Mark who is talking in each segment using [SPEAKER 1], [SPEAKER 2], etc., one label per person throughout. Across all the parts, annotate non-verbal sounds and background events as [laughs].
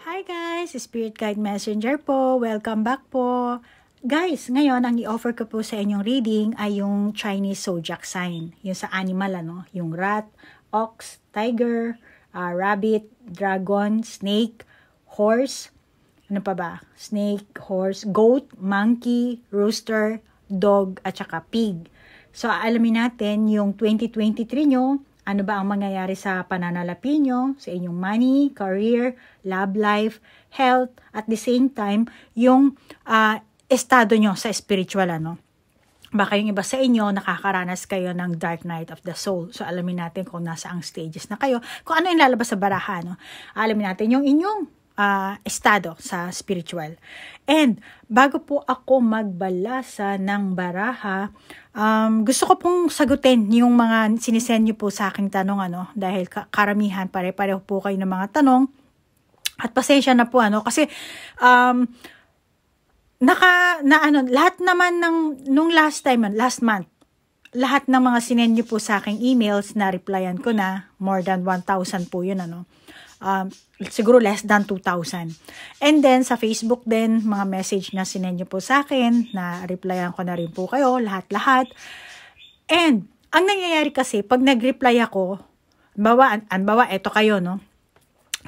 [SPEAKER 1] Hi guys! Spirit Guide Messenger po. Welcome back po. Guys, ngayon ang i-offer ko po sa inyong reading ay yung Chinese Zodiac sign. Yung sa animal, ano? Yung rat, ox, tiger, uh, rabbit, dragon, snake, horse, ano pa ba? Snake, horse, goat, monkey, rooster, dog, at saka pig. So, alamin natin yung 2023 nyo, ano ba ang mangyayari sa pananalapi nyo, sa inyong money, career, love life, health, at the same time, yung uh, estado nyo sa spiritual, ano? baka yung iba sa inyo, nakakaranas kayo ng dark night of the soul. So, alamin natin kung nasa ang stages na kayo. Kung ano yung lalabas sa baraha, no? Alamin natin yung inyong uh, estado sa spiritual. And bago po ako magbalasa ng baraha, um, gusto ko pong sagutin yung mga sinisend niyo po sa aking tanong ano dahil karamihan pare-pareho po kayo ng mga tanong. At pasensya na po ano kasi um, naka na ano lahat naman ng nung last time last month lahat ng mga sinend niyo po sa aking emails na replyan ko na more than 1000 po yun ano um, siguro less than 2,000. And then, sa Facebook din, mga message na sinend po sa akin, na replyan ko na rin po kayo, lahat-lahat. And, ang nangyayari kasi, pag nag-reply ako, bawa, an bawa, eto kayo, no?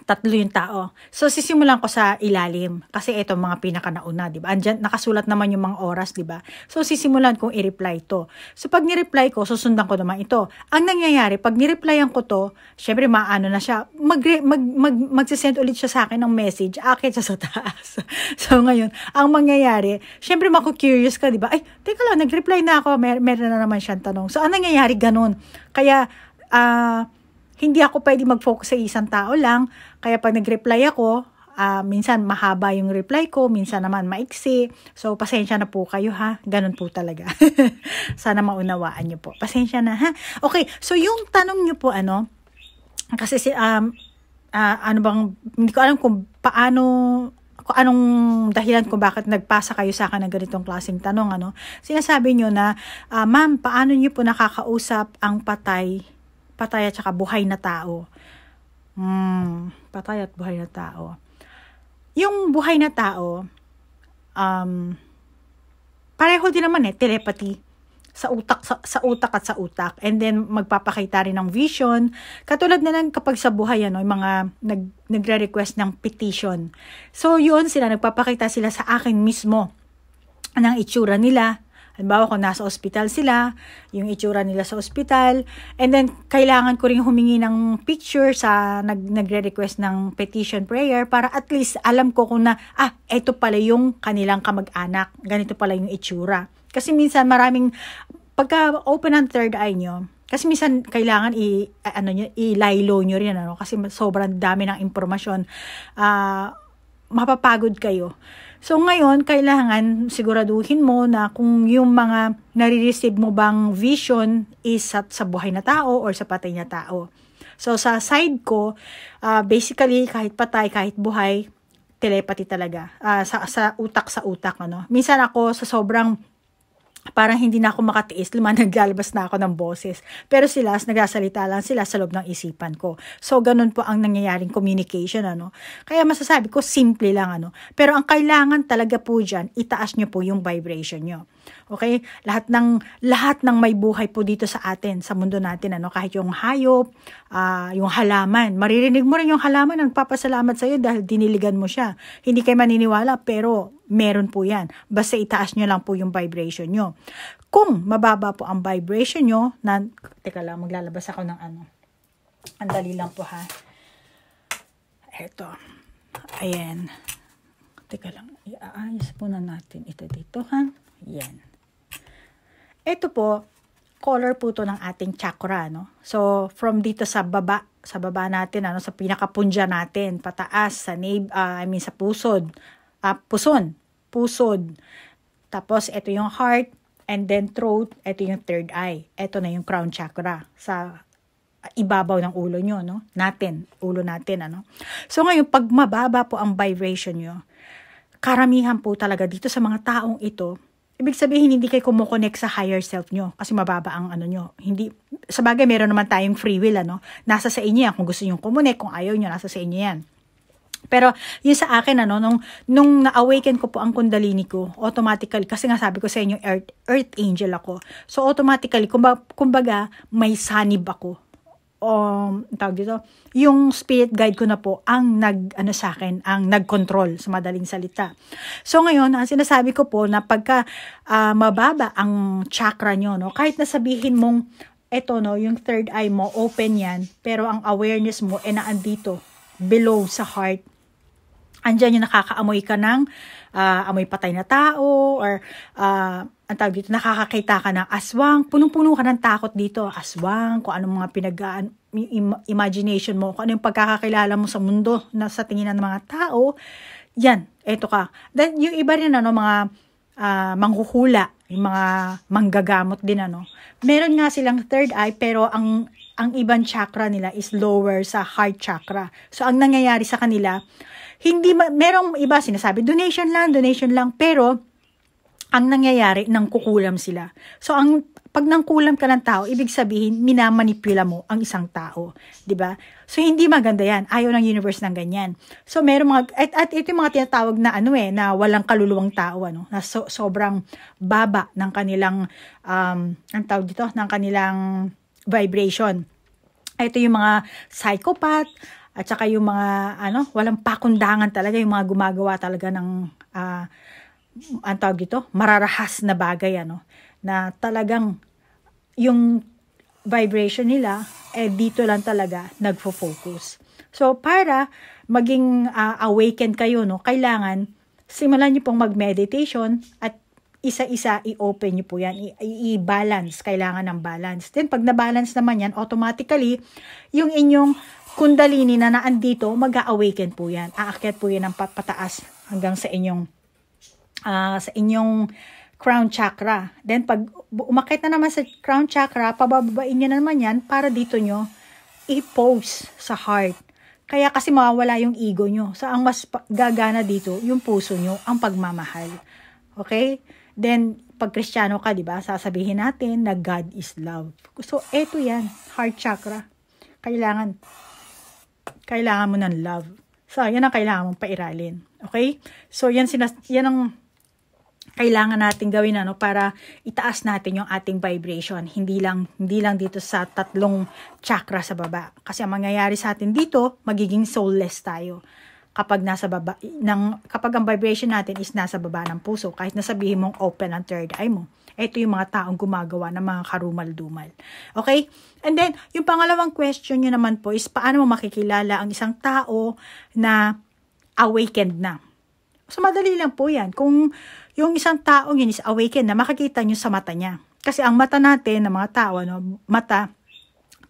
[SPEAKER 1] tatlo yung tao. So sisimulan ko sa ilalim kasi ito mga pinaka nauna, 'di ba? Andiyan nakasulat naman yung mga oras, 'di ba? So sisimulan kong i-reply to. So pag ni-reply ko, susundan ko naman ito. Ang nangyayari pag ni-replyan ko to, syempre maano na siya, mag mag, mag magse-send ulit siya sa akin ng message, akit sa taas. [laughs] so ngayon, ang mangyayari, syempre mako-curious ka, 'di ba? Ay, teka lang, nag-reply na ako, mer meron na naman siyang tanong. So ang nangyayari ganun. Kaya ah uh, hindi ako pwede mag-focus sa isang tao lang. Kaya pag nag-reply ako, uh, minsan mahaba yung reply ko, minsan naman maiksi. So, pasensya na po kayo ha. Ganun po talaga. [laughs] Sana maunawaan nyo po. Pasensya na ha. Okay, so yung tanong nyo po ano, kasi si, um, uh, ano bang, hindi ko alam kung paano kung anong dahilan kung bakit nagpasa kayo sa akin ng ganitong klaseng tanong ano sinasabi niyo na uh, ma'am paano niyo po nakakausap ang patay patay at saka buhay na tao. Mm, patay at buhay na tao. Yung buhay na tao, um, pareho din naman eh, telepathy sa utak sa, sa utak at sa utak and then magpapakita rin ng vision katulad na lang kapag sa buhay ano yung mga nag nagre-request ng petition so yun sila nagpapakita sila sa akin mismo ng itsura nila Halimbawa kung nasa ospital sila, yung itsura nila sa ospital, and then kailangan ko rin humingi ng picture sa nag, nagre-request ng petition prayer para at least alam ko kung na, ah, eto pala yung kanilang kamag-anak, ganito pala yung itsura. Kasi minsan maraming, pagka open ang third eye nyo, kasi minsan kailangan i ano niyo i-lilo niyo rin ano kasi sobrang dami ng impormasyon. Ah uh, mapapagod kayo. So ngayon, kailangan siguraduhin mo na kung yung mga nare-receive mo bang vision is at sa buhay na tao or sa patay na tao. So sa side ko, uh, basically kahit patay, kahit buhay, telepathy talaga. Uh, sa, sa utak sa utak ano. Minsan ako sa sobrang parang hindi na ako makatiis, lima [laughs] naglalabas na ako ng boses. Pero sila, nagsasalita lang sila sa loob ng isipan ko. So, ganun po ang nangyayaring communication, ano. Kaya masasabi ko, simple lang, ano. Pero ang kailangan talaga po dyan, itaas nyo po yung vibration nyo. Okay? Lahat ng lahat ng may buhay po dito sa atin, sa mundo natin, ano, kahit yung hayop, uh, yung halaman. Maririnig mo rin yung halaman ang papasalamat sa iyo dahil diniligan mo siya. Hindi kayo maniniwala pero meron po 'yan. Basta itaas niyo lang po yung vibration niyo. Kung mababa po ang vibration niyo, na teka lang maglalabas ako ng ano. Ang lang po ha. Ito. Ayan. Teka lang. Iaayos muna natin ito dito ha. Yan. Ito po, color po to ng ating chakra, no? So, from dito sa baba, sa baba natin, ano, sa pinakapunja natin, pataas, sa nave, uh, ah, I mean, sa pusod, uh, puson, pusod. Tapos, ito yung heart, and then throat, ito yung third eye. Ito na yung crown chakra sa ibabaw ng ulo nyo, no? Natin, ulo natin, ano? So ngayon, pag mababa po ang vibration nyo, karamihan po talaga dito sa mga taong ito, ibig sabihin hindi kayo kumukonek sa higher self nyo kasi mababa ang ano nyo. Hindi, sa bagay meron naman tayong free will ano. Nasa sa inyo yan kung gusto nyo kumunek, kung ayaw nyo, nasa sa inyo yan. Pero yun sa akin ano nung nung na-awaken ko po ang kundalini ko, automatically kasi nga sabi ko sa inyo earth, earth angel ako. So automatically kumbaga, kumbaga may sanib ako um, tawag dito, yung spirit guide ko na po ang nag, ano sa akin, ang nag-control sa madaling salita. So ngayon, ang sinasabi ko po na pagka uh, mababa ang chakra nyo, no, kahit nasabihin mong, eto no, yung third eye mo, open yan, pero ang awareness mo, eh naandito, below sa heart, andyan yung nakakaamoy ka ng uh, amoy patay na tao or uh, ang tawag dito, nakakakita ka ng aswang, punong-puno ka ng takot dito, aswang, kung anong mga pinagaan, imagination mo, kung ano yung pagkakakilala mo sa mundo na sa tingin ng mga tao, yan, eto ka. Then, yung iba rin, ano, mga uh, manghuhula, yung mga manggagamot din, ano. Meron nga silang third eye, pero ang ang ibang chakra nila is lower sa heart chakra. So, ang nangyayari sa kanila, hindi, merong iba sinasabi, donation lang, donation lang, pero, ang nangyayari, nang kukulam sila. So, ang pag nangkulam ka ng tao, ibig sabihin, minamanipula mo ang isang tao. ba? Diba? So, hindi maganda yan. Ayaw ng universe ng ganyan. So, meron mga, at, at ito yung mga tinatawag na ano eh, na walang kaluluwang tao, ano, na so, sobrang baba ng kanilang, um, ang tawag dito, ng kanilang vibration. Ito yung mga psychopath, at saka yung mga, ano, walang pakundangan talaga, yung mga gumagawa talaga ng, ah, uh, ang tawag ito, mararahas na bagay, ano, na talagang yung vibration nila, eh dito lang talaga nagfo-focus. So, para maging uh, awakened kayo, no, kailangan simulan niyo pong mag-meditation at isa-isa i-open niyo po yan. I-balance. Kailangan ng balance. Then, pag na-balance naman yan, automatically, yung inyong kundalini na naandito, mag-awaken po yan. Aakyat po yan ng pataas hanggang sa inyong uh, sa inyong crown chakra. Then pag umakit na naman sa crown chakra, pabababain niyo na naman yan para dito nyo i-pose sa heart. Kaya kasi mawawala yung ego nyo. So ang mas gagana dito, yung puso nyo, ang pagmamahal. Okay? Then pag Kristiyano ka, di ba, sasabihin natin na God is love. So eto yan, heart chakra. Kailangan kailangan mo ng love. So, yan ang kailangan mong pairalin. Okay? So, yan, sinas yan ang kailangan natin gawin ano para itaas natin yung ating vibration hindi lang hindi lang dito sa tatlong chakra sa baba kasi ang mangyayari sa atin dito magiging soulless tayo kapag nasa baba ng kapag ang vibration natin is nasa baba ng puso kahit nasabihin mong open ang third eye mo ito yung mga taong gumagawa ng mga karumal-dumal. Okay? And then, yung pangalawang question nyo naman po is paano mo makikilala ang isang tao na awakened na? So madali lang po yan. Kung yung isang taong yun is awaken na makakita nyo sa mata niya. Kasi ang mata natin ng mga tao, no, mata,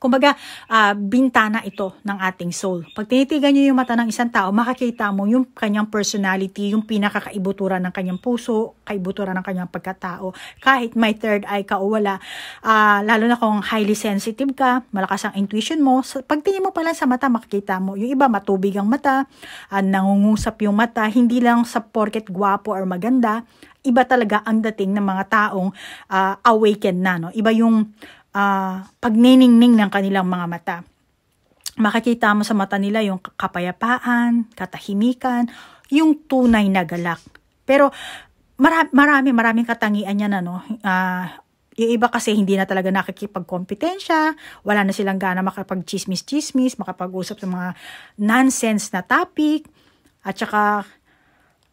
[SPEAKER 1] Kumbaga, uh, bintana ito ng ating soul. Pag tinitigan nyo yung mata ng isang tao, makakita mo yung kanyang personality, yung pinakakaibuturan ng kanyang puso, kaibuturan ng kanyang pagkatao. Kahit may third eye ka o wala, uh, lalo na kung highly sensitive ka, malakas ang intuition mo, pag pagtingin mo pala sa mata, makikita mo. Yung iba, matubig ang mata, uh, nangungusap yung mata, hindi lang sa porket guwapo or maganda, iba talaga ang dating ng mga taong uh, awakened na. No? Iba yung uh, pagniningning ng kanilang mga mata. Makikita mo sa mata nila yung kapayapaan, katahimikan, yung tunay na galak. Pero marami, marami maraming katangian yan ano. Uh, yung iba kasi hindi na talaga nakikipagkompetensya, wala na silang gana makapag-chismis-chismis, makapag-usap sa mga nonsense na topic, at saka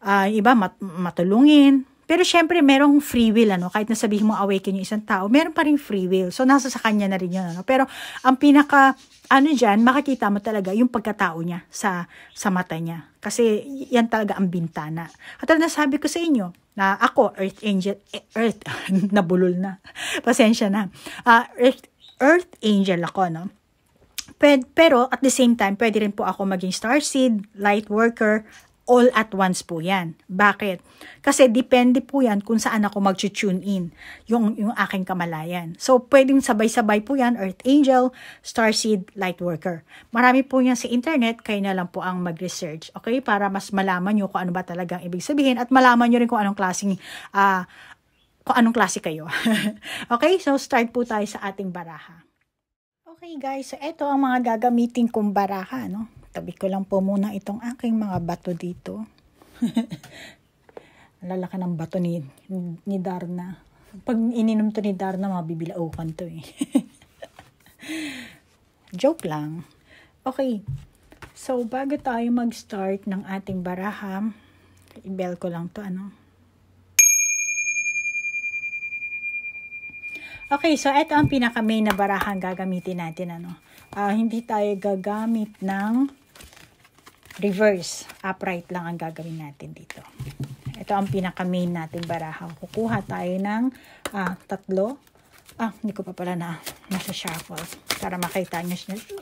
[SPEAKER 1] uh, iba mat- matulungin, pero syempre, merong free will, ano? Kahit nasabihin mo awaken yung isang tao, meron pa rin free will. So, nasa sa kanya na rin yun, ano? Pero, ang pinaka, ano dyan, makikita mo talaga yung pagkatao niya sa, sa mata niya. Kasi, yan talaga ang bintana. At na sabi ko sa inyo, na ako, Earth Angel, eh, Earth, [laughs] nabulol na. Pasensya na. Uh, Earth, Earth Angel ako, no? Pwede, pero at the same time, pwede rin po ako maging starseed, light worker, all at once po yan. Bakit? Kasi depende po yan kung saan ako mag-tune in yung, yung aking kamalayan. So, pwedeng sabay-sabay po yan, Earth Angel, Starseed, Lightworker. Marami po yan sa internet, kayo na lang po ang mag-research, okay? Para mas malaman nyo kung ano ba talagang ibig sabihin at malaman nyo rin kung anong klaseng, uh, kung anong klase kayo. [laughs] okay? So, start po tayo sa ating baraha. Okay guys, so ito ang mga gagamitin kong baraha, no? Tabi ko lang po muna itong aking mga bato dito. [laughs] Lalaka ng bato ni, ni Darna. Pag ininom to ni Darna, mabibilaukan to eh. [laughs] Joke lang. Okay. So, bago tayo mag-start ng ating baraham, i-bell ko lang to ano. Okay, so ito ang pinaka-main na barahang gagamitin natin. Ano? Uh, hindi tayo gagamit ng reverse, upright lang ang gagawin natin dito. Ito ang pinaka main natin baraha. Kukuha tayo ng uh, tatlo. Ah, hindi ko pa pala na nasa shuffle. Para makita nyo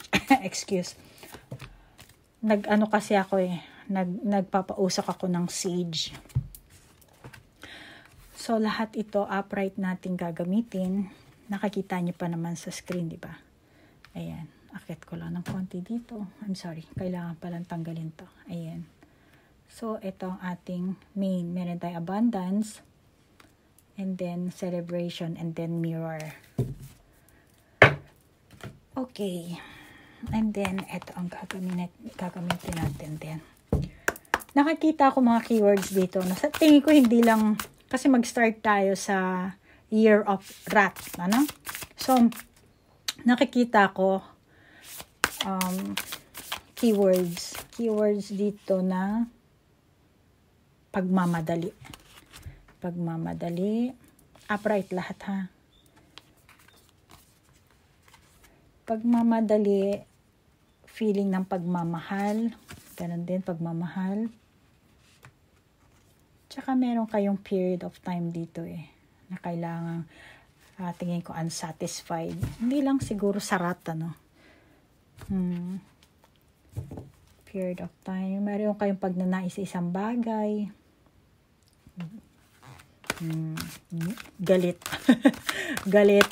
[SPEAKER 1] [laughs] Excuse. Nag-ano kasi ako eh. Nag, nagpapausok ako ng sage. So, lahat ito upright natin gagamitin. Nakakita nyo pa naman sa screen, di ba? Ayan akit ko lang ng konti dito. I'm sorry, kailangan palang tanggalin to. Ayan. So, ito ang ating main. Meron tayo abundance, and then celebration, and then mirror. Okay. And then, ito ang gagamitin, gagamitin natin din. Nakakita ako mga keywords dito. Sa tingin ko, hindi lang, kasi mag-start tayo sa year of rat. Ano? So, nakikita ko, um, keywords. Keywords dito na pagmamadali. Pagmamadali. Upright lahat ha. Pagmamadali, feeling ng pagmamahal. Ganun din, pagmamahal. Tsaka meron kayong period of time dito eh. Na kailangan, uh, ah, tingin ko, unsatisfied. Hindi lang siguro sarat, ano hmm, period of time. Meron kayong pagnanais sa isang bagay. Hmm, hmm. galit. [laughs] galit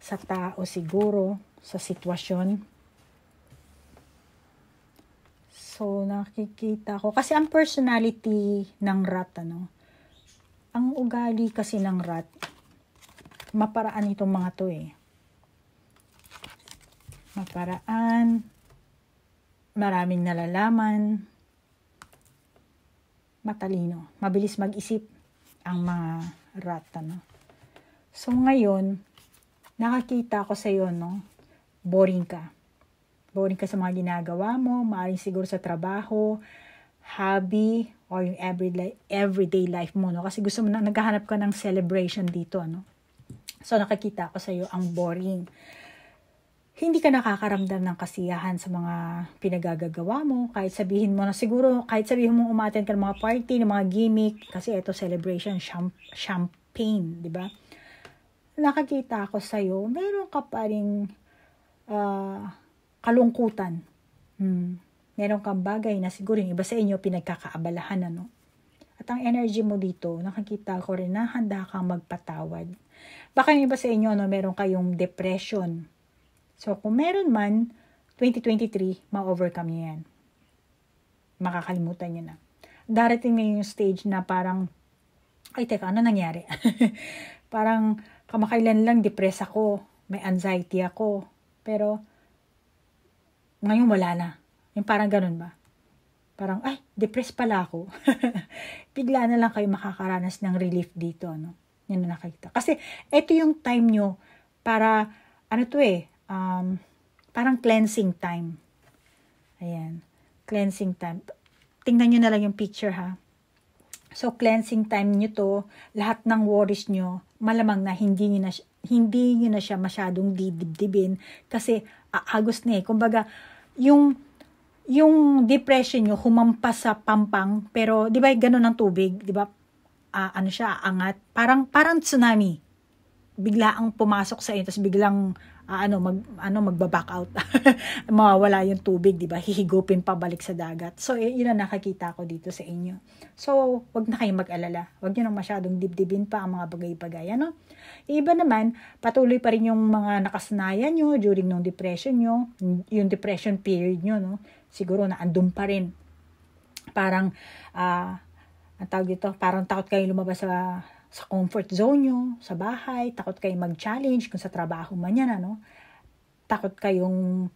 [SPEAKER 1] sa tao siguro, sa sitwasyon. So, nakikita ko. Kasi ang personality ng rat, ano, ang ugali kasi ng rat, maparaan itong mga to eh maparaan, maraming nalalaman, matalino, mabilis mag-isip ang mga rat, ano. So, ngayon, nakakita ko sa iyo, no, boring ka. Boring ka sa mga ginagawa mo, maaaring siguro sa trabaho, hobby, or yung everyday, everyday life mo, no? Kasi gusto mo na, naghahanap ka ng celebration dito, ano. So, nakakita ko sa iyo ang boring hindi ka nakakaramdam ng kasiyahan sa mga pinagagagawa mo. Kahit sabihin mo na siguro, kahit sabihin mo umaten ka ng mga party, ng mga gimmick, kasi ito celebration, champagne, di ba? Nakakita ako sa'yo, meron ka pa rin uh, kalungkutan. Hmm. Meron kang bagay na siguro yung iba sa inyo pinagkakaabalahan, ano? At ang energy mo dito, nakakita ko rin na handa kang magpatawad. Baka yung iba sa inyo, no, meron kayong depression, So, kung meron man, 2023, ma-overcome niya yan. Makakalimutan niya na. Darating na yung stage na parang, ay teka, ano nangyari? [laughs] parang kamakailan lang depressed ako, may anxiety ako, pero ngayon wala na. Yung parang ganun ba? Parang, ay, depressed pala ako. [laughs] Bigla na lang kayo makakaranas ng relief dito, ano? Yan na nakita. Kasi, ito yung time nyo para, ano to eh, um, parang cleansing time. Ayan. Cleansing time. Tingnan nyo na lang yung picture ha. So, cleansing time nyo to, lahat ng worries nyo, malamang na hindi nyo na, hindi nyo na siya masyadong didibdibin kasi aagos na eh. Kumbaga, yung, yung depression nyo humampas sa pampang, pero di ba ganun ang tubig, di ba? Uh, ano siya, angat. Parang, parang tsunami. Bigla ang pumasok sa inyo, tapos biglang uh, ano mag ano magba-back out. [laughs] Mawawala yung tubig, 'di ba? Hihigupin pabalik sa dagat. So, yun ang nakakita ko dito sa inyo. So, wag na kayong mag-alala. Wag niyo nang masyadong dibdibin pa ang mga bagay-bagay, ano? Iba naman, patuloy pa rin yung mga nakasanayan niyo during nung depression niyo, yung depression period niyo, no? Siguro na andun pa rin. Parang ah uh, ang tawag dito, parang takot kayo lumabas sa sa comfort zone nyo, sa bahay, takot kayong mag-challenge kung sa trabaho man yan, ano? Takot kayong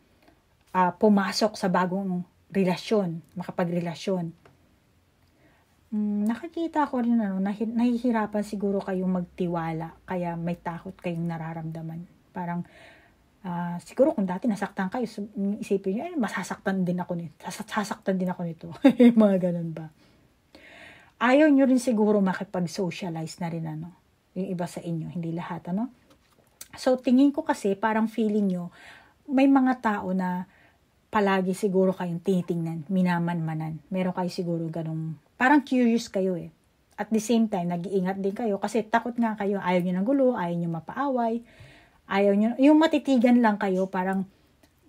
[SPEAKER 1] uh, pumasok sa bagong relasyon, makapagrelasyon. Mm, nakikita ko rin, ano, nahihirapan siguro kayong magtiwala, kaya may takot kayong nararamdaman. Parang, Uh, siguro kung dati nasaktan kayo, isipin nyo, eh, masasaktan din ako nito. Sasaktan din ako nito. [laughs] mga ganun ba? Ayaw nyo rin siguro makipag-socialize na rin ano. Yung iba sa inyo, hindi lahat ano. So tingin ko kasi parang feeling nyo, may mga tao na palagi siguro kayong titingnan, minamanmanan. Meron kayo siguro ganong, parang curious kayo eh. At the same time, nag-iingat din kayo kasi takot nga kayo, ayaw nyo ng gulo, ayaw nyo mapaaway, ayaw nyo, yung matitigan lang kayo, parang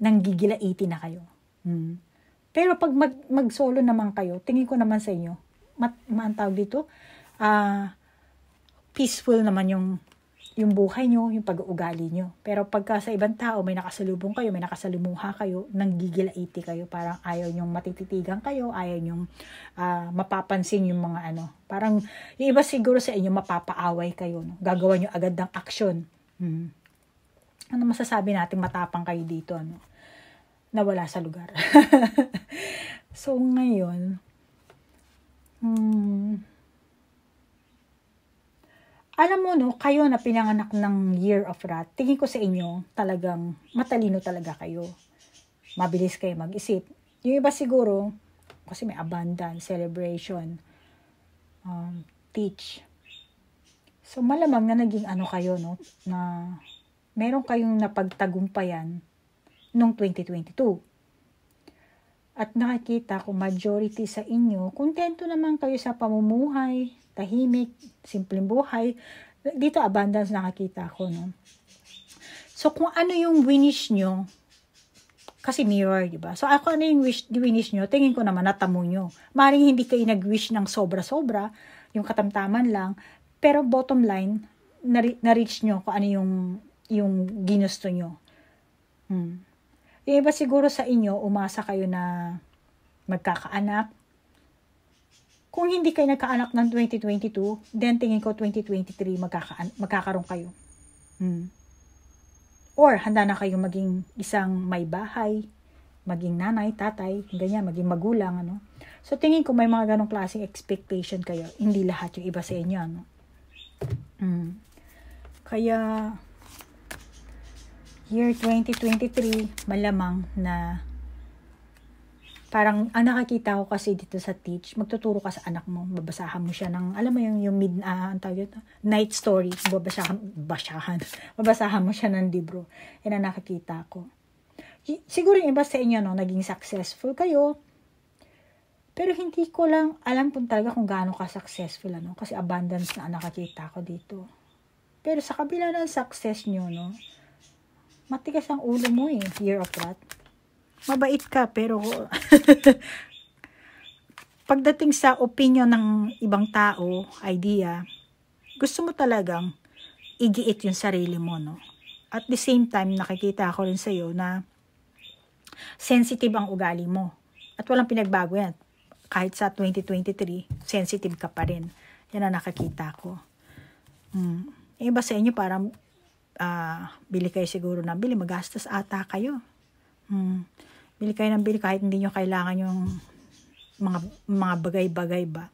[SPEAKER 1] nanggigilaiti na kayo. Hmm. Pero pag mag, mag-solo naman kayo, tingin ko naman sa inyo, mat, maantawag dito, uh, peaceful naman yung yung buhay nyo, yung pag-uugali nyo. Pero pagka sa ibang tao, may nakasalubong kayo, may nakasalumuha kayo, nanggigilaiti kayo, parang ayaw nyong matititigan kayo, ayaw nyong uh, mapapansin yung mga ano. Parang yung iba siguro sa inyo, mapapaaway kayo. No? Gagawa nyo agad ng action. Hmm. Ano masasabi natin matapang kayo dito? Ano? Nawala sa lugar. [laughs] so ngayon, Hmm. Alam mo no, kayo na pinanganak ng Year of Rat, tingin ko sa inyo talagang matalino talaga kayo. Mabilis kayo mag-isip. Yung iba siguro, kasi may abundance, celebration, um, teach. So malamang na naging ano kayo no, na meron kayong napagtagumpayan noong 2022 at nakikita ko majority sa inyo, kontento naman kayo sa pamumuhay, tahimik, simpleng buhay. Dito abundance nakakita ko, no? So, kung ano yung winish nyo, kasi mirror, di ba? So, ako ano yung wish, winish nyo, tingin ko naman natamo nyo. Maring hindi kayo nag-wish ng sobra-sobra, yung katamtaman lang, pero bottom line, na-reach nyo kung ano yung, yung ginusto nyo. Hmm. Yung iba siguro sa inyo, umasa kayo na magkakaanak. Kung hindi kayo nagkaanak ng 2022, then tingin ko 2023 magkaka- magkakaroon kayo. Hmm. Or handa na kayo maging isang may bahay, maging nanay, tatay, ganyan, maging magulang, ano. So tingin ko may mga ganong klaseng expectation kayo. Hindi lahat yung iba sa inyo, ano. Hmm. Kaya, year 2023, malamang na parang ang ah, nakakita ko kasi dito sa teach, magtuturo ka sa anak mo, babasahan mo siya ng, alam mo yung, yung mid, uh, ang tawag yun, night story, babasahan, basahan, [laughs] babasahan mo siya ng libro. Yan ang nakakita ko. Siguro yung iba sa inyo, no, naging successful kayo, pero hindi ko lang alam kung talaga kung gaano ka successful, ano, kasi abundance na nakakita ko dito. Pero sa kabila ng success nyo, no, Matigas ang ulo mo eh, year of rat. Mabait ka, pero [laughs] pagdating sa opinion ng ibang tao, idea, gusto mo talagang igiit yung sarili mo, no? At the same time, nakikita ko rin sa'yo na sensitive ang ugali mo. At walang pinagbago yan. Kahit sa 2023, sensitive ka pa rin. Yan ang nakakita ko. Mm. Yung iba sa inyo, parang uh, bili kayo siguro ng bili, magastos ata kayo. Hmm. Bili kayo ng bili kahit hindi nyo kailangan yung mga, mga bagay-bagay ba.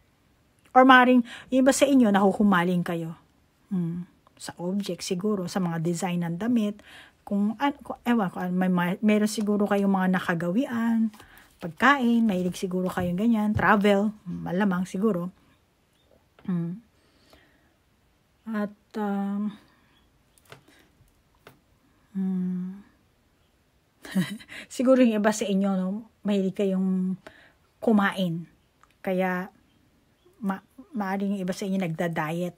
[SPEAKER 1] Or maring, yung iba sa inyo, nahuhumaling kayo. Hmm. Sa object siguro, sa mga design ng damit. Kung, an, kung ewan ko, may, may, meron siguro kayong mga nakagawian, pagkain, mahilig siguro kayong ganyan, travel, malamang siguro. Hmm. At, um, uh, Hmm. [laughs] Siguro yung iba sa inyo, no? mahilig kayong kumain. Kaya, ma maaaring yung iba sa inyo nagda-diet.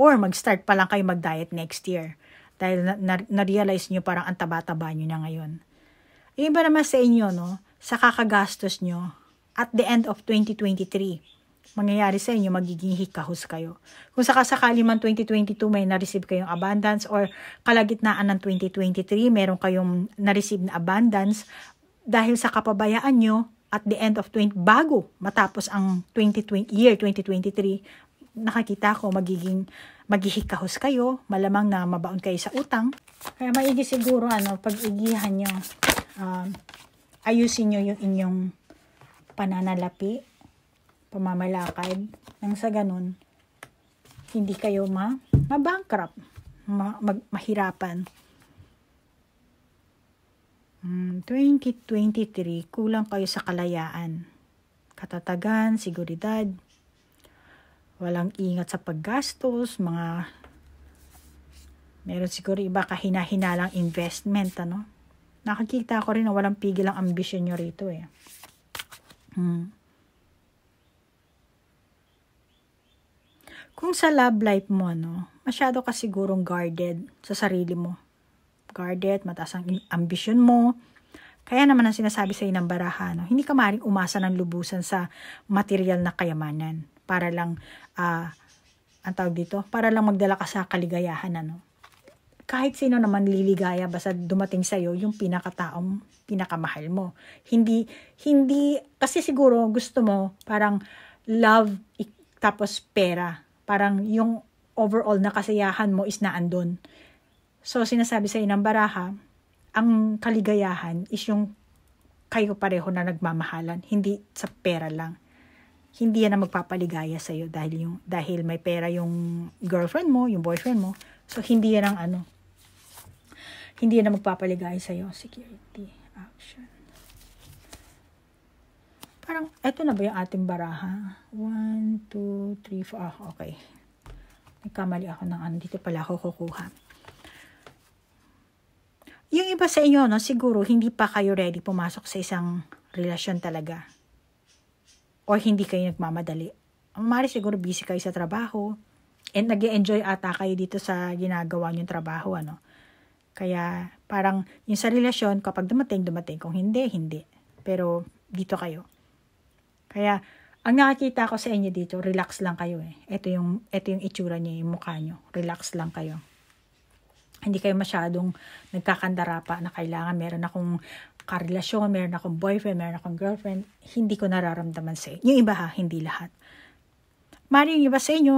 [SPEAKER 1] Or mag-start pa lang kayo mag-diet next year. Dahil na-realize na, na nyo parang ang taba-taba nyo na ngayon. Yung iba naman sa inyo, no? sa kakagastos nyo at the end of 2023 mangyayari sa inyo, magiging hikahos kayo. Kung sakasakali man 2022 may na-receive kayong abundance or kalagitnaan ng 2023 meron kayong na-receive na abundance dahil sa kapabayaan nyo at the end of 20, bago matapos ang 2020, year 2023, nakakita ko magiging maghihikahos kayo, malamang na mabaon kayo sa utang. Kaya maigi siguro ano, pag-igihan nyo, um, ayusin nyo yung inyong pananalapi pamamalakad. Nang sa ganun, hindi kayo ma mabankrupt, ma mag mahirapan. Hmm, 2023, kulang kayo sa kalayaan, katatagan, siguridad, walang ingat sa paggastos, mga meron siguro iba kahina-hinalang investment, ano? Nakakita ko rin na walang pigil ang ambisyon nyo rito eh. mm. kung sa love life mo, no, masyado ka sigurong guarded sa sarili mo. Guarded, mataas ang ambisyon mo. Kaya naman ang sinasabi sa inang baraha, no, hindi ka maaaring umasa ng lubusan sa material na kayamanan para lang, uh, ang tawag dito, para lang magdala ka sa kaligayahan, ano. Kahit sino naman liligaya basta dumating sa iyo yung pinakataong pinakamahal mo. Hindi hindi kasi siguro gusto mo parang love tapos pera Parang yung overall na kasayahan mo is naandun. So, sinasabi sa inang baraha, ang kaligayahan is yung kayo pareho na nagmamahalan, hindi sa pera lang. Hindi yan ang magpapaligaya sa iyo dahil yung dahil may pera yung girlfriend mo, yung boyfriend mo. So hindi yan ang ano. Hindi yan ang magpapaligaya sa iyo, security action parang, eto na ba yung ating baraha? 1, 2, 3, 4. Ah, okay. Nagkamali ako ng ano. Dito pala ako kukuha. Yung iba sa inyo, no, siguro hindi pa kayo ready pumasok sa isang relasyon talaga. O hindi kayo nagmamadali. Mari siguro busy kayo sa trabaho. And nag enjoy ata kayo dito sa ginagawa niyong trabaho. Ano? Kaya parang yung sa relasyon, kapag dumating, dumating. Kung hindi, hindi. Pero dito kayo. Kaya, ang nakikita ko sa inyo dito, relax lang kayo eh. Ito yung, ito yung itsura niya, yung mukha niyo. Relax lang kayo. Hindi kayo masyadong nagkakandara pa na kailangan meron akong karelasyon, meron akong boyfriend, meron akong girlfriend. Hindi ko nararamdaman sa inyo. Yung iba ha, hindi lahat. Mari yung iba sa inyo,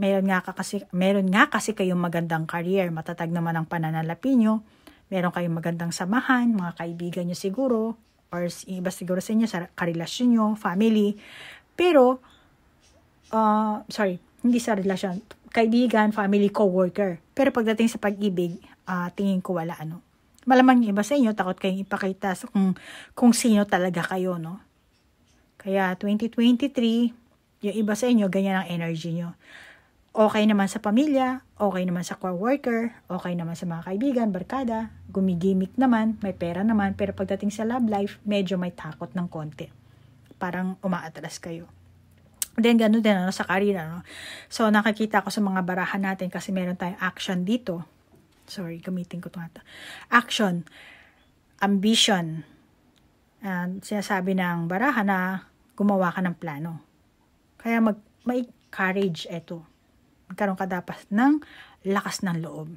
[SPEAKER 1] meron nga, ka kasi, meron nga kasi kayong magandang career, matatag naman ang pananalapi nyo, meron kayong magandang samahan, mga kaibigan nyo siguro, or iba siguro sa inyo, sa karelasyon nyo, family. Pero, uh, sorry, hindi sa relasyon, kaibigan, family, co-worker. Pero pagdating sa pag-ibig, uh, tingin ko wala ano. Malamang yung iba sa inyo, takot kayong ipakita sa kung, kung sino talaga kayo, no? Kaya 2023, yung iba sa inyo, ganyan ang energy nyo okay naman sa pamilya, okay naman sa co-worker, okay naman sa mga kaibigan, barkada, gumigimik naman, may pera naman, pero pagdating sa love life, medyo may takot ng konti. Parang umaatras kayo. Then, ganun din ano, sa karina. No? So, nakikita ko sa mga barahan natin kasi meron tayong action dito. Sorry, gamitin ko ito nga. Action, ambition. And sinasabi ng barahan na gumawa ka ng plano. Kaya mag, may courage ito magkaroon ka dapat ng lakas ng loob.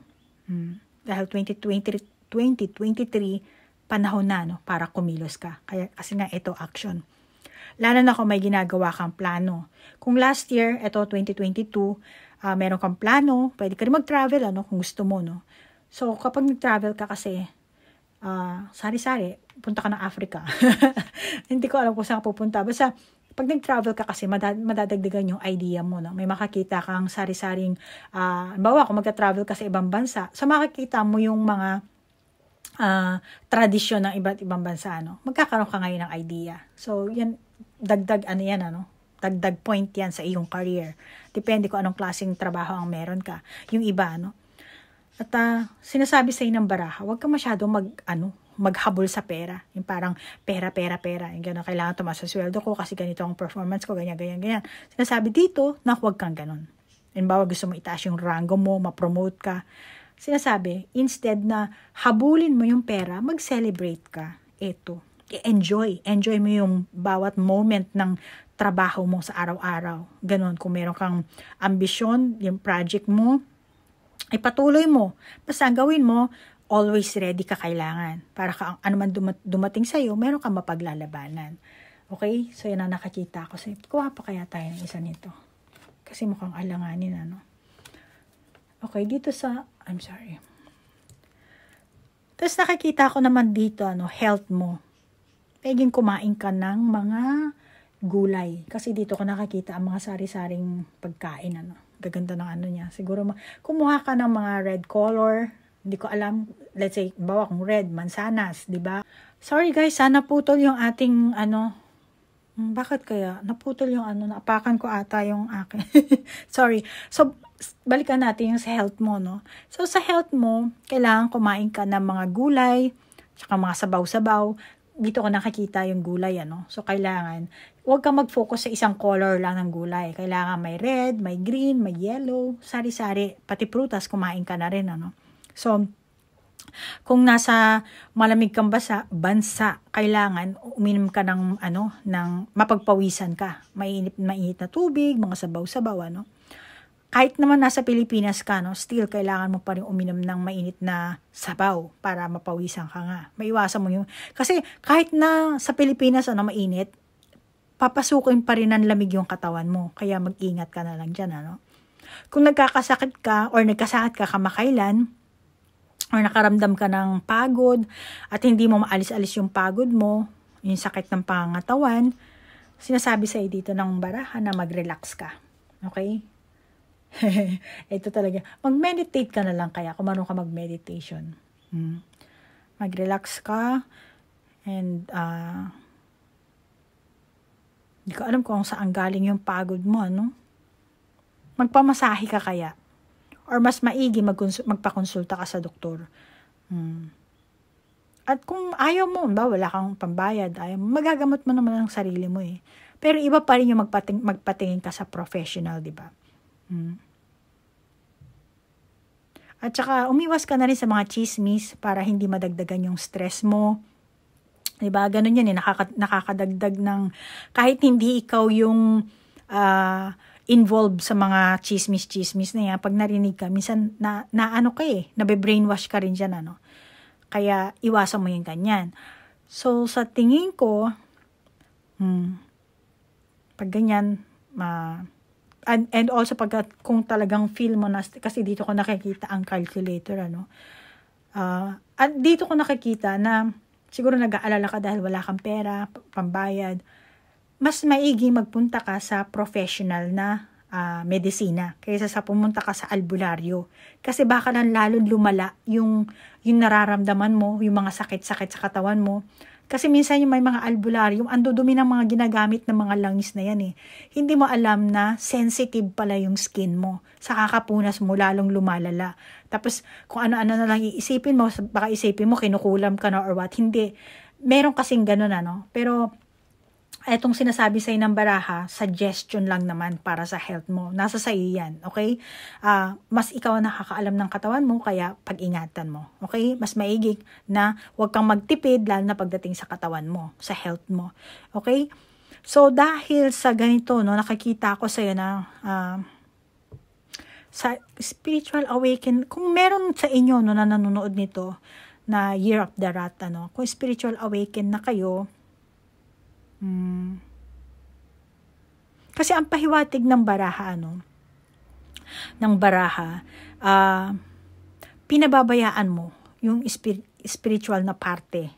[SPEAKER 1] Hmm. Dahil 2020, 2023, panahon na no, para kumilos ka. Kaya, kasi nga ito action. Lalo na kung may ginagawa kang plano. Kung last year, ito 2022, uh, ah, meron kang plano, pwede ka rin mag-travel ano, kung gusto mo. No? So, kapag nag-travel ka kasi, uh, sari-sari, punta ka ng Africa. [laughs] Hindi ko alam kung saan ka pupunta. Basta, pag nag-travel ka kasi, madad- madadagdagan yung idea mo. No? May makakita kang sari-saring, uh, ah, bawa kung magta-travel ka sa ibang bansa, sa so makikita mo yung mga uh, tradisyon ng iba't ibang bansa. Ano? Magkakaroon ka ngayon ng idea. So, yan, dagdag ano yan, ano? dagdag point yan sa iyong career. Depende kung anong klaseng trabaho ang meron ka. Yung iba, no? At uh, sinasabi sa inang baraha, huwag ka masyado mag, ano, maghabol sa pera. Yung parang pera, pera, pera. Yung gano'n, kailangan tumas sa sweldo ko kasi ganito ang performance ko, ganyan, ganyan, ganyan. Sinasabi dito na huwag kang ganun. Halimbawa, gusto mo itaas yung rango mo, ma-promote ka. Sinasabi, instead na habulin mo yung pera, mag-celebrate ka. Eto, enjoy. Enjoy mo yung bawat moment ng trabaho mo sa araw-araw. Ganon, kung meron kang ambisyon, yung project mo, ay patuloy mo. Basta gawin mo, always ready ka kailangan. Para ka, anuman ano dumating sa iyo, sa'yo, meron kang mapaglalabanan. Okay? So, yan ang nakakita ko. So, kuha pa kaya tayo ng isa nito. Kasi mukhang alanganin, ano? Okay, dito sa, I'm sorry. Tapos nakikita ko naman dito, ano, health mo. Pwedeng kumain ka ng mga gulay. Kasi dito ko nakakita ang mga sari-saring pagkain, ano. Gaganda ng ano niya. Siguro, kumuha ka ng mga red color, hindi ko alam, let's say, bawa kung red, mansanas, di ba? Sorry guys, sana ah, putol yung ating ano, hmm, bakit kaya? Naputol yung ano, napakan ko ata yung akin. [laughs] Sorry. So, balikan natin yung sa health mo, no? So, sa health mo, kailangan kumain ka ng mga gulay, tsaka mga sabaw-sabaw. Dito ko nakikita yung gulay, ano? So, kailangan, huwag ka mag-focus sa isang color lang ng gulay. Kailangan may red, may green, may yellow, sari-sari. Pati prutas, kumain ka na rin, ano? So, kung nasa malamig kang basa, bansa, kailangan uminom ka ng ano, ng mapagpawisan ka. Mainit, mainit na tubig, mga sabaw-sabaw, ano. Kahit naman nasa Pilipinas ka, no, still kailangan mo pa rin uminom ng mainit na sabaw para mapawisan ka nga. Maiwasan mo yung... Kasi kahit na sa Pilipinas, ano, mainit, papasukin pa rin ng lamig yung katawan mo. Kaya mag-ingat ka na lang dyan, ano. Kung nagkakasakit ka or nagkasakit ka kamakailan, or nakaramdam ka ng pagod at hindi mo maalis-alis yung pagod mo, yung sakit ng pangatawan, sinasabi sa'yo dito ng baraha na mag-relax ka. Okay? [laughs] Ito talaga. Mag-meditate ka na lang kaya kung marunong ka mag-meditation. Hmm. Mag-relax ka and uh, hindi ko alam kung saan galing yung pagod mo, ano? Magpamasahi ka kaya. Or mas maigi magpakonsulta ka sa doktor. Hmm. At kung ayaw mo, ba, wala kang pambayad, ayaw magagamot mo naman ang sarili mo eh. Pero iba pa rin yung magpating, magpatingin ka sa professional, di ba? Hmm. At saka, umiwas ka na rin sa mga chismis para hindi madagdagan yung stress mo. Diba? Ganun yun eh, nakaka, nakakadagdag ng, kahit hindi ikaw yung, uh, involved sa mga chismis-chismis na yan, pag narinig ka, minsan na, na ano ka eh, nabe-brainwash ka rin dyan, ano. Kaya iwasan mo yung ganyan. So, sa tingin ko, hmm, pag ganyan, ma, and, and also pag kung talagang feel mo na, kasi dito ko nakikita ang calculator, ano. Uh, at dito ko nakikita na siguro nag-aalala ka dahil wala kang pera, pambayad, mas maigi magpunta ka sa professional na uh, medisina kaysa sa pumunta ka sa albularyo. Kasi baka lang lalo lumala yung, yung nararamdaman mo, yung mga sakit-sakit sa katawan mo. Kasi minsan yung may mga albularyo, ang dudumi ng mga ginagamit ng mga langis na yan eh. Hindi mo alam na sensitive pala yung skin mo sa kakapunas mo, lalong lumalala. Tapos kung ano-ano na lang iisipin mo, baka isipin mo kinukulam ka na or what. Hindi. Meron kasing ganun ano. Pero etong sinasabi sa ng baraha, suggestion lang naman para sa health mo. Nasa sa'yo yan, okay? Uh, mas ikaw ang nakakaalam ng katawan mo, kaya pag-ingatan mo, okay? Mas maigig na huwag kang magtipid, lalo na pagdating sa katawan mo, sa health mo, okay? So, dahil sa ganito, no, nakikita ko sa sa'yo na uh, sa spiritual awaken, kung meron sa inyo no, na nanonood nito, na Year of the Rat, ano, kung spiritual awaken na kayo,
[SPEAKER 2] Hmm.
[SPEAKER 1] Kasi ang pahiwatig ng baraha, ano? Ng baraha, uh, pinababayaan mo yung spir- spiritual na parte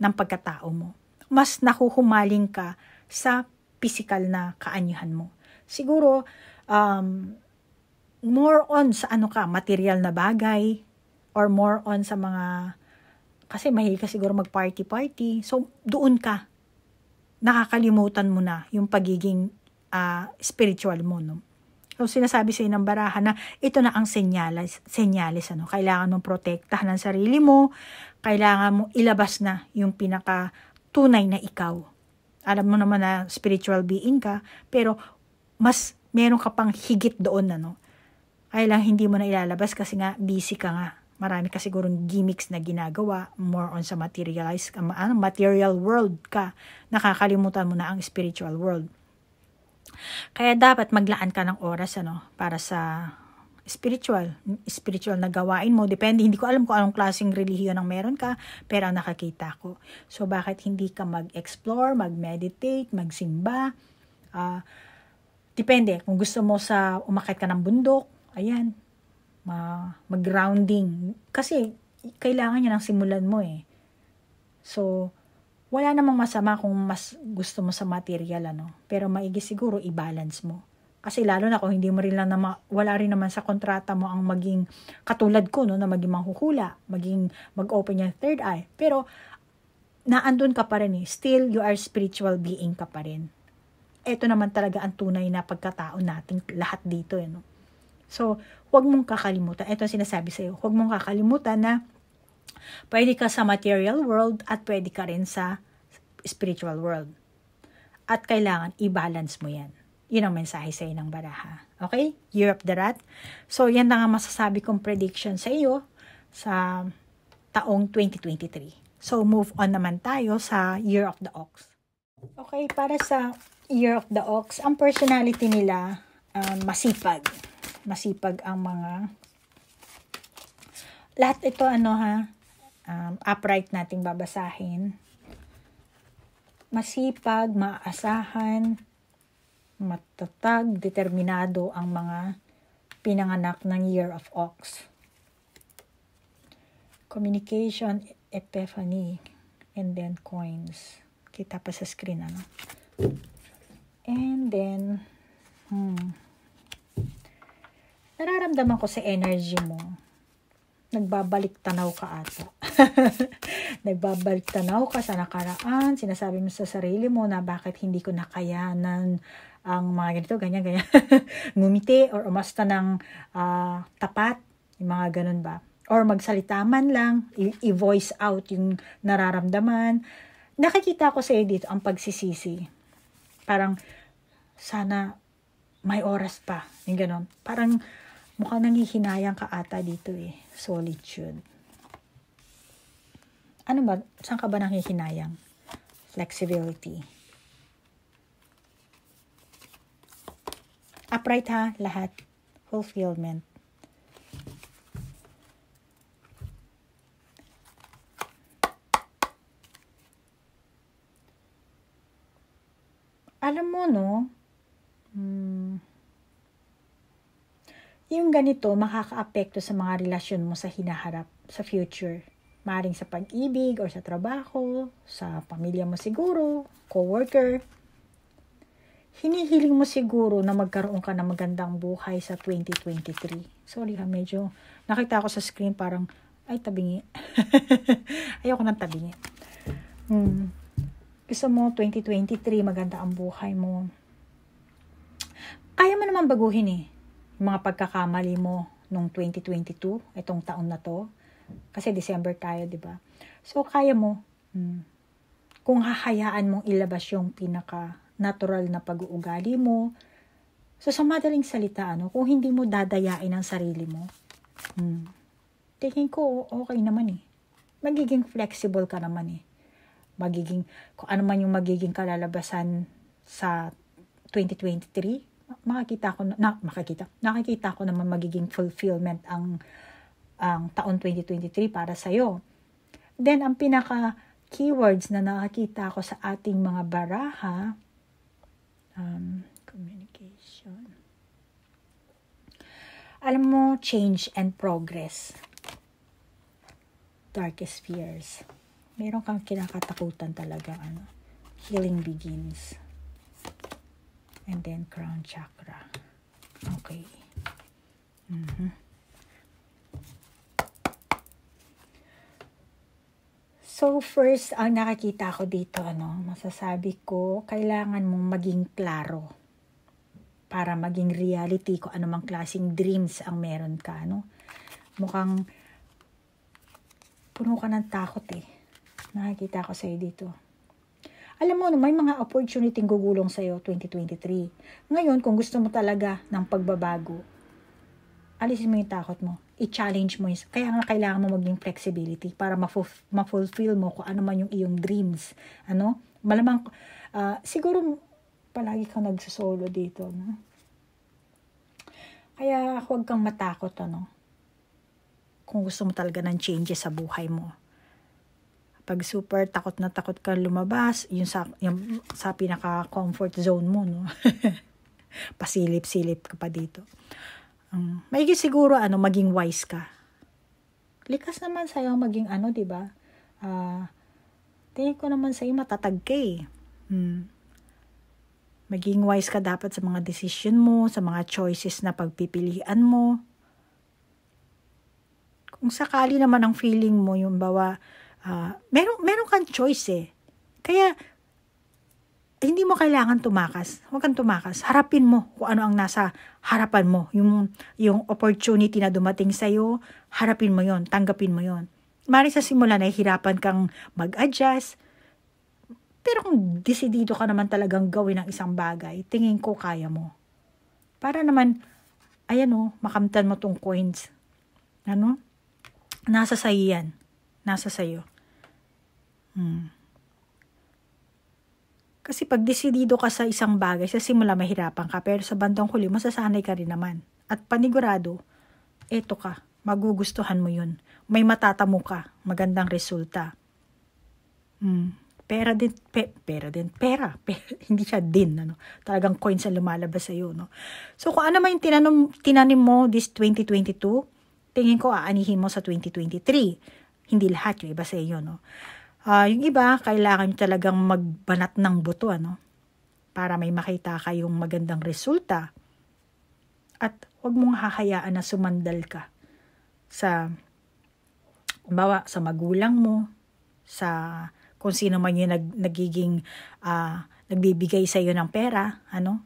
[SPEAKER 1] ng pagkatao mo. Mas nahuhumaling ka sa physical na kaanyuhan mo. Siguro, um, more on sa ano ka, material na bagay, or more on sa mga, kasi mahilig ka siguro mag-party-party, so doon ka nakakalimutan mo na yung pagiging uh, spiritual mo, no? So, sinasabi sa ng baraha na ito na ang senyales, senyales ano? Kailangan mong protektahan ang sarili mo, kailangan mong ilabas na yung pinaka tunay na ikaw. Alam mo naman na spiritual being ka, pero mas meron ka pang higit doon, ano? Kailangan hindi mo na ilalabas kasi nga busy ka nga marami kasi sigurong gimmicks na ginagawa, more on sa materialized, ah, ano, material world ka, nakakalimutan mo na ang spiritual world. Kaya dapat maglaan ka ng oras ano, para sa spiritual, spiritual na gawain mo. Depende, hindi ko alam kung anong klaseng relihiyon ang meron ka, pero ang nakakita ko. So, bakit hindi ka mag-explore, mag-meditate, magsimba? Uh, depende, kung gusto mo sa umakit ka ng bundok, ayan, mag-grounding. Kasi, kailangan niya ng simulan mo eh. So, wala namang masama kung mas gusto mo sa material, ano. Pero maigi siguro, i-balance mo. Kasi lalo na kung hindi mo rin lang, na, wala rin naman sa kontrata mo ang maging, katulad ko, no, na maging manghuhula, maging mag-open yung third eye. Pero, naandun ka pa rin eh. Still, you are spiritual being ka pa rin. Ito naman talaga ang tunay na pagkatao nating lahat dito. Eh, no? So, huwag mong kakalimutan. Ito ang sinasabi sa iyo. Huwag mong kakalimutan na pwede ka sa material world at pwede ka rin sa spiritual world. At kailangan i-balance mo yan. Yun ang mensahe sa ng baraha. Okay? Year of the Rat. So, yan na nga masasabi kong prediction sa iyo sa taong 2023. So, move on naman tayo sa Year of the Ox. Okay, para sa Year of the Ox, ang personality nila um, masipag masipag ang mga lahat ito ano ha um, upright natin babasahin masipag maasahan matatag determinado ang mga pinanganak ng year of ox communication epiphany and then coins kita pa sa screen ano and then hmm nararamdaman ko sa energy mo. Nagbabalik tanaw ka ata. [laughs] Nagbabalik tanaw ka sa nakaraan. Sinasabi mo sa sarili mo na bakit hindi ko nakayanan ang mga ganito, ganyan, ganyan. [laughs] Ngumiti or umasta ng uh, tapat. Yung mga ganun ba. Or magsalita man lang. I-voice out yung nararamdaman. Nakikita ko sa edit ang pagsisisi. Parang, sana may oras pa. Yung ganun. Parang, Mukhang nangihinayang ka ata dito eh. Solitude. Ano ba? Saan ka ba nangihinayang? Flexibility. Upright ha, lahat. Fulfillment. ganito makakaapekto sa mga relasyon mo sa hinaharap, sa future. Maring sa pag-ibig or sa trabaho, sa pamilya mo siguro, coworker. Hinihiling mo siguro na magkaroon ka ng magandang buhay sa 2023. Sorry ha, medyo nakita ako sa screen parang, ay tabingi. [laughs] Ayoko ng tabingi. Hmm. Gusto mo 2023, maganda ang buhay mo. Kaya mo naman baguhin eh mga pagkakamali mo nung 2022, itong taon na to. Kasi December tayo, di ba? So, kaya mo. Hmm. Kung hahayaan mong ilabas yung pinaka-natural na pag-uugali mo. So, sa madaling salita, ano, kung hindi mo dadayain ang sarili mo, hmm, tingin ko, okay naman eh. Magiging flexible ka naman eh. Magiging, kung ano man yung magiging kalalabasan sa 2023, makikita ko na makikita nakikita ko naman magiging fulfillment ang ang taon 2023 para sa iyo. Then ang pinaka keywords na nakakita ko sa ating mga baraha um, communication. Alam mo change and progress. Darkest fears. Meron kang kinakatakutan talaga ano. Healing begins and then crown chakra. Okay. Mm -hmm. So first, ang nakakita ko dito, ano, masasabi ko, kailangan mong maging klaro para maging reality ko anumang klaseng dreams ang meron ka, ano Mukhang puno ka ng takot eh. Nakikita ko sa'yo dito alam mo, no, may mga opportunity gugulong sa'yo 2023. Ngayon, kung gusto mo talaga ng pagbabago, alisin mo yung takot mo. I-challenge mo. Yung, kaya nga kailangan mo maging flexibility para ma-fulfill mo kung ano man yung iyong dreams. Ano? Malamang, uh, siguro palagi kang nagsosolo dito. No? Kaya huwag kang matakot. Ano? Kung gusto mo talaga ng changes sa buhay mo pag super takot na takot ka lumabas, yung sa, yung sa pinaka-comfort zone mo, no? [laughs] Pasilip-silip ka pa dito. Um, maigi siguro, ano, maging wise ka. Likas naman sa'yo maging ano, di ba? Uh, tingin ko naman sa'yo matatag ka eh. Hmm. Maging wise ka dapat sa mga decision mo, sa mga choices na pagpipilian mo. Kung sakali naman ang feeling mo, yung bawa, uh, meron, meron kang choice eh. Kaya, hindi mo kailangan tumakas. Huwag kang tumakas. Harapin mo kung ano ang nasa harapan mo. Yung, yung opportunity na dumating sa'yo, harapin mo yon tanggapin mo yon Mari sa simula, nahihirapan kang mag-adjust. Pero kung desidido ka naman talagang gawin ang isang bagay, tingin ko kaya mo. Para naman, ayan o, oh, makamtan mo tong coins. Ano? Nasa sayo yan. Nasa sayo. Hmm. Kasi pag desidido ka sa isang bagay, sa simula mahirapan ka, pero sa bandang huli, masasanay ka rin naman. At panigurado, eto ka, magugustuhan mo yun. May matatamo ka, magandang resulta. Hmm. Pera din, pe, pera din, pera, [laughs] pera. hindi siya din, ano. Talagang coins ang lumalabas sa iyo, no. So kung ano man yung tinanim, tinanim mo this 2022, tingin ko aanihin mo sa 2023. Hindi lahat yung iba sa no. Uh, yung iba, kailangan nyo talagang magbanat ng buto, ano? Para may makita kayong magandang resulta. At huwag mong hahayaan na sumandal ka sa, bawa, sa magulang mo, sa kung sino man yung nag, nagiging, uh, nagbibigay sa iyo ng pera, ano?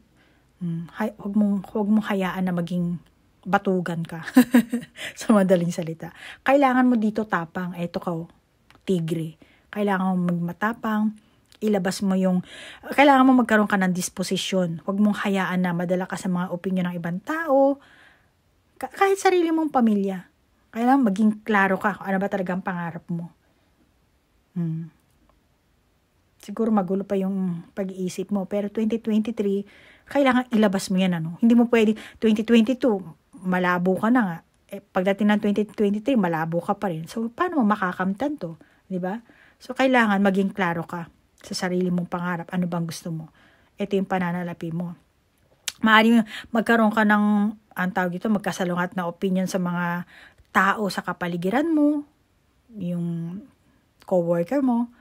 [SPEAKER 1] Hmm, hay, huwag, mong, huwag mong hayaan na maging batugan ka [laughs] sa madaling salita. Kailangan mo dito tapang, eto ka, oh, tigre kailangan mong magmatapang, ilabas mo yung, kailangan mo magkaroon ka ng disposisyon. Huwag mong hayaan na madala ka sa mga opinion ng ibang tao, kahit sarili mong pamilya. Kailangan maging klaro ka kung ano ba talaga ang pangarap mo. Hmm. Siguro magulo pa yung pag-iisip mo. Pero 2023, kailangan ilabas mo yan. Ano? Hindi mo pwede, 2022, malabo ka na nga. Eh, pagdating ng 2023, malabo ka pa rin. So, paano mo makakamtan to? ba? Diba? So, kailangan maging klaro ka sa sarili mong pangarap. Ano bang gusto mo? Ito yung pananalapi mo. Maari magkaroon ka ng, ang tawag ito, magkasalungat na opinion sa mga tao sa kapaligiran mo, yung coworker mo,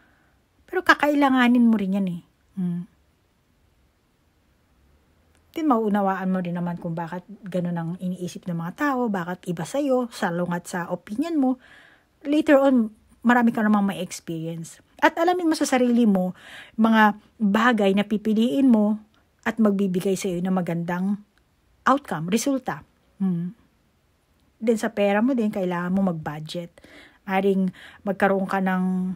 [SPEAKER 1] pero kakailanganin mo rin yan eh. Hmm. Then mauunawaan mo rin naman kung bakit ganun ang iniisip ng mga tao, bakit iba sa'yo, salungat sa opinion mo. Later on, marami ka namang may experience. At alamin mo sa sarili mo, mga bagay na pipiliin mo at magbibigay sa iyo ng magandang outcome, resulta. Hmm. Then sa pera mo din, kailangan mo mag-budget. Maring magkaroon ka ng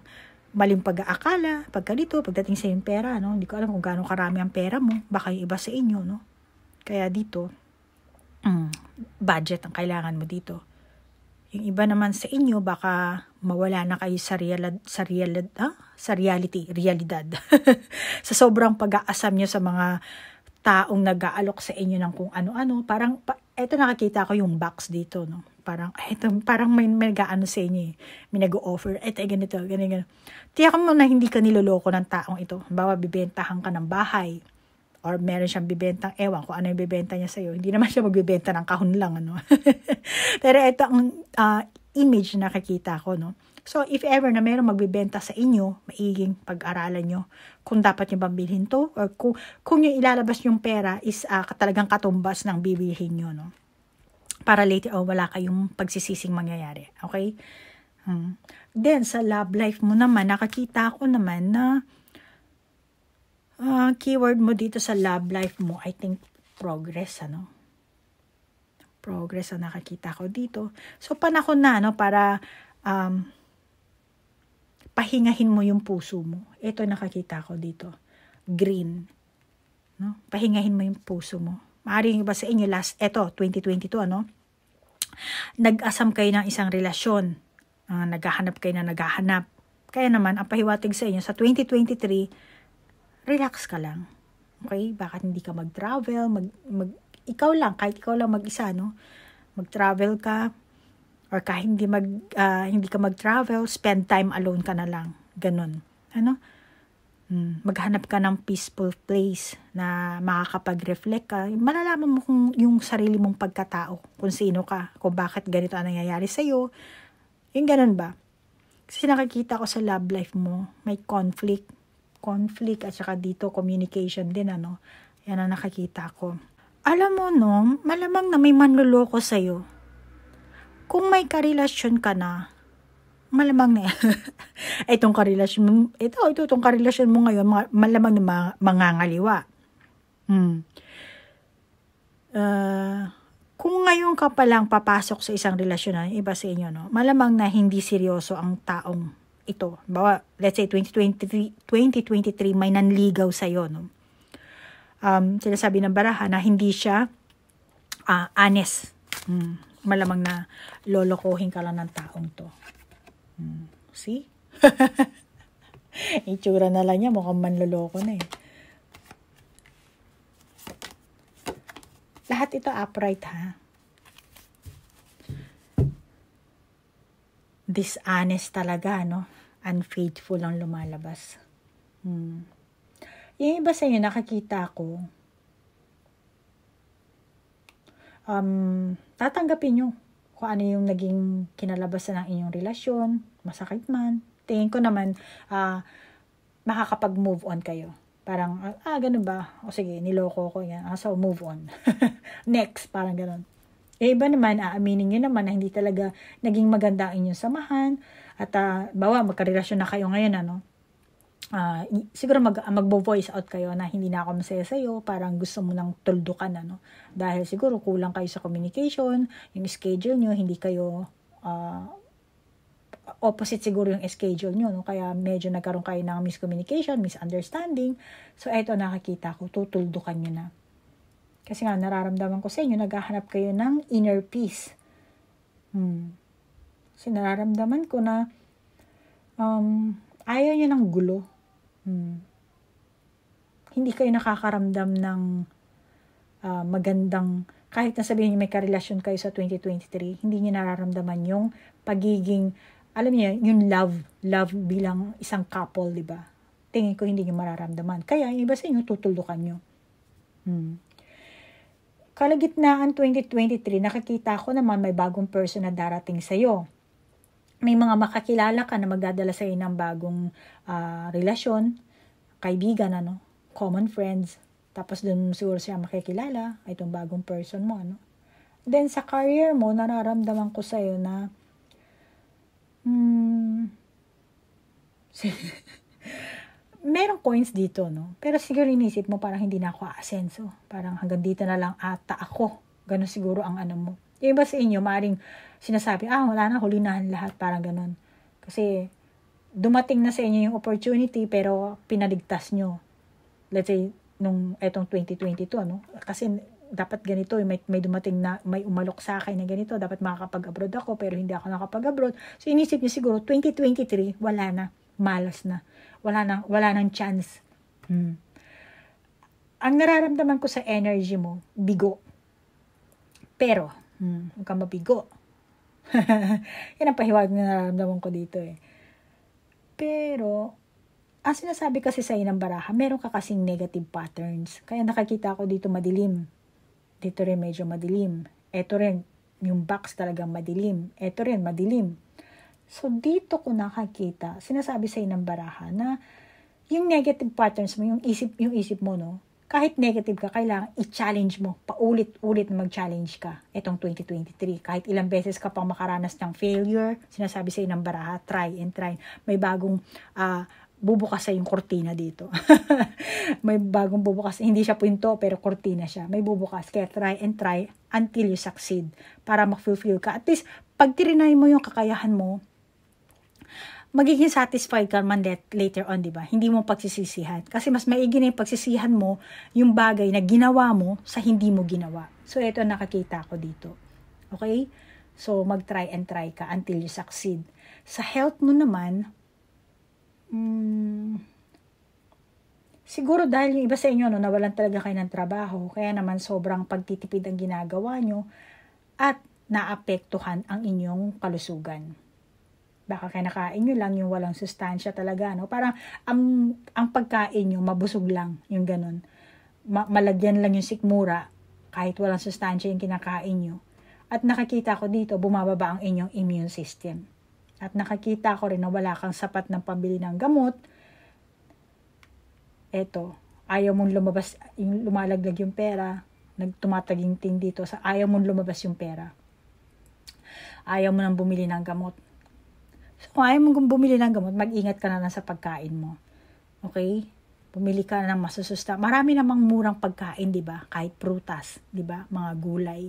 [SPEAKER 1] maling pag-aakala, pagkalito, pagdating sa yung pera, no? Hindi ko alam kung gaano karami ang pera mo. Baka yung iba sa inyo, no? Kaya dito, mm, budget ang kailangan mo dito. Yung iba naman sa inyo, baka mawala na kayo sa, realad, sa, realad, ah? sa reality, realidad. [laughs] sa sobrang pag-aasam nyo sa mga taong nag-aalok sa inyo ng kung ano-ano. Parang, pa, eto nakakita ko yung box dito, no? Parang, [laughs] eto, parang may, may ano sa inyo, eh. may nag-offer. Eto, eh, ganito, ganito, ganito. Tiyak mo na hindi ka niloloko ng taong ito. Bawa, bibentahan ka ng bahay or meron siyang bibentang, ewan ko ano yung bibenta niya iyo Hindi naman siya magbibenta ng kahon lang, ano. [laughs] Pero ito ang uh, image na nakikita ko, no. So, if ever na meron magbibenta sa inyo, maiging pag-aralan nyo kung dapat nyo bambilhin to or kung, kung yung ilalabas yung pera is uh, talagang katumbas ng bibilhin niyo no? Para later on, oh, wala kayong pagsisising mangyayari. Okay? Hmm. Then, sa love life mo naman, nakakita ko naman na uh, keyword mo dito sa love life mo, I think progress, ano? Progress ang nakakita ko dito. So, panahon na, ano, para um, pahingahin mo yung puso mo. Ito nakakita ko dito. Green. No? Pahingahin mo yung puso mo. Maaaring iba sa inyo last, eto, 2022, ano? Nag-asam kayo ng isang relasyon. Uh, naghahanap kayo na naghahanap. Kaya naman, ang pahiwatig sa inyo, sa 2023, relax ka lang. Okay? Bakit hindi ka mag-travel, mag, mag, ikaw lang, kahit ikaw lang mag-isa, no? Mag-travel ka, or kahit hindi, mag, uh, hindi ka mag-travel, spend time alone ka na lang. Ganun. Ano? Mm, maghanap ka ng peaceful place na makakapag-reflect ka. Malalaman mo kung yung sarili mong pagkatao, kung sino ka, kung bakit ganito ang nangyayari sa'yo. Yung ganun ba? Kasi nakikita ko sa love life mo, may conflict, conflict at saka dito communication din ano. Yan ang nakikita ko. Alam mo no, malamang na may sa iyo. Kung may karelasyon ka na, malamang na [laughs] itong karelasyon mo, ito ito itong karelasyon mo ngayon malamang na mga, mangangaliwa hmm. uh, kung ngayon ka palang papasok sa isang relasyon ng iba sa inyo no malamang na hindi seryoso ang taong ito. Bawa, let's say 2023, 2023 may nanligaw sa sa'yo. No? Um, sinasabi ng baraha na hindi siya uh, honest. Hmm. Malamang na lolokohin ka lang ng taong to. Hmm. See? [laughs] Itsura na lang niya. Mukhang manloloko na eh. Lahat ito upright ha. Dishonest talaga, no? unfaithful ang lumalabas. Hmm. Yung iba sa inyo, nakakita ko, um, tatanggapin nyo kung ano yung naging kinalabasan ng inyong relasyon, masakit man. Tingin ko naman, uh, makakapag-move on kayo. Parang, ah, ah, ganun ba? O sige, niloko ko yan. Ah, so, move on. [laughs] Next, parang ganun. E iba naman, aaminin nyo naman na hindi talaga naging maganda ang inyong samahan. At uh, bawa, magkarelasyon na kayo ngayon, ano? Uh, siguro mag, ah, magbo-voice out kayo na hindi na ako masaya sa'yo, parang gusto mo nang tuldukan, ano? Dahil siguro kulang kayo sa communication, yung schedule niyo hindi kayo uh, opposite siguro yung schedule niyo no? Kaya medyo nagkaroon kayo ng miscommunication, misunderstanding. So, ito nakakita ko, tutuldukan niyo na. Kasi nga, nararamdaman ko sa inyo, naghahanap kayo ng inner peace. Hmm. Sinaramdaman ko na um, ayaw niya ng gulo. Hmm. Hindi kayo nakakaramdam ng uh, magandang, kahit na sabihin niyo may karelasyon kayo sa 2023, hindi niyo nararamdaman yung pagiging, alam niya, yung love, love bilang isang couple, di ba? Tingin ko hindi niyo mararamdaman. Kaya yung iba sa inyo, tutulukan niyo. Hmm. Kalagitnaan 2023, nakikita ko naman may bagong person na darating sa'yo may mga makakilala ka na magdadala sa ng bagong uh, relasyon, kaibigan, ano, common friends. Tapos doon siguro siya makikilala, itong bagong person mo, ano. Then sa career mo, nararamdaman ko sa'yo na, hmm, [laughs] merong coins dito, no? Pero siguro inisip mo, parang hindi na ako aasenso. Parang hanggang dito na lang ata ako. Ganon siguro ang ano mo, yung iba sa inyo, maaring sinasabi, ah, wala na, huli na lahat, parang ganun. Kasi, dumating na sa inyo yung opportunity, pero pinaligtas nyo. Let's say, nung etong 2022, ano? Kasi, dapat ganito, eh, may, may dumating na, may umalok sa akin na ganito, dapat makakapag-abroad ako, pero hindi ako nakapag-abroad. So, inisip niyo siguro, 2023, wala na, malas na. Wala na, wala nang chance. Hmm. Ang nararamdaman ko sa energy mo, bigo. Pero, Hmm, huwag kang mabigo. [laughs] Yan ang pahiwag na nararamdaman ko dito eh. Pero, ang sinasabi kasi sa inang baraha, meron ka kasing negative patterns. Kaya nakakita ako dito madilim. Dito rin medyo madilim. Ito rin, yung box talagang madilim. Ito rin, madilim. So, dito ko nakakita, sinasabi sa inang baraha na yung negative patterns mo, yung isip, yung isip mo, no? kahit negative ka, kailangan i-challenge mo. Paulit-ulit mag-challenge ka itong 2023. Kahit ilang beses ka pang makaranas ng failure, sinasabi sa inang baraha, try and try. May bagong uh, bubukas sa yung kortina dito. [laughs] May bagong bubukas. Hindi siya punto, pero kortina siya. May bubukas. Kaya try and try until you succeed para ma-fulfill ka. At least, pag mo yung kakayahan mo, magiging satisfied ka man that later on, di ba? Hindi mo pagsisisihan. Kasi mas maigi na yung pagsisihan mo yung bagay na ginawa mo sa hindi mo ginawa. So, ito ang nakakita ko dito. Okay? So, mag-try and try ka until you succeed. Sa health mo naman, mm, siguro dahil yung iba sa inyo, no, nawalan talaga kayo ng trabaho, kaya naman sobrang pagtitipid ang ginagawa nyo at naapektuhan ang inyong kalusugan baka kinakain nyo lang yung walang sustansya talaga, no? Parang ang, ang pagkain nyo, mabusog lang, yung ganun. Ma- malagyan lang yung sikmura, kahit walang sustansya yung kinakain nyo. At nakakita ko dito, bumababa ang inyong immune system. At nakakita ko rin na wala kang sapat ng pabili ng gamot. Eto, ayaw mong lumabas, yung lumalaglag yung pera, nagtumataging ting dito sa ayaw mong lumabas yung pera. Ayaw mo nang bumili ng gamot So, kung ayaw mong bumili ng gamot, mag-ingat ka na lang sa pagkain mo. Okay? Pumili ka na ng masususta. Marami namang murang pagkain, di ba? Kahit prutas, di ba? Mga gulay.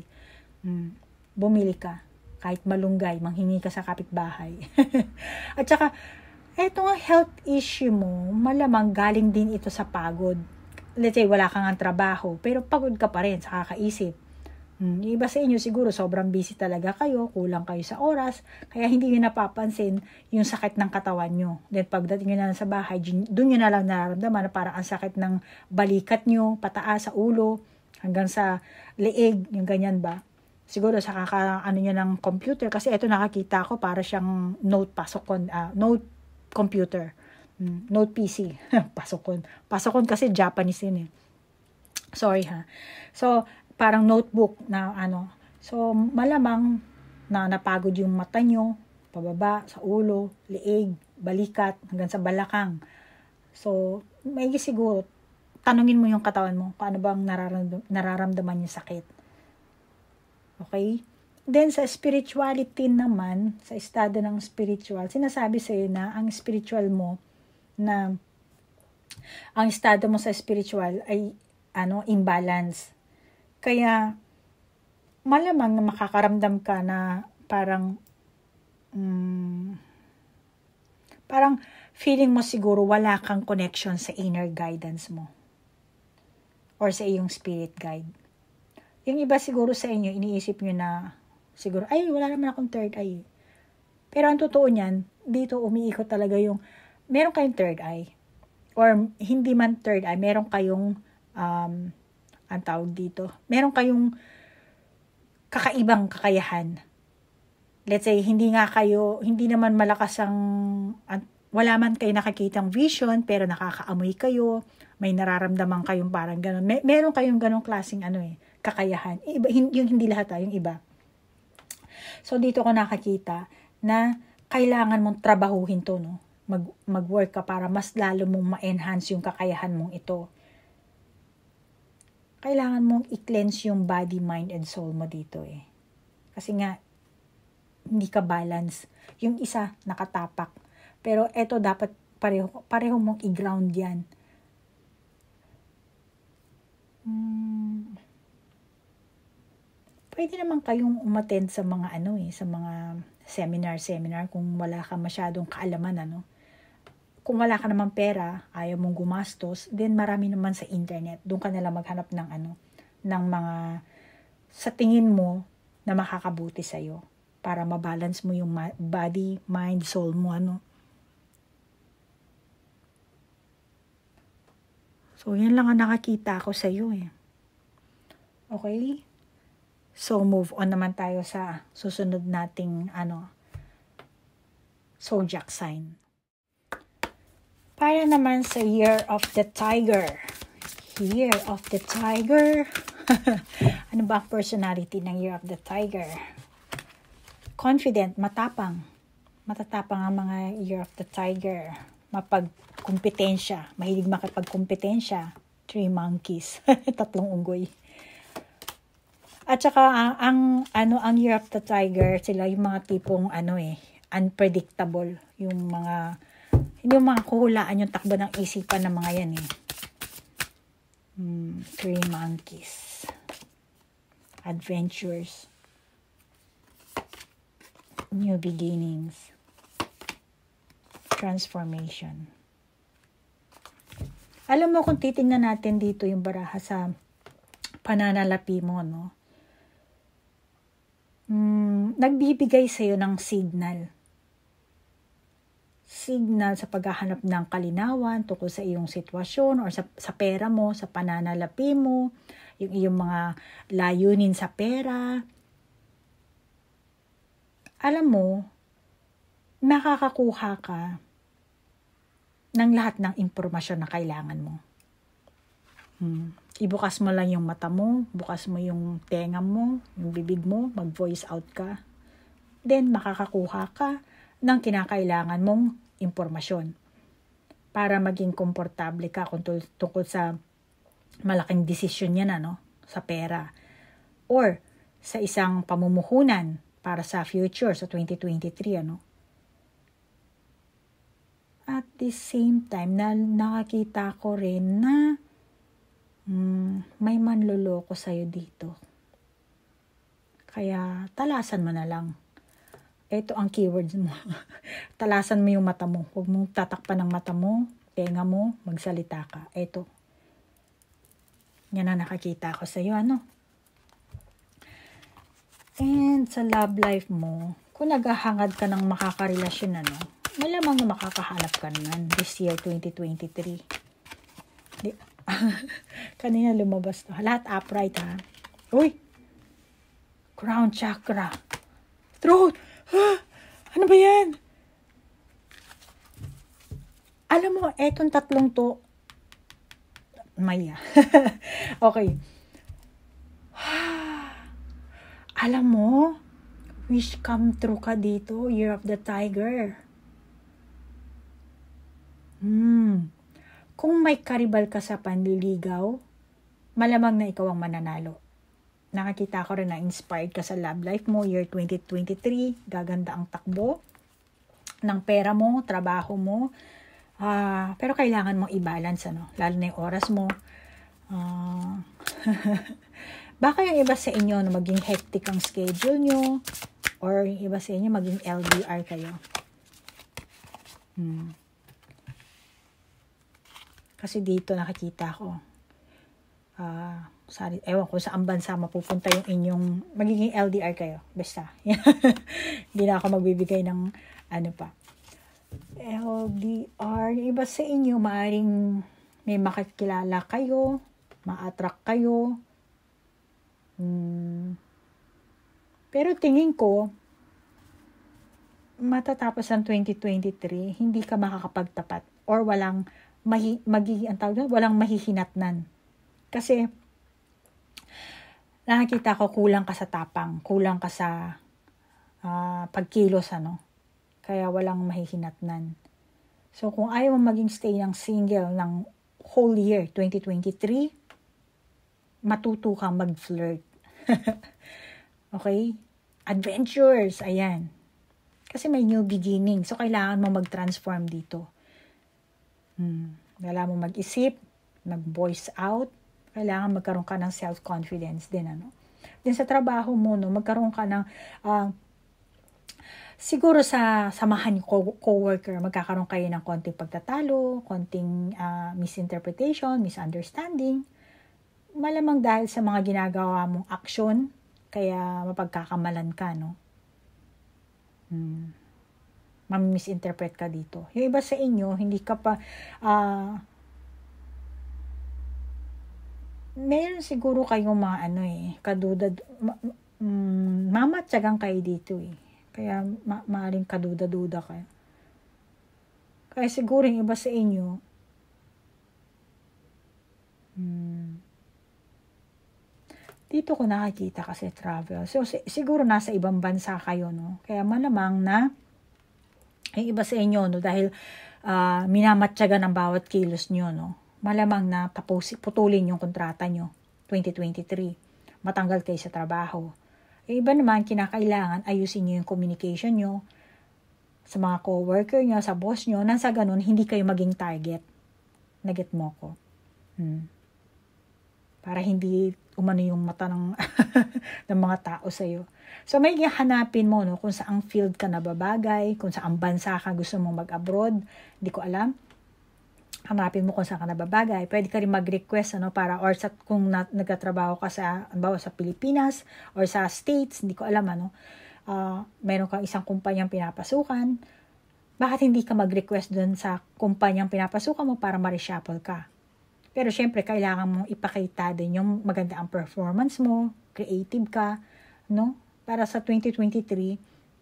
[SPEAKER 1] Mm. Bumili ka. Kahit malunggay, manghingi ka sa kapitbahay. [laughs] At saka, eto nga health issue mo, malamang galing din ito sa pagod. Let's say, wala kang ang trabaho, pero pagod ka pa rin sa kakaisip Hmm, yung iba sa inyo siguro sobrang busy talaga kayo, kulang kayo sa oras, kaya hindi niyo napapansin yung sakit ng katawan niyo. Then pagdating niyo na lang sa bahay, doon niyo na lang nararamdaman na parang ang sakit ng balikat niyo, pataas sa ulo, hanggang sa leeg, yung ganyan ba? Siguro sa kaka, ano niyo ng computer kasi ito nakakita ko para siyang note pasokon, uh, ah, note computer. Hmm, note PC, [laughs] pasokon. Pasokon kasi Japanese yun eh. Sorry ha. So, parang notebook na ano. So, malamang na napagod yung mata nyo, pababa, sa ulo, liig, balikat, hanggang sa balakang. So, may siguro, tanungin mo yung katawan mo, paano bang nararamdaman yung sakit. Okay? Then, sa spirituality naman, sa estado ng spiritual, sinasabi sa'yo na ang spiritual mo, na ang estado mo sa spiritual ay ano imbalance kaya, malamang na makakaramdam ka na parang, um, parang feeling mo siguro wala kang connection sa inner guidance mo or sa iyong spirit guide. Yung iba siguro sa inyo, iniisip nyo na siguro, ay, wala naman akong third eye. Pero ang totoo niyan, dito umiikot talaga yung, meron kayong third eye. Or hindi man third eye, meron kayong um, ang tawag dito. Meron kayong kakaibang kakayahan. Let's say, hindi nga kayo, hindi naman malakas ang, wala man kayo nakakitang vision, pero nakakaamoy kayo, may nararamdaman kayong parang ganun. May, meron kayong ganong klaseng ano eh, kakayahan. Iba, yung hindi lahat ah, yung iba. So, dito ko nakakita na kailangan mong trabahuhin to, no? Mag, mag-work ka para mas lalo mong ma-enhance yung kakayahan mong ito kailangan mong i-cleanse yung body, mind, and soul mo dito eh. Kasi nga, hindi ka balance. Yung isa, nakatapak. Pero eto dapat pareho, pareho mong i-ground yan. Hmm. Pwede naman kayong umattend sa mga ano eh, sa mga seminar, seminar kung wala ka masyadong kaalaman ano kung wala ka naman pera, ayaw mong gumastos, then marami naman sa internet. Doon ka nalang maghanap ng ano, ng mga sa tingin mo na makakabuti sa iyo para mabalance mo yung body, mind, soul mo ano. So, yan lang ang nakakita ko sa iyo eh. Okay? So, move on naman tayo sa susunod nating ano, zodiac sign. Para naman sa Year of the Tiger. Year of the Tiger. [laughs] ano ba ang personality ng Year of the Tiger? Confident, matapang. Matatapang ang mga Year of the Tiger. Mapagkumpetensya. Mahilig makapagkumpetensya. Three monkeys. [laughs] Tatlong unggoy. At saka ang, ang ano ang Year of the Tiger, sila yung mga tipong ano eh, unpredictable yung mga hindi mo makakuhulaan yung takbo ng isipan ng mga yan eh. Mm, three monkeys. Adventures. New beginnings. Transformation. Alam mo kung titingnan natin dito yung baraha sa pananalapi mo, no? Mm, nagbibigay sa'yo ng signal signal sa paghahanap ng kalinawan tungkol sa iyong sitwasyon or sa, sa pera mo, sa pananalapi mo, yung iyong mga layunin sa pera. Alam mo, makakakuha ka ng lahat ng impormasyon na kailangan mo. Hmm. Ibukas mo lang yung mata mo, bukas mo yung tenga mo, yung bibig mo, mag-voice out ka. Then, makakakuha ka ng kinakailangan mong impormasyon para maging komportable ka kung tungkol sa malaking desisyon yan ano, sa pera or sa isang pamumuhunan para sa future sa 2023 ano. At the same time na nakakita ko rin na mm, may manluloko sa'yo dito. Kaya talasan mo na lang eto ang keywords mo. [laughs] Talasan mo yung mata mo. Huwag mong tatakpan ng mata mo, tenga mo, magsalita ka. Ito. Yan na nakakita ko sa'yo, ano? And sa love life mo, kung naghahangad ka ng makakarelasyon, ano, malamang na makakahanap ka naman this year, 2023. Di, [laughs] kanina lumabas to. Lahat upright ha. Uy! Crown chakra. Throat! ha? [gasps] Ano ba yan? Alam mo, etong tatlong to, Maya. [laughs] okay. [sighs] Alam mo, wish come true ka dito, Year of the Tiger. Hmm. Kung may karibal ka sa panliligaw, malamang na ikaw ang mananalo nakakita ko rin na inspired ka sa love life mo, year 2023, gaganda ang takbo ng pera mo, trabaho mo, uh, pero kailangan mo i-balance, ano? lalo na yung oras mo. Uh, [laughs] baka yung iba sa inyo na ano, maging hectic ang schedule nyo, or yung iba sa inyo maging LDR kayo. Hmm. Kasi dito nakikita ko, ah, uh, sorry, ewan ko sa bansa mapupunta yung inyong, magiging LDR kayo. Basta. [laughs] Hindi na ako magbibigay ng ano pa. LDR, yung iba sa inyo, maaring may makikilala kayo, ma-attract kayo. Hmm. Pero tingin ko, matatapos ang 2023, hindi ka makakapagtapat or walang mahi, magiging ang tawag, walang mahihinatnan. Kasi nakikita ko kulang ka sa tapang, kulang ka sa uh, pagkilos ano. Kaya walang mahihinatnan. So kung ayaw mo maging stay ng single ng whole year 2023, matuto kang mag-flirt. [laughs] okay? Adventures, ayan. Kasi may new beginning. So kailangan mo mag-transform dito. Hmm. Kailangan mo mag-isip, mag-voice out, kailangan magkaroon ka ng self-confidence din, ano. Din sa trabaho mo, no, magkaroon ka ng, uh, siguro sa samahan ko co-worker, magkakaroon kayo ng konting pagtatalo, konting uh, misinterpretation, misunderstanding, malamang dahil sa mga ginagawa mong aksyon, kaya mapagkakamalan ka, no? Hmm. Mamisinterpret ka dito. Yung iba sa inyo, hindi ka pa, uh, meron siguro kayong mga ano eh, kaduda, ma, mm, mamatsagang kayo dito eh. Kaya ma, maaaring kaduda-duda kayo. Kaya siguro yung iba sa inyo, mm, dito ko nakikita kasi travel. So, si, siguro nasa ibang bansa kayo, no? Kaya malamang na yung iba sa inyo, no? Dahil uh, ah, minamatsaga ng bawat kilos nyo, no? malamang na tapusin, putulin yung kontrata nyo 2023. Matanggal kayo sa trabaho. Yung eh, iba naman, kinakailangan ayusin nyo yung communication nyo sa mga coworker nyo, sa boss nyo, nang sa ganun, hindi kayo maging target. Naget mo ko. Hmm. Para hindi umano yung mata ng, [laughs] ng mga tao sa'yo. So, may hanapin mo no, kung saang field ka nababagay, kung saang bansa ka gusto mong mag-abroad, hindi ko alam hanapin mo kung saan ka nababagay. Pwede ka rin mag-request ano, para or sa, kung na, nagkatrabaho ka sa, anbawa sa Pilipinas or sa States, hindi ko alam ano, uh, meron kang isang kumpanyang pinapasukan, bakit hindi ka mag-request dun sa kumpanyang pinapasukan mo para ma-reshuffle ka? Pero syempre, kailangan mong ipakita din yung maganda ang performance mo, creative ka, no? Para sa 2023,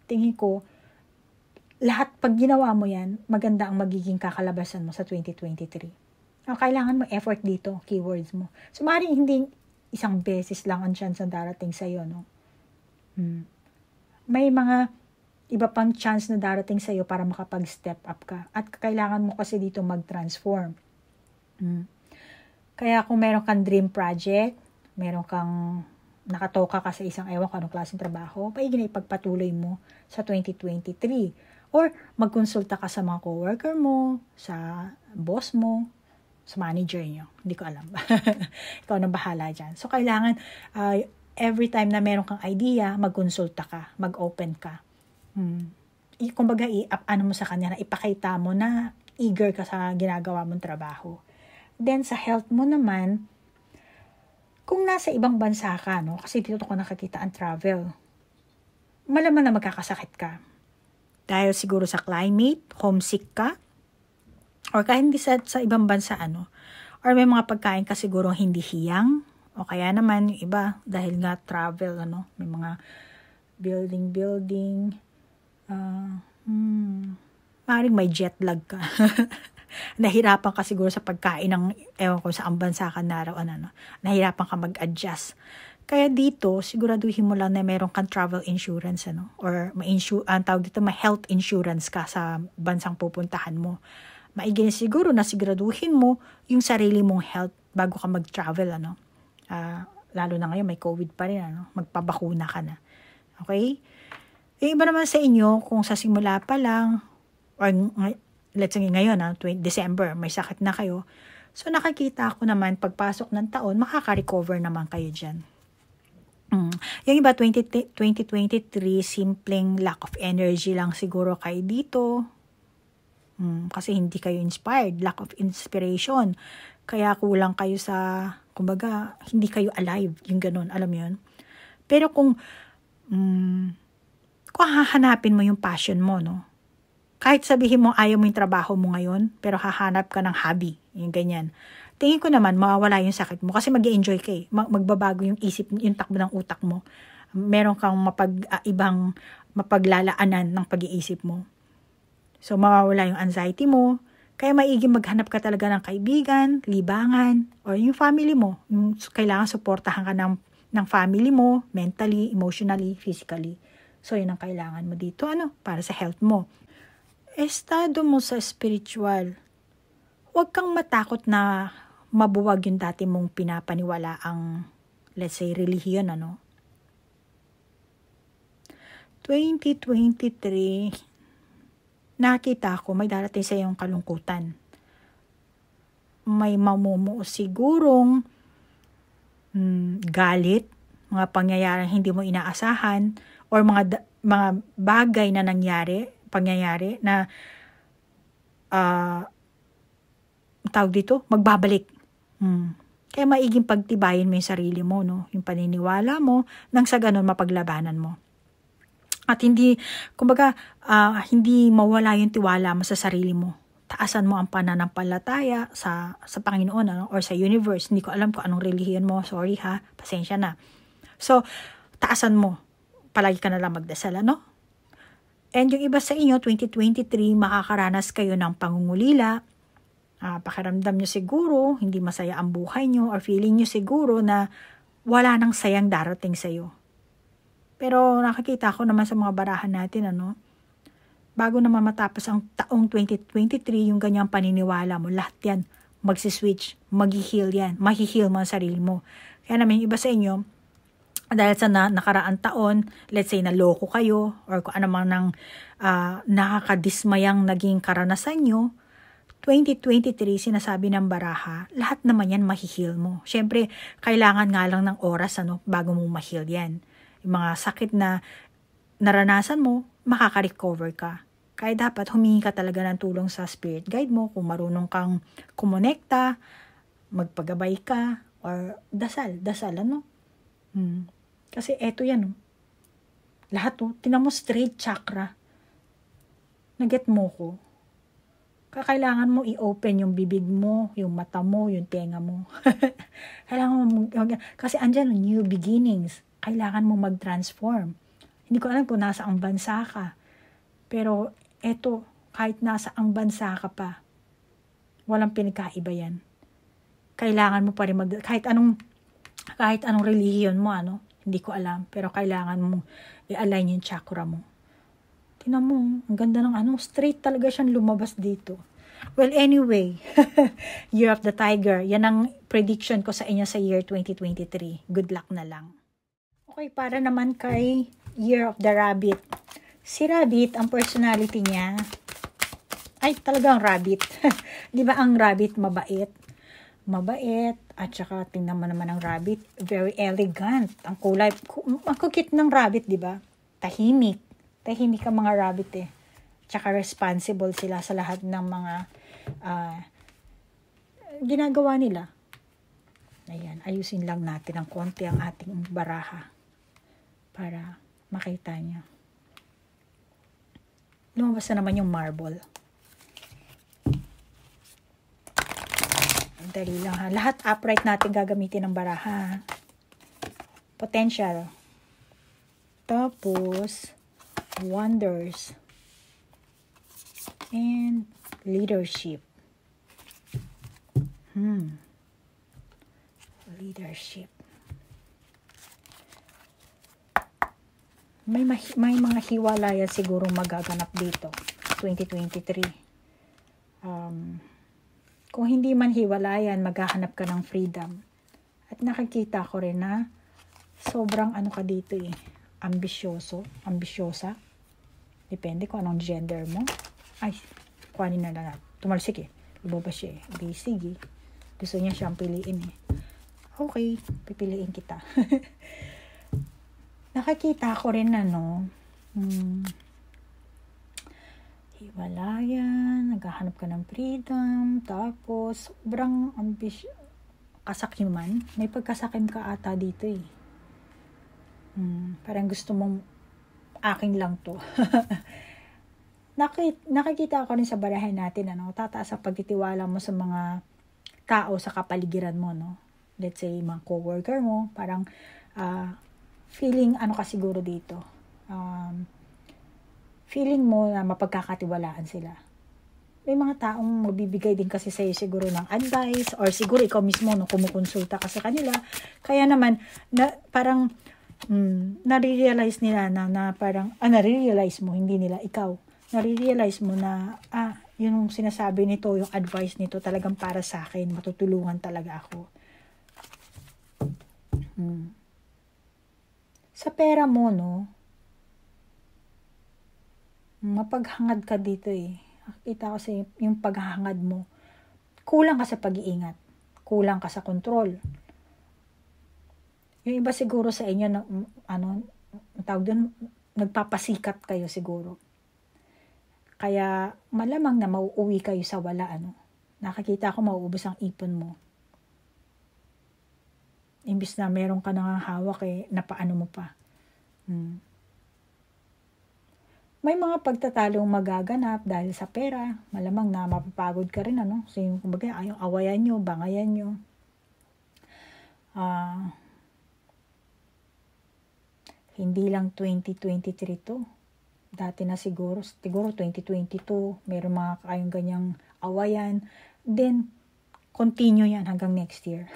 [SPEAKER 1] tingin ko, lahat pag ginawa mo yan, maganda ang magiging kakalabasan mo sa 2023. Ang ah, kailangan mo effort dito, keywords mo. So, maaaring hindi isang beses lang ang chance na darating sa iyo, no? Hmm. May mga iba pang chance na darating sa iyo para makapag-step up ka. At kailangan mo kasi dito mag-transform. Hmm. Kaya kung meron kang dream project, meron kang nakatoka ka sa isang ewan ko anong klaseng trabaho, paigin na ipagpatuloy mo sa 2023 Or magkonsulta ka sa mga coworker mo, sa boss mo, sa manager nyo. Hindi ko alam. [laughs] Ikaw na bahala dyan. So, kailangan uh, every time na meron kang idea, magkonsulta ka, mag-open ka. Hmm. I, kumbaga, i-up ano mo sa kanya na ipakita mo na eager ka sa ginagawa mong trabaho. Then, sa health mo naman, kung nasa ibang bansa ka, no, kasi dito ko nakakita ang travel, malaman na magkakasakit ka dahil siguro sa climate, homesick ka, or kahit hindi sa, sa ibang bansa ano, or may mga pagkain ka siguro hindi hiyang, o kaya naman yung iba dahil nga travel ano, may mga building building, uh, hmm, maaaring may jet lag ka. [laughs] nahirapan ka siguro sa pagkain ng, ewan ko, sa ang bansa ka narawan, ano, nahirapan ka mag-adjust. Kaya dito, siguraduhin mo lang na meron kang travel insurance, ano? Or ma-insure, ang tawag dito, ma-health insurance ka sa bansang pupuntahan mo. Maigi na siguro na siguraduhin mo yung sarili mong health bago ka mag-travel, ano? Uh, lalo na ngayon, may COVID pa rin, ano? Magpabakuna ka na. Okay? Eh, iba naman sa inyo, kung sa simula pa lang, or let's say ngayon, ha, ah, 20, December, may sakit na kayo, So nakikita ko naman pagpasok ng taon, makaka-recover naman kayo dyan. Mm. Yung iba, 20, 2023, simpleng lack of energy lang siguro kay dito. Mm, kasi hindi kayo inspired, lack of inspiration. Kaya kulang kayo sa, kumbaga, hindi kayo alive, yung ganun, alam mo yun. Pero kung, mm, kung hahanapin mo yung passion mo, no? Kahit sabihin mo ayaw mo yung trabaho mo ngayon, pero hahanap ka ng hobby, yung ganyan tingin ko naman mawawala yung sakit mo kasi mag enjoy ka eh. Magbabago yung isip, yung takbo ng utak mo. Meron kang mapag-ibang ah, mapaglalaanan ng pag-iisip mo. So, mawawala yung anxiety mo. Kaya maigi maghanap ka talaga ng kaibigan, libangan, or yung family mo. Yung kailangan suportahan ka ng, ng family mo, mentally, emotionally, physically. So, yun ang kailangan mo dito, ano, para sa health mo. Estado mo sa spiritual. Huwag kang matakot na mabuwag yung dati mong pinapaniwala ang, let's say, relihiyon, ano? 2023, nakita ko may darating sa iyong kalungkutan. May mamumuo sigurong mm, galit, mga pangyayari hindi mo inaasahan, or mga, mga bagay na nangyari, pangyayari na uh, tawag dito, magbabalik Hmm. Kaya maiging pagtibayin mo yung sarili mo, no? yung paniniwala mo, nang sa ganun mapaglabanan mo. At hindi, kumbaga, uh, hindi mawala yung tiwala mo sa sarili mo. Taasan mo ang pananampalataya sa, sa Panginoon ano? or sa universe. Hindi ko alam kung anong relihiyon mo. Sorry ha, pasensya na. So, taasan mo. Palagi ka na lang magdasal, ano? And yung iba sa inyo, 2023, makakaranas kayo ng pangungulila, uh, pakiramdam nyo siguro, hindi masaya ang buhay nyo, or feeling nyo siguro na wala nang sayang darating sa'yo. Pero nakakita ko naman sa mga barahan natin, ano, bago na mamatapos ang taong 2023, yung ganyang paniniwala mo, lahat yan, magsiswitch, mag-heal yan, mahihil mo ang sarili mo. Kaya namin iba sa inyo, dahil sa na, nakaraang taon, let's say naloko kayo, or kung ano man ang uh, nakakadismayang naging karanasan nyo, 2023 sinasabi ng baraha, lahat naman yan mahihil mo. Siyempre, kailangan nga lang ng oras ano, bago mo mahil yan. Yung mga sakit na naranasan mo, makaka-recover ka. Kaya dapat humingi ka talaga ng tulong sa spirit guide mo kung marunong kang kumonekta, magpagabay ka, or dasal, dasal ano. Hmm. Kasi eto yan. Oh. Lahat oh, tinan mo straight chakra. Naget mo ko kailangan mo i-open yung bibig mo, yung mata mo, yung tenga mo. [laughs] kailangan mo, mag, kasi andyan new beginnings. Kailangan mo mag-transform. Hindi ko alam kung nasa ang bansa ka. Pero eto, kahit nasa ang bansa ka pa, walang pinagkaiba yan. Kailangan mo pa rin mag, kahit anong, kahit anong religion mo, ano, hindi ko alam. Pero kailangan mo i-align yung chakra mo Tinan mo, ang ganda ng ano, straight talaga siyang lumabas dito. Well, anyway, [laughs] Year of the Tiger, yan ang prediction ko sa inyo sa year 2023. Good luck na lang. Okay, para naman kay Year of the Rabbit. Si Rabbit, ang personality niya, ay talagang rabbit. [laughs] 'Di ba ang rabbit mabait? Mabait at saka tingnan mo naman ang rabbit, very elegant. Ang kulay, ang ng rabbit, 'di ba? Tahimik. Tay hindi ka mga rabbit eh. Tsaka responsible sila sa lahat ng mga uh, ginagawa nila. Ayan, ayusin lang natin ng konti ang ating baraha para makita niya. Lumabas na naman yung marble. Dali lang ha. Lahat upright natin gagamitin ng baraha. Potential. Tapos, wonders and leadership hmm leadership may may mga hiwalayan siguro magaganap dito 2023 um, kung hindi man hiwalayan maghahanap ka ng freedom at nakikita ko rin na sobrang ano ka dito eh ambisyoso ambisyosa Depende kung anong gender mo. Ay, kuhanin na lang natin. Tumalsik eh. Lumabas siya eh. Okay, sige. Gusto niya siyang piliin eh. Okay, pipiliin kita. [laughs] Nakakita ko rin ano, hmm, hiwalayan, naghahanap ka ng freedom, tapos sobrang ambis kasakiman. May pagkasakim ka ata dito eh. Hmm, parang gusto mong akin lang to. [laughs] Nakit, nakikita ko rin sa barahan natin, ano, tataas ang pagtitiwala mo sa mga tao sa kapaligiran mo, no? Let's say, mga coworker mo, parang uh, feeling, ano ka siguro dito, um, feeling mo na mapagkakatiwalaan sila may mga taong magbibigay din kasi sa'yo siguro ng advice or siguro ikaw mismo no, kumukonsulta ka sa kanila. Kaya naman, na, parang Mm, nare-realize nila na, na parang, ah, nare-realize mo, hindi nila, ikaw. Nare-realize mo na, ah, yung sinasabi nito, yung advice nito talagang para sa akin, matutulungan talaga ako. Mm. Sa pera mo, no, mapaghangad ka dito eh. Nakita ko sa yung paghahangad mo. Kulang ka sa pag-iingat. Kulang ka sa control yung iba siguro sa inyo, na, mm, ano, tawag doon, nagpapasikat kayo siguro. Kaya malamang na mauuwi kayo sa wala, ano. Nakakita ko mauubos ang ipon mo. Imbis na meron ka nang hawak eh, napaano mo pa. Hmm. May mga pagtatalong magaganap dahil sa pera. Malamang na mapapagod ka rin, ano. So, yung kumbaga, ayaw awayan nyo, bangayan nyo. Ah... Uh, hindi lang 2023 to. Dati na siguro, siguro 2022, meron mga kayong ganyang awayan. Then, continue yan hanggang next year.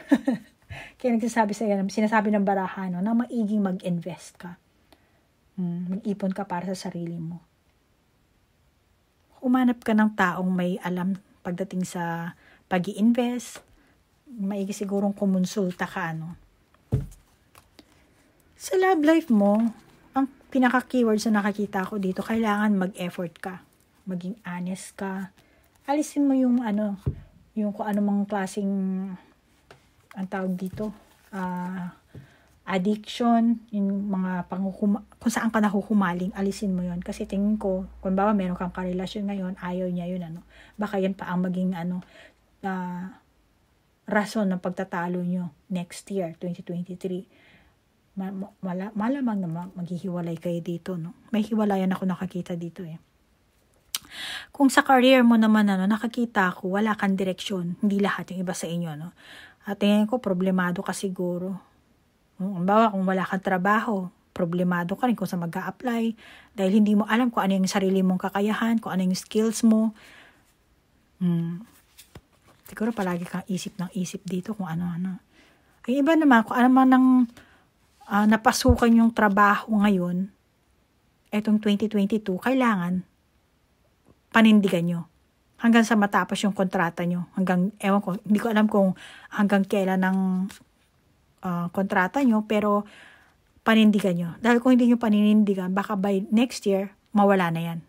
[SPEAKER 1] [laughs] Kaya nagsasabi sa yan, sinasabi ng baraha, no, na maiging mag-invest ka. Hmm, mag-ipon ka para sa sarili mo. Umanap ka ng taong may alam pagdating sa pag invest maigi sigurong kumonsulta ka, ano, sa love life mo, ang pinaka-keywords na nakakita ko dito, kailangan mag-effort ka. Maging honest ka. Alisin mo yung ano, yung kung ano mang klaseng ang tawag dito, uh, addiction, yung mga panghukuma, kung saan ka nahuhumaling, alisin mo yon Kasi tingin ko, kung bawa meron kang karelasyon ngayon, ayaw niya yun, ano. Baka yan pa ang maging, ano, uh, rason ng pagtatalo nyo next year, 2023 mala, malamang na maghihiwalay kayo dito, no? May hiwalayan ako nakakita dito eh. Kung sa career mo naman, ano, nakakita ako, wala kang direksyon. Hindi lahat yung iba sa inyo, no? At tingin ko, problemado ka siguro. Hmm, ang bawa, kung wala kang trabaho, problemado ka rin kung sa mag apply Dahil hindi mo alam kung ano yung sarili mong kakayahan, kung ano yung skills mo. Hmm. Siguro palagi kang isip ng isip dito kung ano-ano. Ay iba naman, kung ano man ng uh, napasukan yung trabaho ngayon, etong 2022, kailangan panindigan nyo. Hanggang sa matapos yung kontrata nyo. Hanggang, ewan ko, hindi ko alam kung hanggang kailan ng uh, ah, kontrata nyo, pero panindigan nyo. Dahil kung hindi nyo paninindigan, baka by next year, mawala na yan.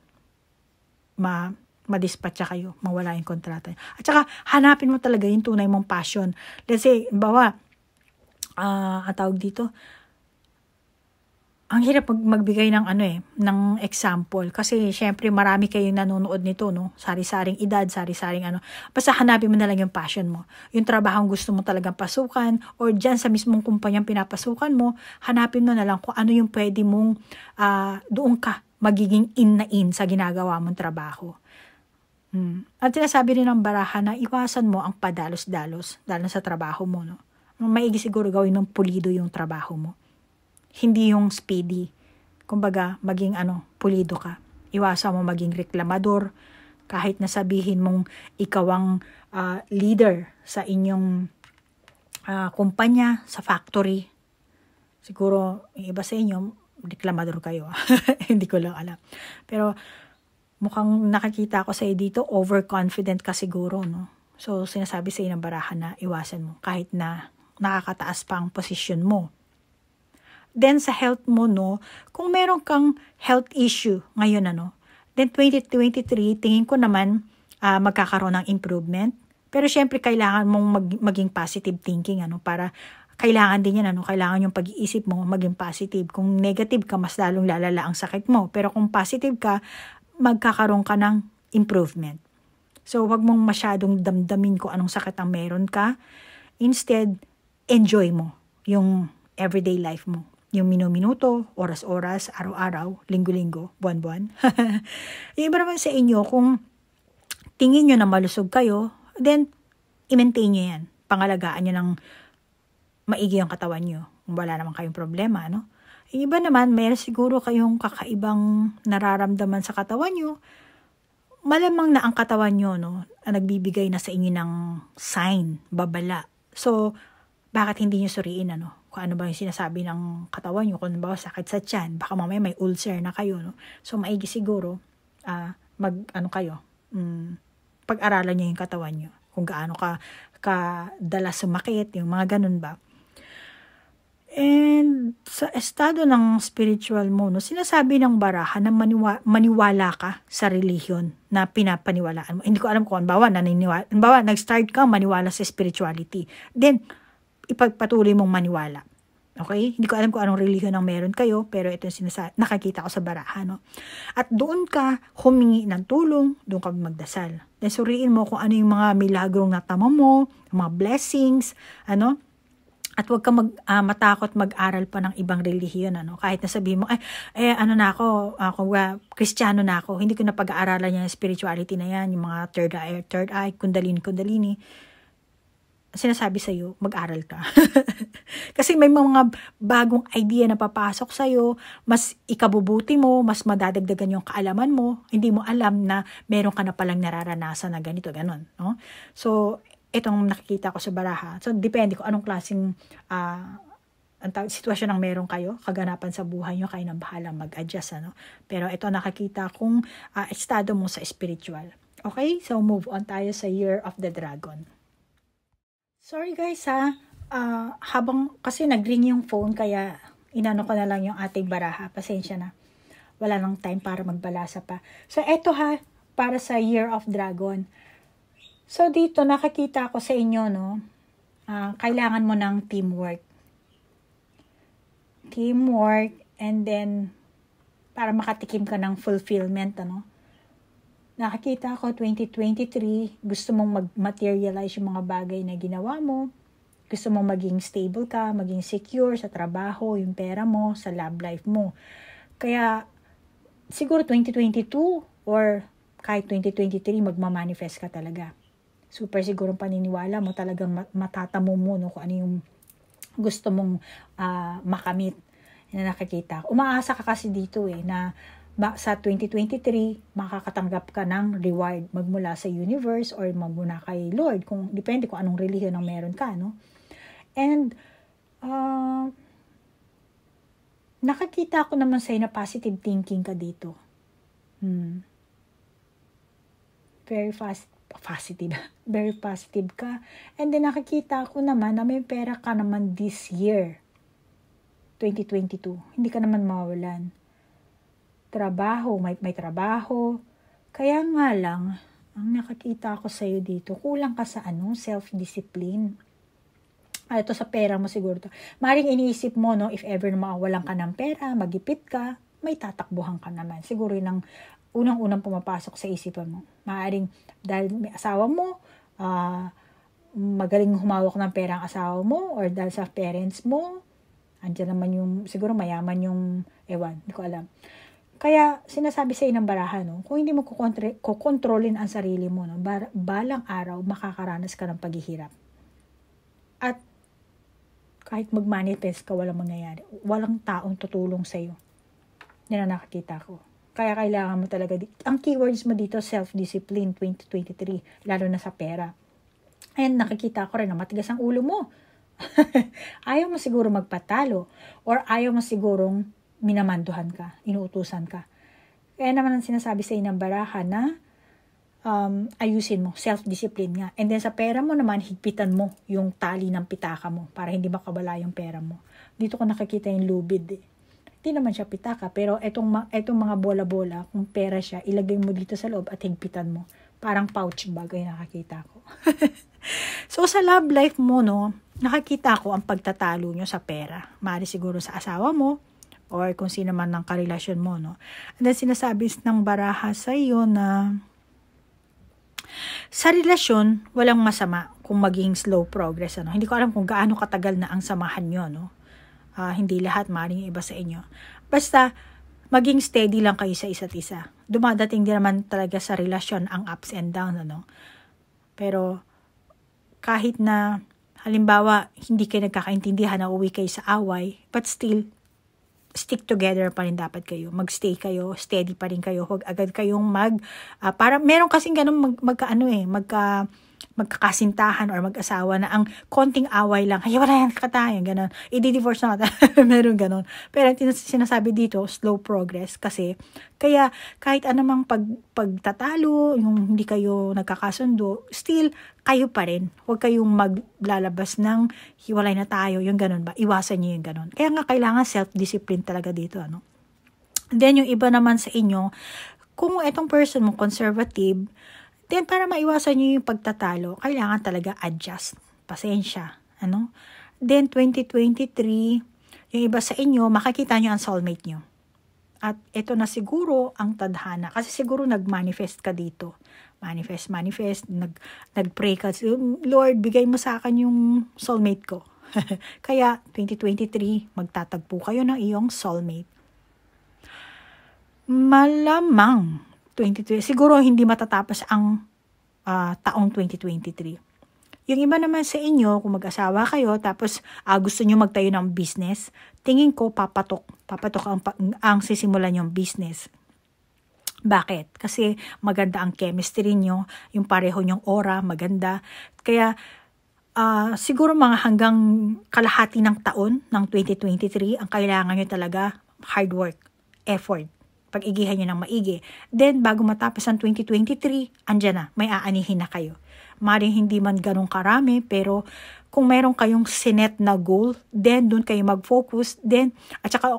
[SPEAKER 1] Ma, madispatcha kayo, mawala yung kontrata. Nyo. At saka, hanapin mo talaga yung tunay mong passion. Let's say, bawa, uh, ah, ang tawag dito, ang hirap mag magbigay ng ano eh, ng example. Kasi syempre marami kayong nanonood nito, no? Sari-saring edad, sari-saring ano. Basta hanapin mo na lang yung passion mo. Yung trabaho gusto mo talagang pasukan or dyan sa mismong kumpanyang pinapasukan mo, hanapin mo na lang kung ano yung pwede mong uh, doon ka magiging in na in sa ginagawa mong trabaho. Hmm. At sinasabi rin ng baraha na iwasan mo ang padalos-dalos dahil sa trabaho mo, no? Maigi siguro gawin ng pulido yung trabaho mo hindi yung speedy. Kumbaga, maging ano, pulido ka. Iwasan mo maging reklamador. Kahit na sabihin mong ikaw ang uh, leader sa inyong uh, kumpanya, sa factory. Siguro, iba sa inyo, reklamador kayo. [laughs] Hindi ko lang alam. Pero, mukhang nakakita ko sa iyo dito, overconfident ka siguro, no? So, sinasabi sa iyo barahan na iwasan mo kahit na nakakataas pa ang posisyon mo. Then sa health mo, no, kung meron kang health issue ngayon, ano, then 2023, tingin ko naman uh, magkakaroon ng improvement. Pero syempre, kailangan mong mag- maging positive thinking, ano, para kailangan din yan, ano, kailangan yung pag-iisip mo maging positive. Kung negative ka, mas lalong lalala ang sakit mo. Pero kung positive ka, magkakaroon ka ng improvement. So, wag mong masyadong damdamin kung anong sakit ang meron ka. Instead, enjoy mo yung everyday life mo. Yung mino-minuto, oras-oras, araw-araw, linggo-linggo, buwan-buwan. yung [laughs] iba naman sa inyo, kung tingin nyo na malusog kayo, then i-maintain nyo yan. Pangalagaan nyo ng maigi ang katawan nyo. Kung wala naman kayong problema, no? Yung iba naman, mayroon siguro kayong kakaibang nararamdaman sa katawan nyo. Malamang na ang katawan nyo, no, ang nagbibigay na sa inyo ng sign, babala. So, bakit hindi nyo suriin, ano? kung ano ba yung sinasabi ng katawan nyo. Kung ba sakit sa tiyan, baka mamaya may ulcer na kayo. No? So, maigi siguro, uh, mag, ano kayo, mm, pag-aralan nyo yung katawan nyo. Kung gaano ka, kadala sumakit, yung mga ganun ba. And sa estado ng spiritual mo, no, sinasabi ng baraha na maniwa, maniwala ka sa relihiyon na pinapaniwalaan mo. Hindi ko alam kung, bawa, naniniwala, bawa, nag-start ka, maniwala sa spirituality. Then, ipagpatuloy mong maniwala. Okay? Hindi ko alam kung anong religion ang meron kayo, pero ito yung sinasa- nakakita ko sa baraha. No? At doon ka humingi ng tulong, doon ka magdasal. Then suriin mo kung ano yung mga milagrong natama mo, mga blessings, ano? At huwag ka mag, uh, matakot mag-aral pa ng ibang relihiyon. Ano? Kahit na nasabi mo, ay, eh, ano na ako, ako ah, uh, ah, kristyano na ako, hindi ko na pag-aaralan yung spirituality na yan, yung mga third eye, third eye, kundalini, kundalini sinasabi sa'yo, mag-aral ka. [laughs] Kasi may mga bagong idea na papasok sa'yo, mas ikabubuti mo, mas madadagdagan yung kaalaman mo, hindi mo alam na meron ka na palang nararanasan na ganito, ganon. No? So, itong nakikita ko sa baraha. So, depende ko anong klaseng uh, ang sitwasyon ang meron kayo, kaganapan sa buhay nyo, kayo nang bahala mag-adjust. Ano? Pero ito nakakita kung uh, ah, estado mo sa spiritual. Okay? So, move on tayo sa Year of the Dragon. Sorry guys ha. Uh, habang kasi nagring yung phone kaya inano ko na lang yung ating baraha. Pasensya na. Wala nang time para magbalasa pa. So eto ha para sa Year of Dragon. So dito nakakita ko sa inyo no. Uh, kailangan mo ng teamwork. Teamwork and then para makatikim ka ng fulfillment ano. Nakakita ko 2023, gusto mong mag-materialize yung mga bagay na ginawa mo. Gusto mong maging stable ka, maging secure sa trabaho, yung pera mo, sa love life mo. Kaya siguro 2022 or kahit 2023 magma-manifest ka talaga. Super sigurong paniniwala mo talagang matatamo mo no, kung ano yung gusto mong uh, makamit na nakikita. Umaasa ka kasi dito eh na sa 2023, makakatanggap ka ng reward magmula sa universe or magmula kay Lord. Kung, depende kung anong relihiyon ang meron ka, no? And, uh, nakakita ako naman sa'yo na positive thinking ka dito. Hmm. Very fast, positive. [laughs] Very positive ka. And then nakakita ko naman na may pera ka naman this year. 2022. Hindi ka naman mawalan trabaho, may, may trabaho. Kaya nga lang, ang nakakita ko sa'yo dito, kulang ka sa ano, self-discipline. Ay, ah, ito sa pera mo siguro. To. Maring iniisip mo, no, if ever mawalan ka ng pera, magipit ka, may tatakbuhan ka naman. Siguro yun ang unang-unang pumapasok sa isipan mo. Maaring dahil may asawa mo, uh, magaling humawak ng pera ang asawa mo or dahil sa parents mo, andyan naman yung, siguro mayaman yung, ewan, hindi ko alam. Kaya sinasabi sa inang baraha, no, kung hindi mo kukontrolin ang sarili mo, no, bar- balang araw makakaranas ka ng paghihirap. At kahit magmanifest ka, walang mangyayari. Walang taong tutulong sa'yo. Yan ang nakakita ko. Kaya kailangan mo talaga, di- ang keywords mo dito, self-discipline 2023, lalo na sa pera. Ayan, nakikita ko rin na matigas ang ulo mo. [laughs] ayaw mo siguro magpatalo or ayaw mo sigurong minamanduhan ka, inuutusan ka. Kaya naman ang sinasabi sa inang baraha na um, ayusin mo, self-discipline nga. And then sa pera mo naman, higpitan mo yung tali ng pitaka mo para hindi makabala yung pera mo. Dito ko nakakita yung lubid eh. Hindi naman siya pitaka, pero etong, etong mga bola-bola, kung pera siya, ilagay mo dito sa loob at higpitan mo. Parang pouch bag ay nakakita ko. [laughs] so sa love life mo, no, nakakita ko ang pagtatalo nyo sa pera. Mari siguro sa asawa mo, or kung sino man ang karelasyon mo, no? And then, sinasabi ng baraha sa iyo na sa relasyon, walang masama kung maging slow progress. Ano? Hindi ko alam kung gaano katagal na ang samahan nyo. No? Uh, hindi lahat, maaaring iba sa inyo. Basta, maging steady lang kayo sa isa't isa. Dumadating din naman talaga sa relasyon ang ups and downs. Ano? Pero, kahit na, halimbawa, hindi kayo nagkakaintindihan na uwi kayo sa away, but still, stick together pa rin dapat kayo. Magstay kayo, steady pa rin kayo. Huwag agad kayong mag, uh, ah, parang meron kasing ganun mag, magka ano eh, magka, magkakasintahan or mag-asawa na ang konting away lang, ay wala yan, katayan, ganun. I-divorce na kata, [laughs] meron ganun. Pero sinasabi dito, slow progress kasi kaya kahit anumang pag, pagtatalo, yung hindi kayo nagkakasundo, still, kayo pa rin. Huwag kayong maglalabas ng hiwalay na tayo, yung ganun ba? Iwasan niyo yung ganun. Kaya nga kailangan self-discipline talaga dito, ano? Then, yung iba naman sa inyo, kung itong person mo conservative, Then, para maiwasan nyo yung pagtatalo, kailangan talaga adjust. Pasensya. Ano? Then, 2023, yung iba sa inyo, makikita nyo ang soulmate nyo. At ito na siguro ang tadhana. Kasi siguro nag-manifest ka dito. Manifest, manifest. Nag, nag-pray ka. Lord, bigay mo sa akin yung soulmate ko. [laughs] Kaya 2023, magtatagpo kayo ng iyong soulmate. Malamang 2023. Siguro hindi matatapos ang uh, taong 2023. Yung iba naman sa inyo, kung mag-asawa kayo, tapos uh, gusto nyo magtayo ng business, tingin ko papatok. Papatok ang, ang sisimulan yung business. Bakit? Kasi maganda ang chemistry nyo, yung pareho nyong aura, maganda. Kaya uh, siguro mga hanggang kalahati ng taon ng 2023, ang kailangan nyo talaga hard work, effort pag-igihan nyo ng maigi. Then, bago matapos ang 2023, andyan na, may aanihin na kayo. Maring hindi man ganun karami, pero kung meron kayong sinet na goal, then doon kayo mag-focus, then, at saka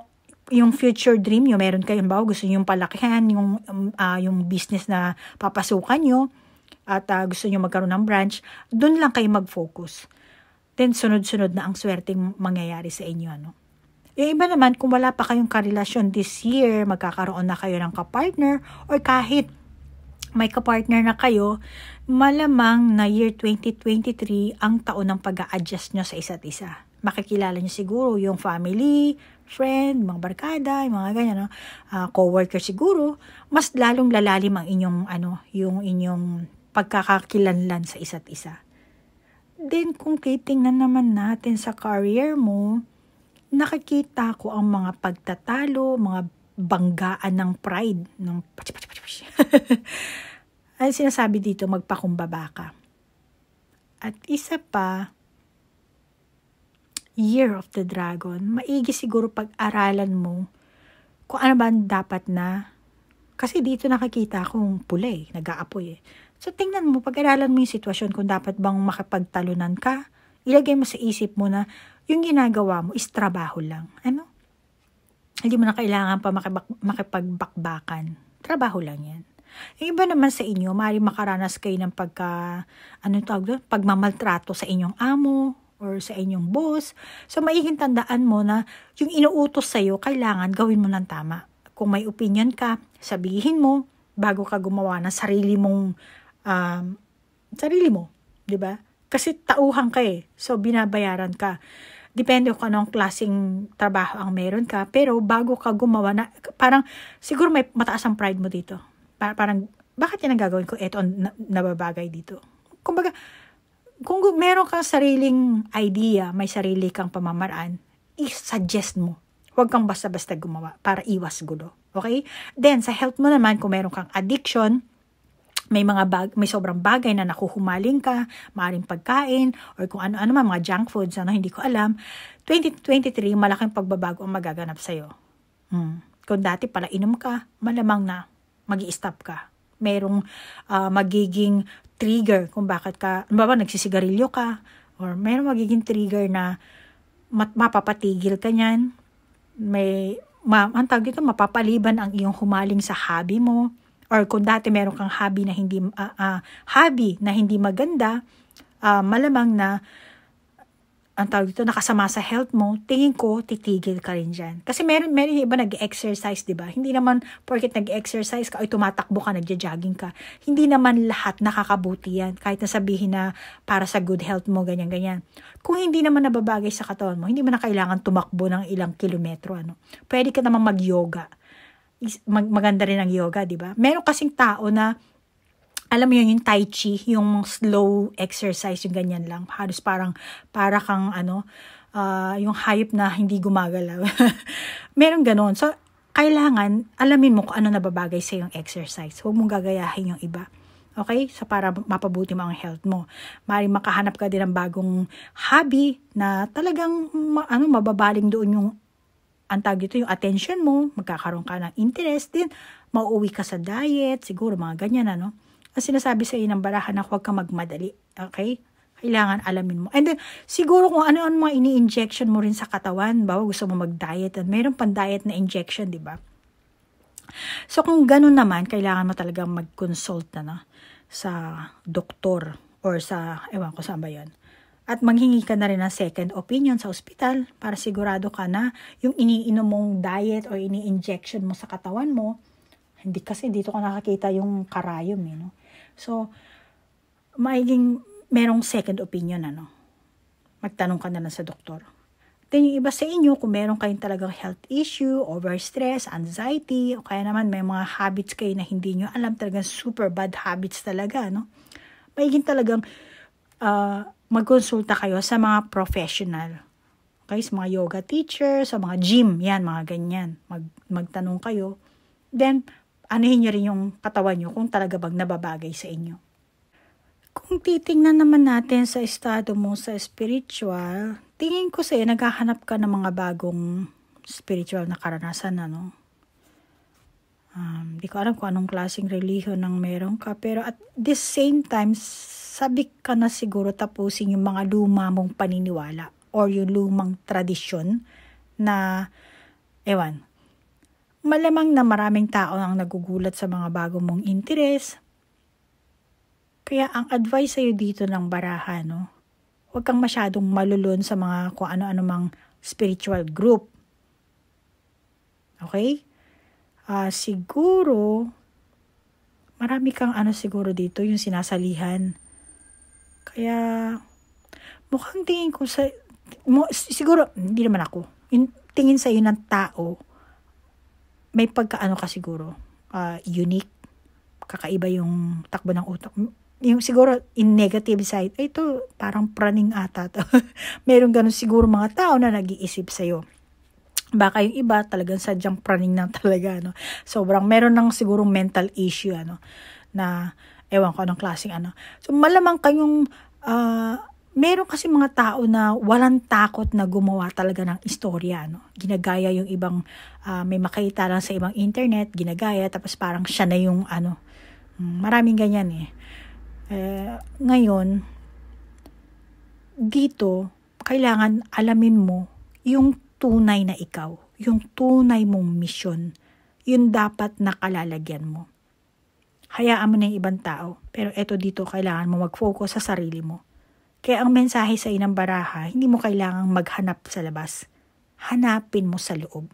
[SPEAKER 1] yung future dream nyo, meron kayong bago, gusto nyo yung palakihan, yung, uh, yung business na papasukan nyo, at uh, gusto nyo magkaroon ng branch, doon lang kayo mag-focus. Then, sunod-sunod na ang swerte mangyayari sa inyo. Ano? Yung eh, iba naman, kung wala pa kayong karelasyon this year, magkakaroon na kayo ng kapartner, or kahit may kapartner na kayo, malamang na year 2023 ang taon ng pag adjust nyo sa isa't isa. Makikilala nyo siguro yung family, friend, mga barkada, yung mga ganyan, no? uh, co-worker siguro, mas lalong lalalim ang inyong, ano, yung inyong pagkakakilanlan sa isa't isa. Then, kung titingnan naman natin sa career mo, nakikita ko ang mga pagtatalo, mga banggaan ng pride, ng pachi pachi [laughs] sinasabi dito, magpakumbaba ka. At isa pa, Year of the Dragon, maigi siguro pag-aralan mo kung ano ba dapat na kasi dito nakakita akong pulay, eh, nag-aapoy eh. So tingnan mo, pag-aralan mo yung sitwasyon kung dapat bang makipagtalunan ka, ilagay mo sa isip mo na yung ginagawa mo is trabaho lang. Ano? Hindi mo na kailangan pa makipagbakbakan. Trabaho lang yan. Yung iba naman sa inyo, maaaring makaranas kayo ng pagka, ano tawag doon, pagmamaltrato sa inyong amo or sa inyong boss. So, maiging tandaan mo na yung inuutos sa'yo, kailangan gawin mo ng tama. Kung may opinion ka, sabihin mo bago ka gumawa ng sarili mong, um, sarili mo, di ba? Kasi tauhan ka eh. So, binabayaran ka. Depende kung anong klaseng trabaho ang meron ka. Pero bago ka gumawa na, parang siguro may mataas ang pride mo dito. Par- parang, bakit yan ang gagawin ko? Ito na- nababagay dito. Kung Kumbaga, kung meron kang sariling idea, may sarili kang pamamaraan, i-suggest mo. Huwag kang basta-basta gumawa para iwas gulo. Okay? Then, sa health mo naman, kung meron kang addiction, may mga bag, may sobrang bagay na nakuhumaling ka, maaring pagkain, or kung ano-ano man, mga junk foods, ano, hindi ko alam. 2023, malaking pagbabago ang magaganap sa'yo. Hmm. Kung dati pala inom ka, malamang na mag stop ka. Merong uh, magiging trigger kung bakit ka, baba nagsisigarilyo ka, or merong magiging trigger na mat- mapapatigil ka niyan. May, ma, ang tawag dito, mapapaliban ang iyong humaling sa hobby mo or kung dati meron kang hobby na hindi uh, uh, hobby na hindi maganda, uh, malamang na ang tawag dito, nakasama sa health mo, tingin ko, titigil ka rin dyan. Kasi meron, meron iba nag-exercise, di ba? Hindi naman, porket nag-exercise ka, o tumatakbo ka, nagja-jogging ka. Hindi naman lahat nakakabuti yan. Kahit nasabihin na para sa good health mo, ganyan-ganyan. Kung hindi naman nababagay sa katawan mo, hindi mo na kailangan tumakbo ng ilang kilometro. Ano? Pwede ka naman mag-yoga mag- maganda rin ang yoga, di ba? Meron kasing tao na, alam mo yun, yung tai chi, yung slow exercise, yung ganyan lang. Halos parang, para kang ano, uh, yung hype na hindi gumagalaw. [laughs] Meron ganon. So, kailangan alamin mo kung ano nababagay sa yung exercise. Huwag mong gagayahin yung iba. Okay? Sa so para mapabuti mo ang health mo. Mari makahanap ka din ng bagong hobby na talagang ma- ano mababaling doon yung ang tawag dito yung attention mo, magkakaroon ka ng interest din, mauwi ka sa diet, siguro mga ganyan ano. Ang sinasabi sa inang barahan na huwag kang magmadali, okay? Kailangan alamin mo. And then, siguro kung ano ang mga ini-injection mo rin sa katawan, bawa gusto mo mag-diet, at mayroon pang diet na injection, di ba? So, kung ganun naman, kailangan mo talaga mag-consult na, no? sa doktor or sa, ewan ko saan ba yun, at manghingi ka na rin ng second opinion sa ospital para sigurado ka na yung iniinom mong diet o ini-injection mo sa katawan mo, hindi kasi dito ka nakakita yung karayom eh, no? So, maiging merong second opinion ano. Magtanong ka na lang sa doktor. Then yung iba sa inyo, kung meron kayong talagang health issue, overstress, anxiety, o kaya naman may mga habits kayo na hindi nyo alam, talagang super bad habits talaga, no? Maiging talagang uh, magkonsulta kayo sa mga professional. Okay, sa mga yoga teacher, sa mga gym, yan, mga ganyan. Mag, magtanong kayo. Then, anuhin nyo rin yung katawan nyo kung talaga bang nababagay sa inyo. Kung titingnan naman natin sa estado mo sa spiritual, tingin ko sa'yo naghahanap ka ng mga bagong spiritual na karanasan, ano? Um, di ko alam kung anong klaseng religion ang meron ka, pero at this same time, sabik ka na siguro tapusin yung mga luma mong paniniwala or yung lumang tradisyon na, ewan, malamang na maraming tao ang nagugulat sa mga bago mong interes. Kaya ang advice sa'yo dito ng baraha, no? Huwag kang masyadong malulun sa mga kung ano-ano mang spiritual group. Okay? Uh, siguro, marami kang ano siguro dito, yung sinasalihan kaya, mukhang tingin ko sa, mo, siguro, hindi naman ako, yung tingin sa iyo ng tao, may pagkaano ka siguro, uh, unique, kakaiba yung takbo ng utak. Yung siguro, in negative side, ay ito, parang praning ata. [laughs] Meron ganun siguro mga tao na nag-iisip sa'yo baka yung iba talagang sadyang praning na [laughs] talaga ano sobrang meron nang siguro mental issue ano na ewan ko anong klaseng ano. So malamang kayong, uh, meron kasi mga tao na walang takot na gumawa talaga ng istorya. No? Ginagaya yung ibang, uh, may makita lang sa ibang internet, ginagaya, tapos parang siya na yung ano. Hmm, maraming ganyan eh. Eh, ngayon, dito, kailangan alamin mo yung tunay na ikaw, yung tunay mong misyon, yun dapat nakalalagyan mo hayaan mo na yung ibang tao. Pero eto dito, kailangan mo mag-focus sa sarili mo. Kaya ang mensahe sa inang baraha, hindi mo kailangang maghanap sa labas. Hanapin mo sa loob.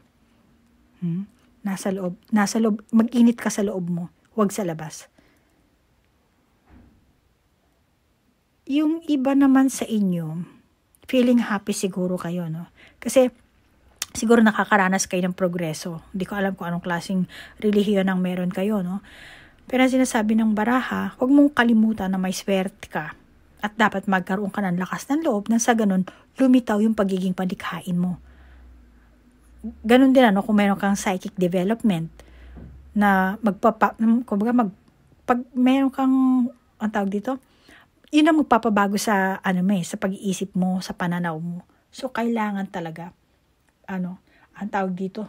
[SPEAKER 1] Hmm? Nasa loob. Nasa loob. Mag-init ka sa loob mo. Huwag sa labas. Yung iba naman sa inyo, feeling happy siguro kayo, no? Kasi siguro nakakaranas kayo ng progreso. Hindi ko alam kung anong klaseng relihiyon ang meron kayo, no? Pero sinasabi ng baraha, huwag mong kalimutan na may swerte ka. At dapat magkaroon ka ng lakas ng loob nang sa ganun lumitaw yung pagiging palikhain mo. Ganun din ano kung meron kang psychic development na magpapa, kumbaga mag, pag meron kang, ang tawag dito, yun ang magpapabago sa ano may eh, sa pag-iisip mo, sa pananaw mo. So kailangan talaga ano, ang tawag dito.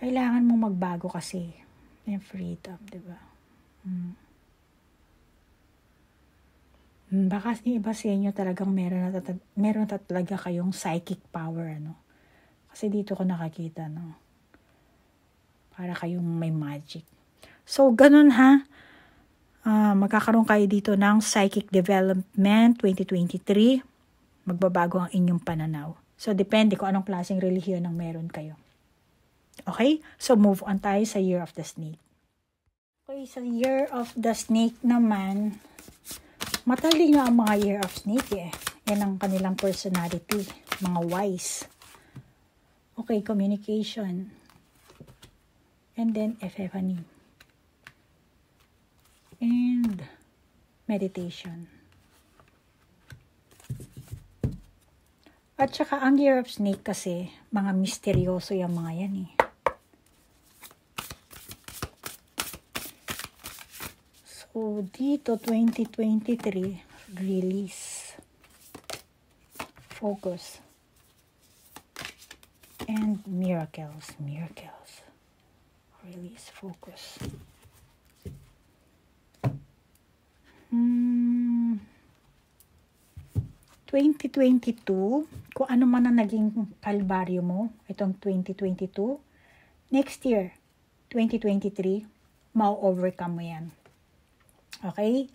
[SPEAKER 1] Kailangan mong magbago kasi and freedom, di ba? Mm. Baka yung iba sa inyo talagang meron na, tata- meron na talaga kayong psychic power, ano? Kasi dito ko nakakita, no? Para kayong may magic. So, ganun ha. Uh, magkakaroon kayo dito ng Psychic Development 2023. Magbabago ang inyong pananaw. So, depende kung anong klaseng relihiyon ang meron kayo. Okay? So, move on tayo sa Year of the Snake. Okay, sa so Year of the Snake naman, matalino ang mga Year of Snake eh. Yan ang kanilang personality, mga wise. Okay, communication. And then, epiphany. And meditation. At saka, ang Year of Snake kasi, mga misteryoso yung mga yan eh. o dito 2023 release focus and miracles miracles release focus mm, 2022 kung ano man ang naging kalbaryo mo itong 2022 next year 2023 ma-overcome mo yan Okay?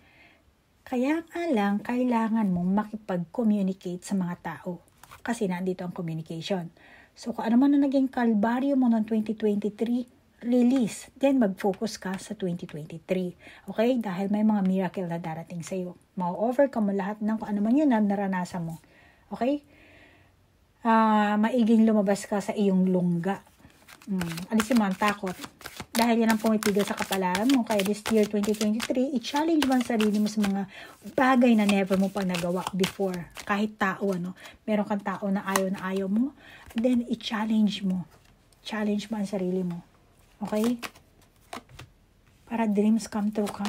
[SPEAKER 1] Kaya nga lang, kailangan mong makipag-communicate sa mga tao. Kasi nandito ang communication. So, kung ano man na naging kalbaryo mo noong 2023, release. Then, mag-focus ka sa 2023. Okay? Dahil may mga miracle na darating sa'yo. Ma-overcome mo lahat ng kung ano man yun na naranasan mo. Okay? Uh, maiging lumabas ka sa iyong lungga Mm, alisin mo ang takot. Dahil yan ang pumipigil sa kapalaran mo. Kaya this year 2023, i-challenge mo ang sarili mo sa mga bagay na never mo pa nagawa before. Kahit tao, ano. Meron kang tao na ayaw na ayaw mo. Then, i-challenge mo. Challenge mo ang sarili mo. Okay? Para dreams come true ka.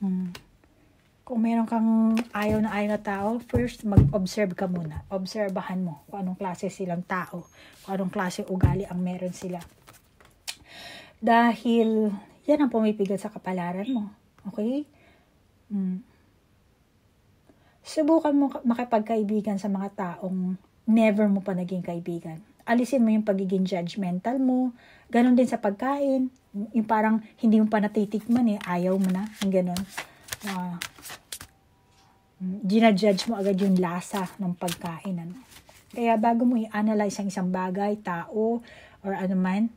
[SPEAKER 1] Mm kung meron kang ayaw na ayaw na tao, first mag-observe ka muna. Obserbahan mo kung anong klase silang tao, kung anong klase ugali ang meron sila. Dahil yan ang pumipigat sa kapalaran mo. Okay? Mm. Subukan mo makipagkaibigan sa mga taong never mo pa naging kaibigan. Alisin mo yung pagiging judgmental mo. Ganon din sa pagkain. Yung parang hindi mo pa natitikman eh, ayaw mo na. Ganon uh, ah. mm, ginajudge mo agad yung lasa ng pagkain. Ano? Kaya bago mo i-analyze ang isang bagay, tao, or ano man,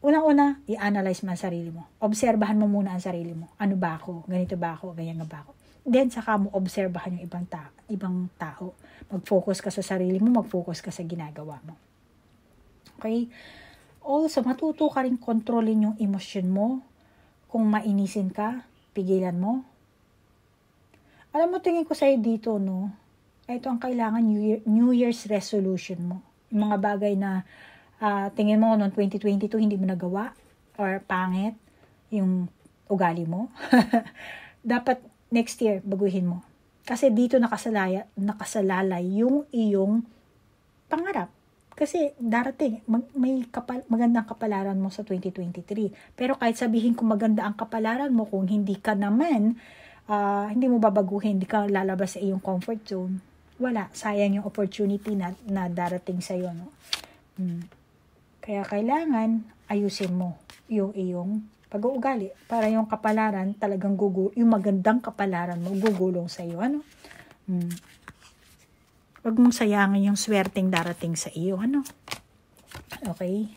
[SPEAKER 1] unang-una, i-analyze mo ang sarili mo. Obserbahan mo muna ang sarili mo. Ano ba ako? Ganito ba ako? Ganyan ba ako? Then, saka mo obserbahan yung ibang, ta- ibang tao. Mag-focus ka sa sarili mo, mag-focus ka sa ginagawa mo. Okay? Also, matuto ka rin kontrolin yung emosyon mo. Kung mainisin ka, pigilan mo? Alam mo, tingin ko sa'yo dito, no? Ito ang kailangan New, Year, New Year's resolution mo. Yung mga bagay na uh, tingin mo oh, noong 2022 hindi mo nagawa or pangit yung ugali mo. [laughs] Dapat next year baguhin mo. Kasi dito nakasalaya, nakasalalay yung iyong pangarap. Kasi darating, mag, may kapal, magandang kapalaran mo sa 2023. Pero kahit sabihin kung maganda ang kapalaran mo, kung hindi ka naman, uh, hindi mo babaguhin, hindi ka lalabas sa iyong comfort zone, wala. Sayang yung opportunity na, na darating iyo. No? Hmm. Kaya kailangan ayusin mo yung iyong pag-uugali para yung kapalaran talagang gugu yung magandang kapalaran mo gugulong sa iyo ano mm. Huwag mong sayangin yung swerteng darating sa iyo. Ano? Okay?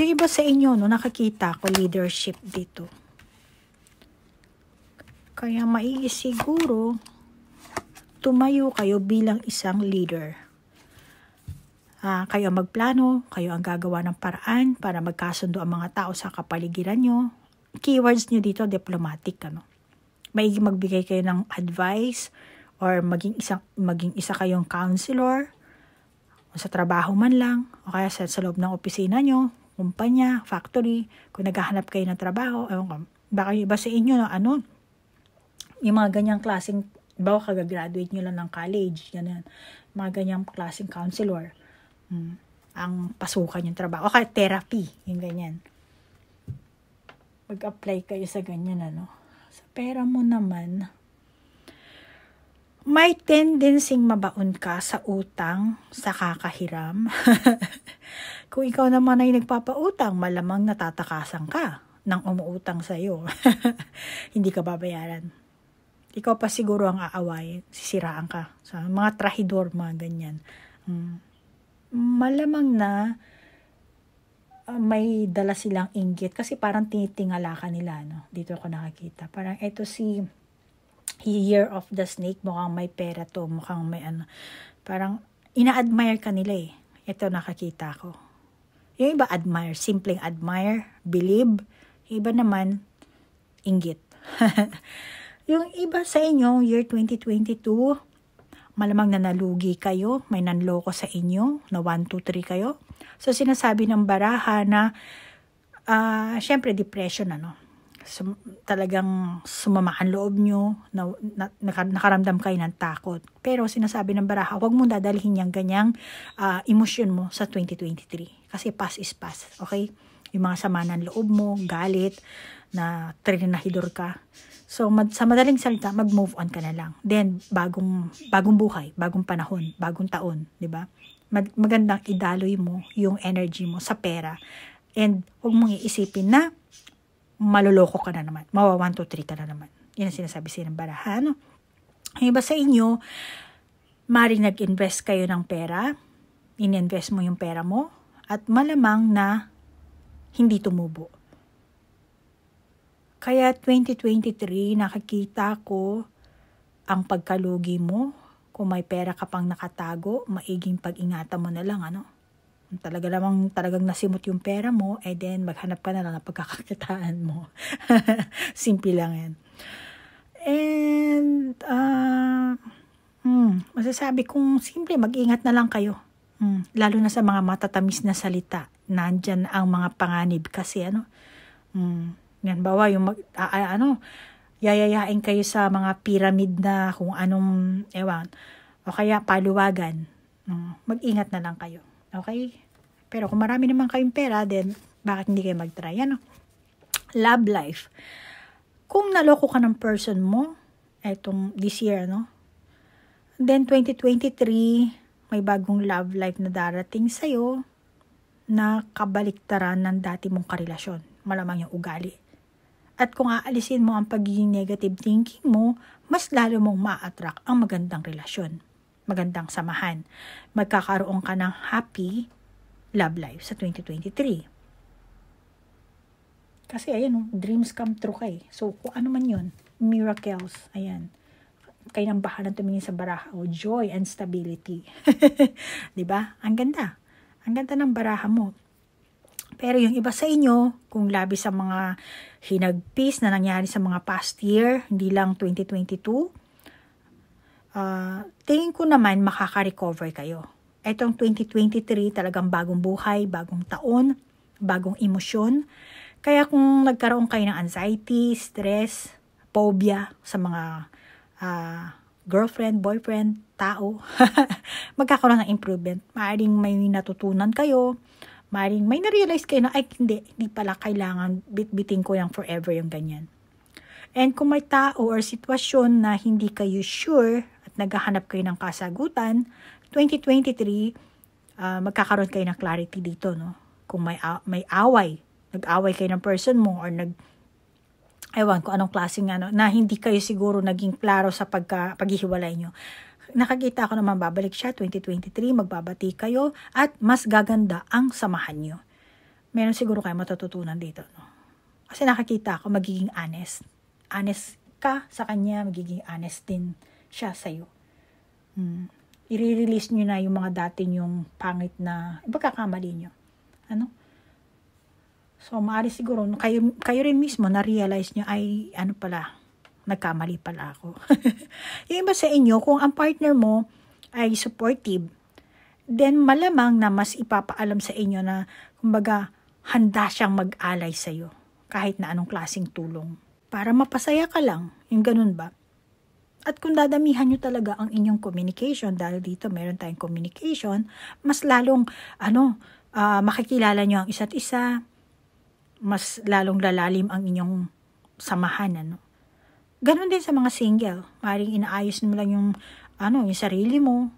[SPEAKER 1] Yung iba sa inyo, no, nakakita ko leadership dito. Kaya maiisiguro, tumayo kayo bilang isang leader. Ah, kayo magplano, kayo ang gagawa ng paraan para magkasundo ang mga tao sa kapaligiran nyo. Keywords nyo dito, diplomatic. Ano? May magbigay kayo ng advice, or maging isang maging isa kayong counselor sa trabaho man lang o kaya sa, sa loob ng opisina nyo, kumpanya, factory, kung naghahanap kayo ng trabaho, ewan ko, baka yung iba sa inyo no, ano, yung mga ganyang klaseng, bawa kagagraduate nyo lang ng college, ganyan, mga ganyang klaseng counselor, hmm, ang pasukan yung trabaho, o kaya therapy, yung ganyan. Mag-apply kayo sa ganyan, ano. Sa pera mo naman, may tendency mabaon ka sa utang, sa kakahiram. [laughs] Kung ikaw naman ay nagpapautang, malamang natatakasan ka ng umuutang sa'yo. [laughs] Hindi ka babayaran. Ikaw pa siguro ang aaway, sisiraan ka. Sa so, mga trahidor, mga ganyan. Hmm. Malamang na uh, may dala silang inggit kasi parang tinitingala ka nila. No? Dito ako nakakita. Parang eto si year of the snake, mukhang may pera to, mukhang may ano. Parang ina-admire ka nila eh. Ito nakakita ko. Yung iba admire, simpleng admire, believe. Yung iba naman, inggit. [laughs] yung iba sa inyo, year 2022, malamang nanalugi kayo, may nanloko sa inyo, na 1, 2, 3 kayo. So, sinasabi ng baraha na, uh, syempre, depression, ano sum, talagang sumama ang loob nyo, na, na, nakaramdam kayo ng takot. Pero sinasabi ng baraha, huwag mo dadalhin yung ganyang uh, emosyon mo sa 2023. Kasi past is past, okay? Yung mga sama ng loob mo, galit, na trinahidor ka. So, mad, sa madaling salita, mag-move on ka na lang. Then, bagong, bagong buhay, bagong panahon, bagong taon, di ba? Mag, magandang idaloy mo yung energy mo sa pera. And, huwag mong iisipin na maloloko ka na naman. Mawa 1, 2, 3 ka na naman. Yan ang sinasabi sa'yo ng baraha. No? Yung iba sa inyo, maring nag-invest kayo ng pera, in-invest mo yung pera mo, at malamang na hindi tumubo. Kaya 2023, nakikita ko ang pagkalugi mo. Kung may pera ka pang nakatago, maiging pag-ingatan mo na lang, ano? talaga lamang talagang nasimot yung pera mo, and eh, then maghanap ka na lang ng pagkakakitaan mo. [laughs] Simple lang yan. And, uh, hmm, masasabi kong simple, mag-ingat na lang kayo. Hmm, lalo na sa mga matatamis na salita. Nandyan ang mga panganib kasi ano. Hmm, yan bawa yung mag, a, a, ano, yayayain kayo sa mga pyramid na kung anong, ewan, o kaya paluwagan. Hmm, mag-ingat na lang kayo. Okay? Pero kung marami naman kayong pera, then bakit hindi kayo mag-try? Ano? Love life. Kung naloko ka ng person mo, etong this year, no? Then 2023, may bagong love life na darating sa'yo na kabaliktaran ng dati mong karelasyon. Malamang yung ugali. At kung aalisin mo ang pagiging negative thinking mo, mas lalo mong ma-attract ang magandang relasyon magandang samahan. Magkakaroon ka ng happy love life sa 2023. Kasi ayan, oh, dreams come true eh. So kung ano man yun, miracles, ayan. Kayo nang bahalang tumingin sa baraha o oh, joy and stability. [laughs] 'Di ba? Ang ganda. Ang ganda ng baraha mo. Pero yung iba sa inyo, kung labi sa mga hinagpis na nangyari sa mga past year, hindi lang 2022, uh, tingin ko naman makaka-recover kayo. Etong 2023 talagang bagong buhay, bagong taon, bagong emosyon. Kaya kung nagkaroon kayo ng anxiety, stress, phobia sa mga uh, girlfriend, boyfriend, tao, [laughs] magkakaroon ng improvement. Maaring may natutunan kayo, maaring may narealize kayo na, ay hindi, hindi pala kailangan bitbitin ko lang forever yung ganyan. And kung may tao or sitwasyon na hindi kayo sure naghahanap kayo ng kasagutan, 2023, uh, ah, magkakaroon kayo ng clarity dito, no? Kung may, may away, nag-away kayo ng person mo or nag ewan ko anong klase klaseng ano, na hindi kayo siguro naging klaro sa pagka, paghihiwalay nyo. Nakakita ako naman babalik siya 2023, magbabati kayo at mas gaganda ang samahan nyo. Meron siguro kayo matututunan dito. No? Kasi nakakita ako magiging honest. Honest ka sa kanya, magiging honest din siya sa'yo. Hmm. I-release nyo na yung mga dati yung pangit na pagkakamali nyo. Ano? So, maaari siguro, kayo, kayo rin mismo na-realize nyo, ay, ano pala, nagkamali pala ako. [laughs] yung iba sa inyo, kung ang partner mo ay supportive, then malamang na mas ipapaalam sa inyo na, kumbaga, handa siyang mag-alay sa'yo kahit na anong klasing tulong. Para mapasaya ka lang, yung ganun ba? At kung dadamihan nyo talaga ang inyong communication, dahil dito meron tayong communication, mas lalong ano, uh, makikilala nyo ang isa't isa, mas lalong lalalim ang inyong samahan. Ano? Ganon din sa mga single. Maring inaayos mo lang yung, ano, yung sarili mo.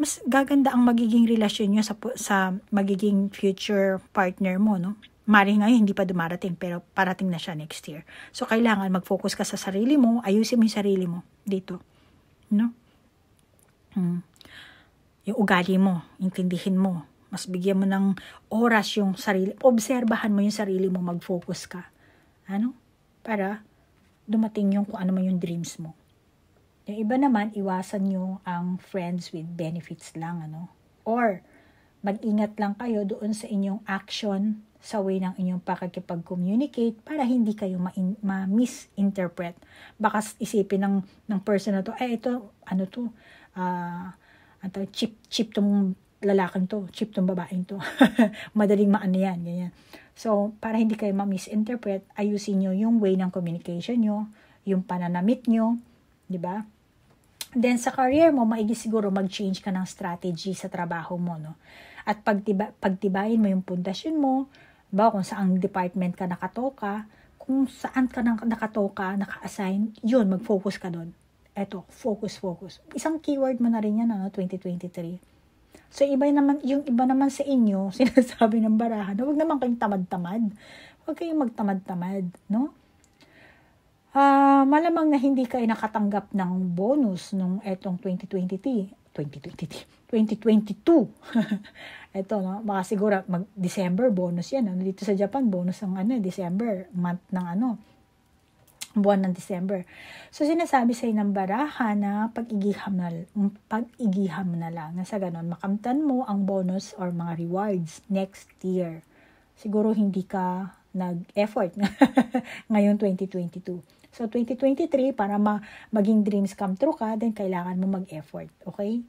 [SPEAKER 1] Mas gaganda ang magiging relasyon nyo sa, sa magiging future partner mo, no? Mari ngayon, hindi pa dumarating, pero parating na siya next year. So, kailangan mag-focus ka sa sarili mo, ayusin mo yung sarili mo dito. No? Hmm. Yung ugali mo, intindihin mo. Mas bigyan mo ng oras yung sarili. Obserbahan mo yung sarili mo, mag-focus ka. Ano? Para dumating yung kung ano man yung dreams mo. Yung iba naman, iwasan nyo ang friends with benefits lang, ano? Or, mag-ingat lang kayo doon sa inyong action sa way ng inyong pakikipag-communicate para hindi kayo ma-misinterpret. Ma Baka isipin ng, ng person na to, eh ito, ano to, ah, uh, ano ito, chip, chip tong lalaking to, chip tong babaeng to. [laughs] Madaling maano yan, ganyan. So, para hindi kayo ma-misinterpret, ayusin nyo yung way ng communication nyo, yung pananamit nyo, di ba? Then, sa career mo, maigi siguro mag-change ka ng strategy sa trabaho mo, no? At pagtiba- pagtibayin mo yung pundasyon mo, ba, kung saang department ka nakatoka, kung saan ka nakatoka, naka-assign, yun, mag-focus ka doon. Eto, focus, focus. Isang keyword mo na rin yan, ano, 2023. So, iba naman, yung iba naman sa inyo, [laughs] sinasabi ng barahan, huwag naman kayong tamad-tamad. Huwag kayong magtamad-tamad, no? Uh, malamang na hindi kayo nakatanggap ng bonus nung etong 2023 2022. 2022. Ito, no? Baka siguro mag-December bonus yan. Ano? Dito sa Japan, bonus ang ano, eh, December, month ng ano, buwan ng December. So, sinasabi sa ng baraha na pag-igiham na, pag-igiham na lang. Na sa ganun, makamtan mo ang bonus or mga rewards next year. Siguro hindi ka nag-effort [laughs] ngayon 2022. So, 2023, para ma- maging dreams come true ka, then kailangan mo mag-effort. Okay?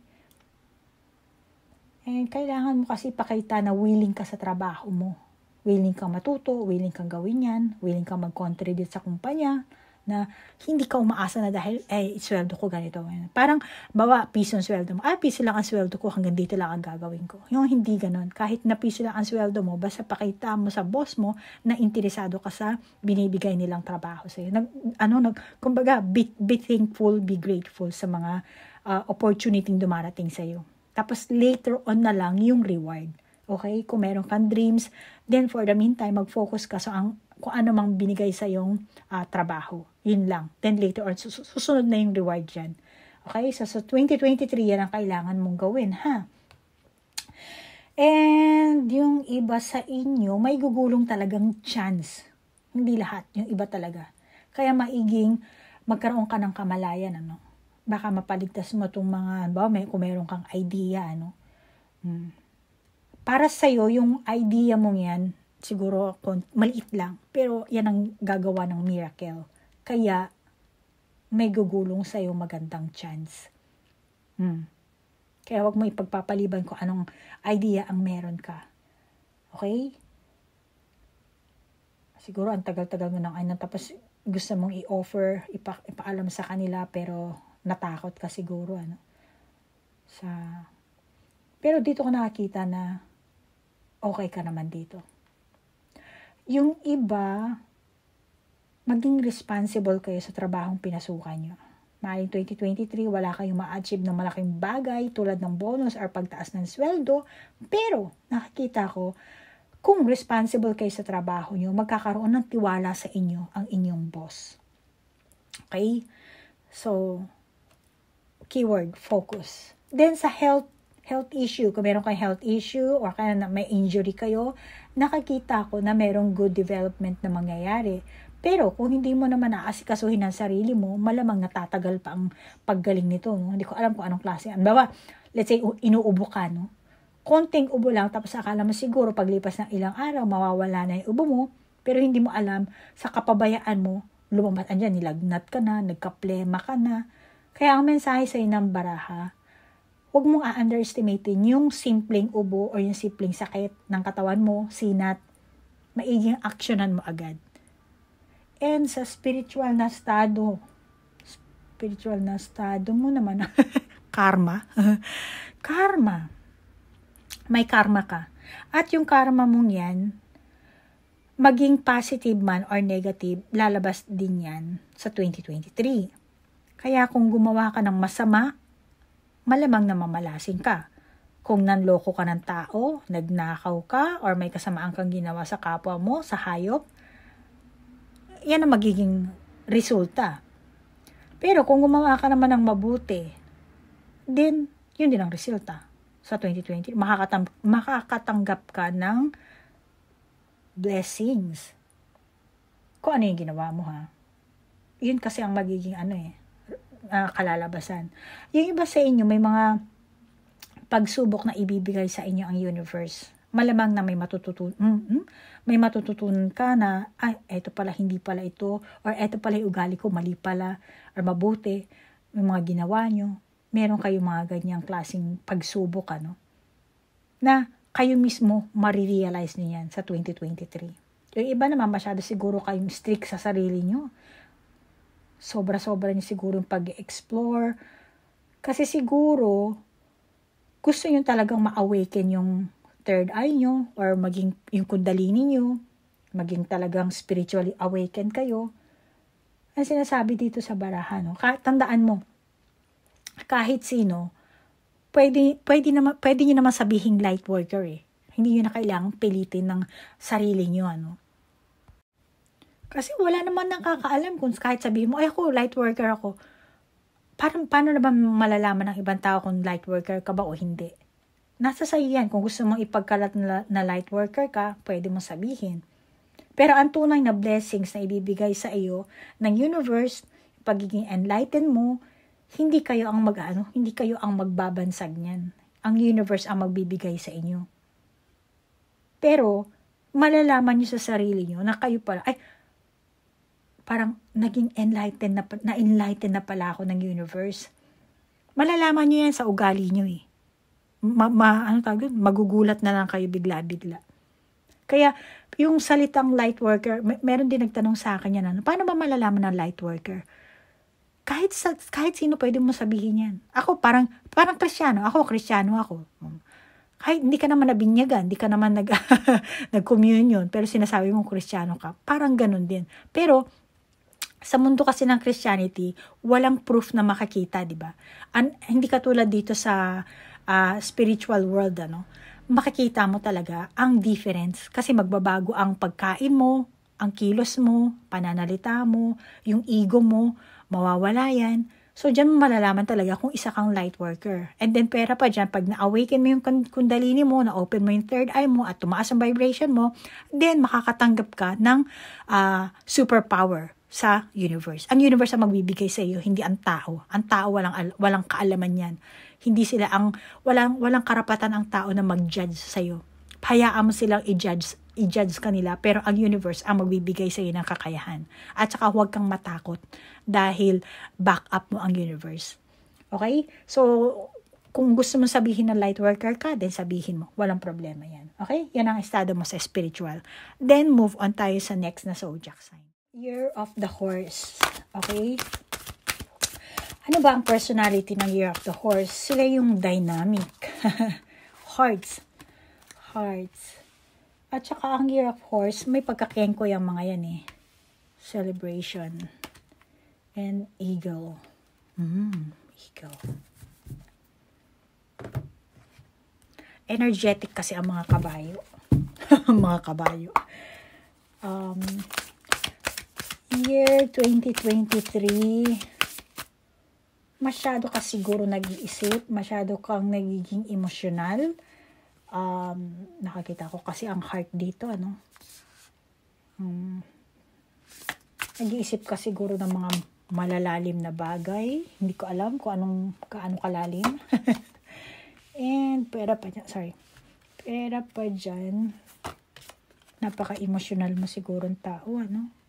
[SPEAKER 1] And kailangan mo kasi pakita na willing ka sa trabaho mo. Willing kang matuto, willing kang gawin yan, willing kang mag-contribute sa kumpanya, na hindi ka umaasa na dahil, eh, sweldo ko ganito. Parang, bawa, piso ang sweldo mo. Ah, piso lang ang sweldo ko, hanggang dito lang ang gagawin ko. Yung hindi ganun. Kahit na piso lang ang sweldo mo, basta pakita mo sa boss mo na interesado ka sa binibigay nilang trabaho sa'yo. Nag, ano, nag, kumbaga, be, be thankful, be grateful sa mga uh, ah, opportunity dumarating sa'yo. Tapos, later on na lang yung reward. Okay? Kung meron kang dreams, then for the meantime, mag-focus ka sa ang, kung ano mang binigay sa yung uh, ah, trabaho. Yun lang. Then later on, sus- susunod na yung reward dyan. Okay? So, sa so 2023, yan ang kailangan mong gawin, ha? And yung iba sa inyo, may gugulong talagang chance. Hindi lahat, yung iba talaga. Kaya maiging magkaroon ka ng kamalayan, ano? Baka mapaligtas mo itong mga, ba, may, kung meron kang idea, ano? Hmm para sa iyo yung idea mong yan, siguro maliit lang, pero yan ang gagawa ng miracle. Kaya, may gugulong sa iyo magandang chance. Hmm. Kaya wag mo ipagpapaliban kung anong idea ang meron ka. Okay? Siguro ang tagal-tagal mo nang ano, tapos gusto mong i-offer, ipa, ipaalam sa kanila, pero natakot ka siguro, ano. Sa, pero dito ko nakakita na okay ka naman dito. Yung iba, maging responsible kayo sa trabahong pinasukan nyo. Maling 2023, wala kayong ma-achieve ng malaking bagay tulad ng bonus or pagtaas ng sweldo, pero nakikita ko, kung responsible kayo sa trabaho nyo, magkakaroon ng tiwala sa inyo ang inyong boss. Okay? So, keyword, focus. Then sa health health issue, kung meron kang health issue or kaya na may injury kayo, nakakita ko na merong good development na mangyayari. Pero kung hindi mo naman naasikasuhin ang sarili mo, malamang natatagal pa ang paggaling nito. No? Hindi ko alam kung anong klase. Ang bawa, let's say, inuubo ka, no? konting ubo lang, tapos akala mo siguro paglipas ng ilang araw, mawawala na yung ubo mo, pero hindi mo alam, sa kapabayaan mo, lumabas, andyan, nilagnat ka na, nagkaplema ka na. Kaya ang mensahe sa inang baraha, huwag mong a underestimate yung simpleng ubo o yung simpleng sakit ng katawan mo, sinat, maiging aksyonan mo agad. And sa spiritual na estado, spiritual na estado mo naman, [laughs] karma, [laughs] karma, may karma ka. At yung karma mong yan, maging positive man or negative, lalabas din yan sa 2023. Kaya kung gumawa ka ng masama malamang na mamalasing ka. Kung nanloko ka ng tao, nagnakaw ka, or may kasamaan kang ginawa sa kapwa mo, sa hayop, yan ang magiging resulta. Pero kung gumawa ka naman ng mabuti, then yun din ang resulta sa 2020. Makakatam- makakatanggap ka ng blessings. Kung ano yung ginawa mo ha. Yun kasi ang magiging ano eh, uh, kalalabasan. Yung iba sa inyo, may mga pagsubok na ibibigay sa inyo ang universe. Malamang na may matututunan, mm-hmm. may matututunan ka na, ay, eto pala, hindi pala ito, or eto pala yung ugali ko, mali pala, or mabuti, may mga ginawa nyo. Meron kayong mga ganyang klaseng pagsubok, ano? Na kayo mismo marirealize niyan sa 2023. Yung iba naman masyado siguro kayong strict sa sarili nyo sobra-sobra niya siguro yung pag-explore. Kasi siguro, gusto niyo talagang ma-awaken yung third eye niyo or maging yung kundalini niyo, maging talagang spiritually awakened kayo. Ang sinasabi dito sa baraha, no? Kahit tandaan mo, kahit sino, pwede, pwede, na, pwede niyo naman sabihing light worker eh. Hindi niyo na kailangang pilitin ng sarili niyo. ano kasi wala naman nang kakaalam kung kahit sabihin mo, ay ako, light worker ako. Parang paano na ba malalaman ng ibang tao kung light worker ka ba o hindi? Nasa sa'yo yan. Kung gusto mong ipagkalat na, na light worker ka, pwede mong sabihin. Pero ang tunay na blessings na ibibigay sa iyo ng universe, pagiging enlightened mo, hindi kayo ang mag ano, hindi kayo ang magbabansag niyan. Ang universe ang magbibigay sa inyo. Pero malalaman niyo sa sarili niyo na kayo pala ay parang naging enlightened na, na-enlightened na pala ako ng universe. Malalaman nyo yan sa ugali nyo eh. Ma, ma, ano tawag yun? Magugulat na lang kayo bigla-bigla. Kaya, yung salitang light worker, mer- meron din nagtanong sa akin yan, ano, paano ba malalaman ng light worker? Kahit, sa, kahit sino pwede mo sabihin yan. Ako parang, parang krisyano. Ako, krisyano ako. Kahit hindi ka naman nabinyagan, hindi ka naman nag, [laughs] nag-communion, pero sinasabi mong krisyano ka. Parang ganun din. Pero, sa mundo kasi ng Christianity, walang proof na makakita, 'di ba? Hindi katulad dito sa uh, spiritual world ano. Makikita mo talaga ang difference kasi magbabago ang pagkain mo, ang kilos mo, pananalita mo, yung ego mo, mawawala yan. So, dyan mo malalaman talaga kung isa kang light worker. And then, pera pa dyan, pag na-awaken mo yung kundalini mo, na-open mo yung third eye mo, at tumaas ang vibration mo, then makakatanggap ka ng uh, superpower sa universe. Ang universe ang magbibigay sa iyo, hindi ang tao. Ang tao walang walang kaalaman niyan. Hindi sila ang walang walang karapatan ang tao na mag-judge sa iyo. Hayaan mo silang i-judge i-judge kanila pero ang universe ang magbibigay sa iyo ng kakayahan. At saka huwag kang matakot dahil back up mo ang universe. Okay? So, kung gusto mo sabihin na light worker ka, then sabihin mo. Walang problema yan. Okay? Yan ang estado mo sa spiritual. Then, move on tayo sa next na zodiac sign. Year of the Horse. Okay? Ano ba ang personality ng Year of the Horse? Sila yung dynamic. [laughs] Hearts. Hearts. At saka ang Year of Horse, may pagkakengko yung mga yan eh. Celebration. And eagle. Mm, eagle. Energetic kasi ang mga kabayo. [laughs] mga kabayo. Um, year 2023, masyado ka siguro nag-iisip, masyado kang nagiging emosyonal. Um, nakakita ko kasi ang heart dito, ano. Um, nag-iisip ka siguro ng mga malalalim na bagay. Hindi ko alam kung anong kaano kalalim. [laughs] And pera pa dyan, sorry. Pera pa dyan. Napaka-emotional mo siguro ang tao, ano?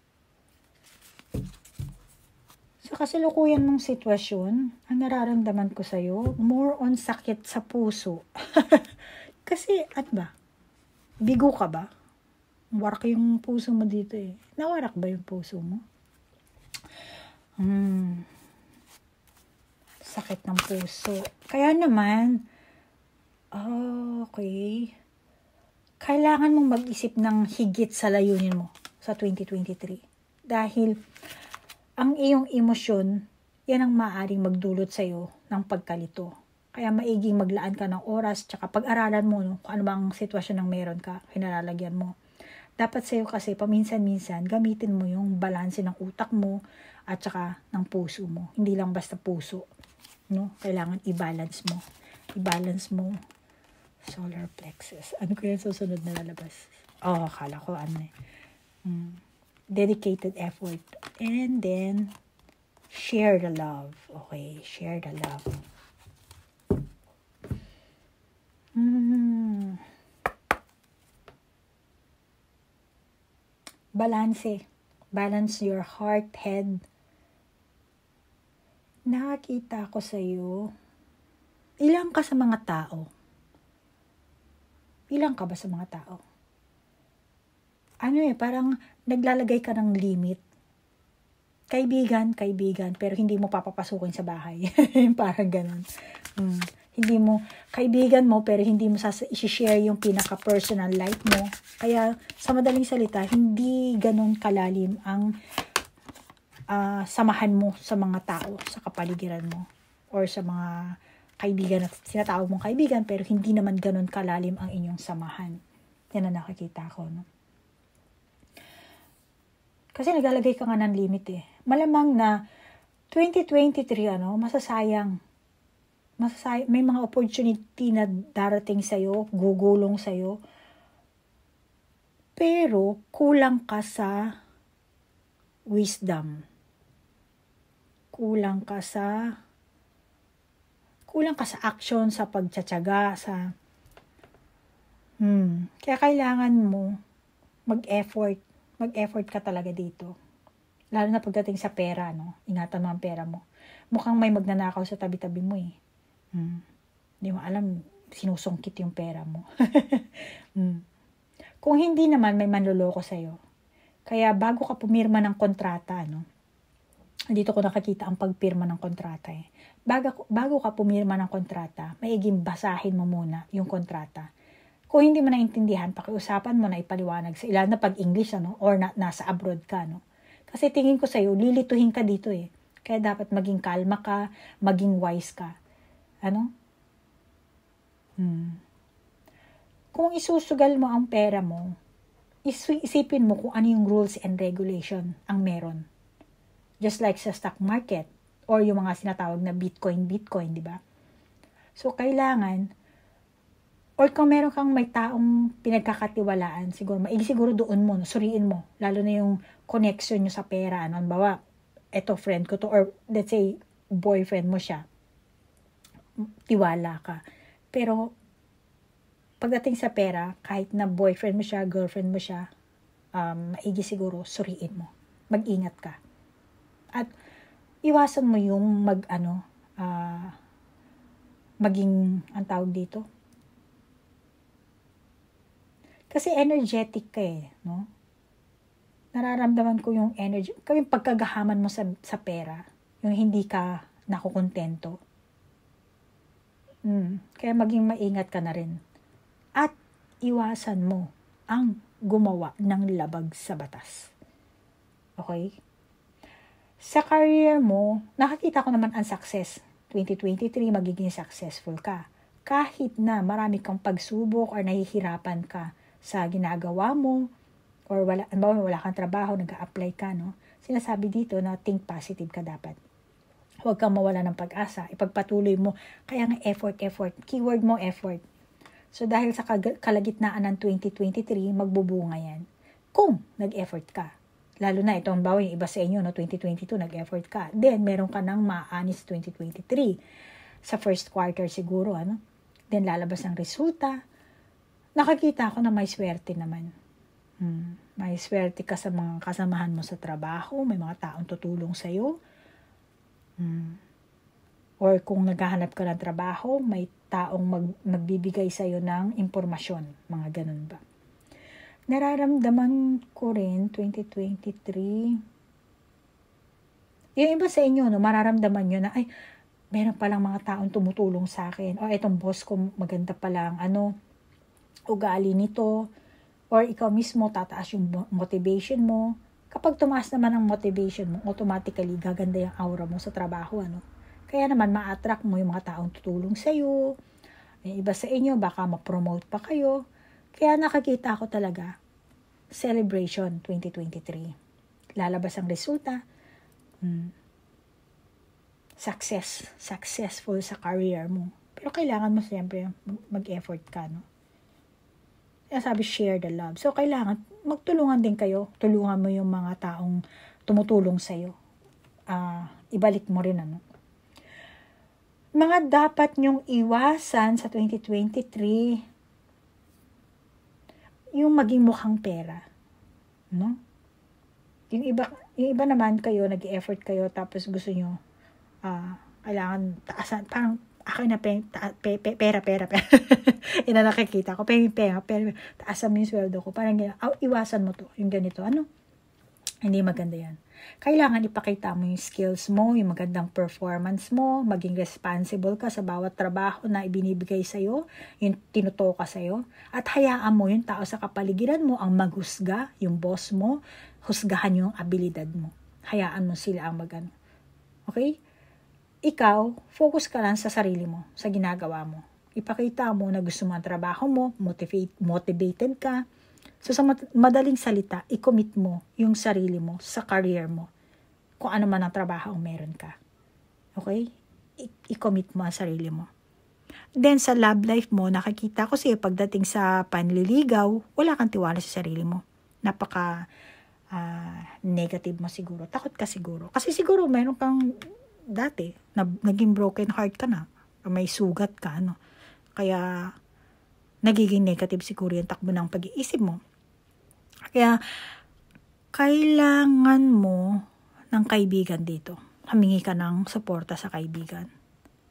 [SPEAKER 1] Sa kasalukuyan mong sitwasyon, ang nararamdaman ko sa'yo, more on sakit sa puso. [laughs] Kasi, at ba? Bigo ka ba? Warak yung puso mo dito eh. Nawarak ba yung puso mo? Hmm. Sakit ng puso. Kaya naman, oh, okay. Kailangan mong mag-isip ng higit sa layunin mo sa 2023 dahil ang iyong emosyon, yan ang maaaring magdulot sa iyo ng pagkalito. Kaya maiging maglaan ka ng oras, tsaka pag-aralan mo no, kung ano bang sitwasyon ng meron ka, kinalalagyan mo. Dapat sa iyo kasi paminsan-minsan gamitin mo yung balanse ng utak mo at tsaka ng puso mo. Hindi lang basta puso. No? Kailangan i-balance mo. I-balance mo solar plexus. Ano ko yan susunod na lalabas? Oh, akala ko ano eh. Mm dedicated effort and then share the love okay share the love mm. balance eh. balance your heart head nakakita ko sa iyo ilang ka sa mga tao ilang ka ba sa mga tao ano eh, parang naglalagay ka ng limit. Kaibigan, kaibigan, pero hindi mo papapasukin sa bahay. [laughs] parang ganun. Mm. Hindi mo, kaibigan mo, pero hindi mo sas- share yung pinaka-personal life mo. Kaya, sa madaling salita, hindi ganun kalalim ang uh, samahan mo sa mga tao, sa kapaligiran mo, or sa mga kaibigan at sinatawag mong kaibigan, pero hindi naman ganun kalalim ang inyong samahan. Yan ang nakikita ko, no? Kasi nagalagay ka nga ng limit eh. Malamang na 2023 ano, masasayang. Masasayang, may mga opportunity na darating sa iyo, gugulong sa iyo. Pero kulang ka sa wisdom. Kulang ka sa kulang ka sa action, sa pagtsatsaga, sa hmm. Kaya kailangan mo mag-effort mag-effort ka talaga dito. Lalo na pagdating sa pera, no? Ingatan mo ang pera mo. Mukhang may magnanakaw sa tabi-tabi mo eh. Hmm. Hindi mo alam, sinusungkit yung pera mo. [laughs] hmm. Kung hindi naman, may manloloko sa'yo. Kaya bago ka pumirma ng kontrata, no? Dito ko nakakita ang pagpirma ng kontrata eh. Bago, bago ka pumirma ng kontrata, maiging basahin mo muna yung kontrata kung hindi mo naintindihan, pakiusapan mo na ipaliwanag sa ilan na pag-English ano, or na, nasa abroad ka. Ano. Kasi tingin ko sa'yo, lilituhin ka dito eh. Kaya dapat maging kalma ka, maging wise ka. Ano? Hmm. Kung isusugal mo ang pera mo, isipin mo kung ano yung rules and regulation ang meron. Just like sa stock market or yung mga sinatawag na Bitcoin, Bitcoin, di ba? So, kailangan Or kung meron kang may taong pinagkakatiwalaan, siguro, maigi siguro doon mo, no? suriin mo. Lalo na yung connection nyo sa pera. Ano, bawa, eto friend ko to, or let's say, boyfriend mo siya. Tiwala ka. Pero, pagdating sa pera, kahit na boyfriend mo siya, girlfriend mo siya, um, maigi siguro, suriin mo. Mag-ingat ka. At, iwasan mo yung mag, ano, uh, maging, ang tawag dito, kasi energetic ka eh, no? Nararamdaman ko yung energy, yung pagkagahaman mo sa, sa pera, yung hindi ka nakukontento. Mm, kaya maging maingat ka na rin. At iwasan mo ang gumawa ng labag sa batas. Okay? Sa career mo, nakakita ko naman ang success. 2023, magiging successful ka. Kahit na marami kang pagsubok or nahihirapan ka, sa ginagawa mo or wala, anbawa, wala kang trabaho, nag-a-apply ka, no? Sinasabi dito na think positive ka dapat. Huwag kang mawala ng pag-asa. Ipagpatuloy mo. Kaya nga effort, effort. Keyword mo, effort. So dahil sa kalagitnaan ng 2023, magbubunga yan. Kung nag-effort ka. Lalo na itong ang bawi, iba sa inyo, no, 2022, nag-effort ka. Then, meron ka ng maanis 2023. Sa first quarter siguro, ano? Then, lalabas ang resulta nakakita ako na may swerte naman. Hmm. May swerte ka sa mga kasamahan mo sa trabaho, may mga taong tutulong sa'yo. Hmm. Or kung naghahanap ka ng trabaho, may taong mag, magbibigay sa'yo ng impormasyon, mga ganun ba. Nararamdaman ko rin 2023, yung iba sa inyo, no, mararamdaman nyo na, ay, meron palang mga taong tumutulong sa akin. O, oh, etong boss ko, maganda palang, ano, ugali nito, or ikaw mismo tataas yung motivation mo. Kapag tumaas naman ang motivation mo, automatically gaganda yung aura mo sa trabaho. Ano? Kaya naman ma-attract mo yung mga taong tutulong sa'yo. Yung iba sa inyo, baka ma-promote pa kayo. Kaya nakakita ko talaga, celebration 2023. Lalabas ang resulta. Hmm, success. Successful sa career mo. Pero kailangan mo siyempre mag-effort ka, no? sabi share the love. So, kailangan magtulungan din kayo. Tulungan mo yung mga taong tumutulong sa sa'yo. Uh, ibalik mo rin ano. Mga dapat nyong iwasan sa 2023 yung maging mukhang pera. No? Yung iba, yung iba naman kayo, nag-effort kayo, tapos gusto nyo, uh, kailangan taasan, parang ako na peng, ta, pe, pe, pera, pera, pera. [laughs] Ina nakikita ko, peng, pera, pera, taas mo yung sweldo ko. Parang ganyan, iwasan mo to, yung ganito, ano? Hindi maganda yan. Kailangan ipakita mo yung skills mo, yung magandang performance mo, maging responsible ka sa bawat trabaho na ibinibigay sa'yo, yung tinutoka sa'yo, at hayaan mo yung tao sa kapaligiran mo ang maghusga, yung boss mo, husgahan yung abilidad mo. Hayaan mo sila ang magano. Okay? ikaw, focus ka lang sa sarili mo, sa ginagawa mo. Ipakita mo na gusto mo ang trabaho mo, motivate, motivated ka. So sa madaling salita, i-commit mo yung sarili mo sa career mo. Kung ano man ang trabaho meron ka. Okay? I-commit mo ang sarili mo. Then sa love life mo, nakikita ko siya pagdating sa panliligaw, wala kang tiwala sa sarili mo. Napaka uh, negative mo siguro. Takot ka siguro. Kasi siguro meron kang dati, na, naging broken heart ka na, o may sugat ka, ano. Kaya, nagiging negative siguro yung takbo ng pag-iisip mo. Kaya, kailangan mo ng kaibigan dito. Hamingi ka ng suporta sa kaibigan.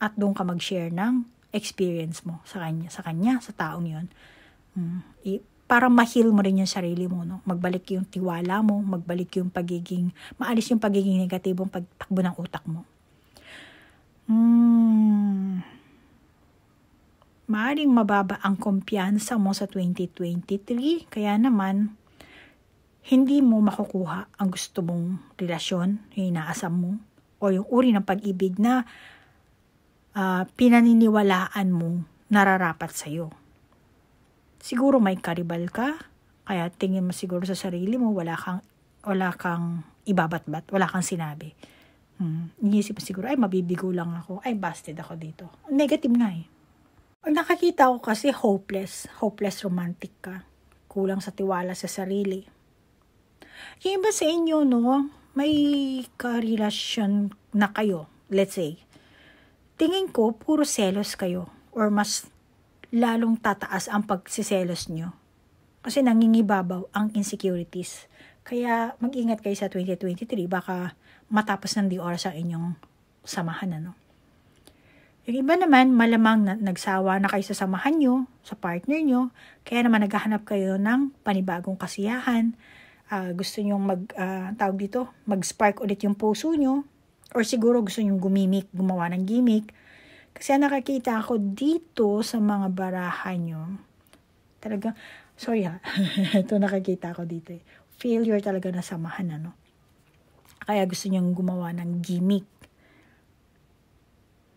[SPEAKER 1] At doon ka mag-share ng experience mo sa kanya, sa kanya, sa taong yon. Mm, I- para ma-heal mo rin yung sarili mo, no? Magbalik yung tiwala mo, magbalik yung pagiging, maalis yung pagiging negatibong pagtakbo ng utak mo. Hmm. Maaring mababa ang kumpiyansa mo sa 2023, kaya naman, hindi mo makukuha ang gusto mong relasyon, yung inaasam mo, o yung uri ng pag-ibig na uh, pinaniniwalaan mo nararapat sa iyo. Siguro may karibal ka, kaya tingin mo siguro sa sarili mo, wala kang, wala kang ibabatbat, wala kang sinabi. Hmm. Iniisip mo siguro, ay mabibigo lang ako. Ay busted ako dito. Negative nga eh. Ang nakakita ko kasi hopeless. Hopeless romantic ka. Kulang sa tiwala sa sarili. Yung iba sa inyo, no, may karelasyon na kayo, let's say, tingin ko puro selos kayo or mas lalong tataas ang pagsiselos nyo. Kasi nangingibabaw ang insecurities. Kaya mag-ingat kayo sa 2023. Baka matapos ng di oras ang inyong samahan. Ano? Yung iba naman, malamang na, nagsawa na kayo sa samahan nyo, sa partner nyo, kaya naman naghahanap kayo ng panibagong kasiyahan, uh, gusto nyong mag, uh, tawag dito, mag-spark ulit yung puso nyo, or siguro gusto nyong gumimik, gumawa ng gimmick. Kasi nakakita ako dito sa mga barahan nyo, talaga, sorry ha, [laughs] ito nakakita ako dito eh, failure talaga na samahan ano. Kaya gusto niyang gumawa ng gimmick.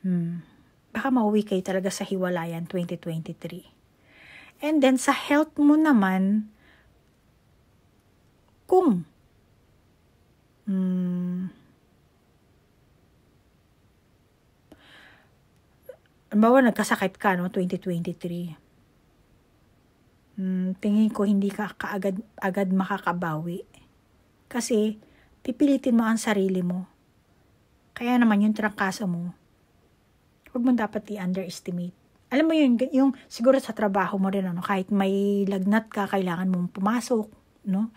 [SPEAKER 1] Hmm. Baka mauwi kayo talaga sa hiwalayan 2023. And then sa health mo naman, kung hmm, Halimbawa, nagkasakit ka, no, 2023. Hmm, tingin ko hindi ka kaagad agad makakabawi. Kasi, pipilitin mo ang sarili mo. Kaya naman yung trangkaso mo, huwag mo dapat i-underestimate. Alam mo yun, yung siguro sa trabaho mo rin, ano, kahit may lagnat ka, kailangan mong pumasok, no?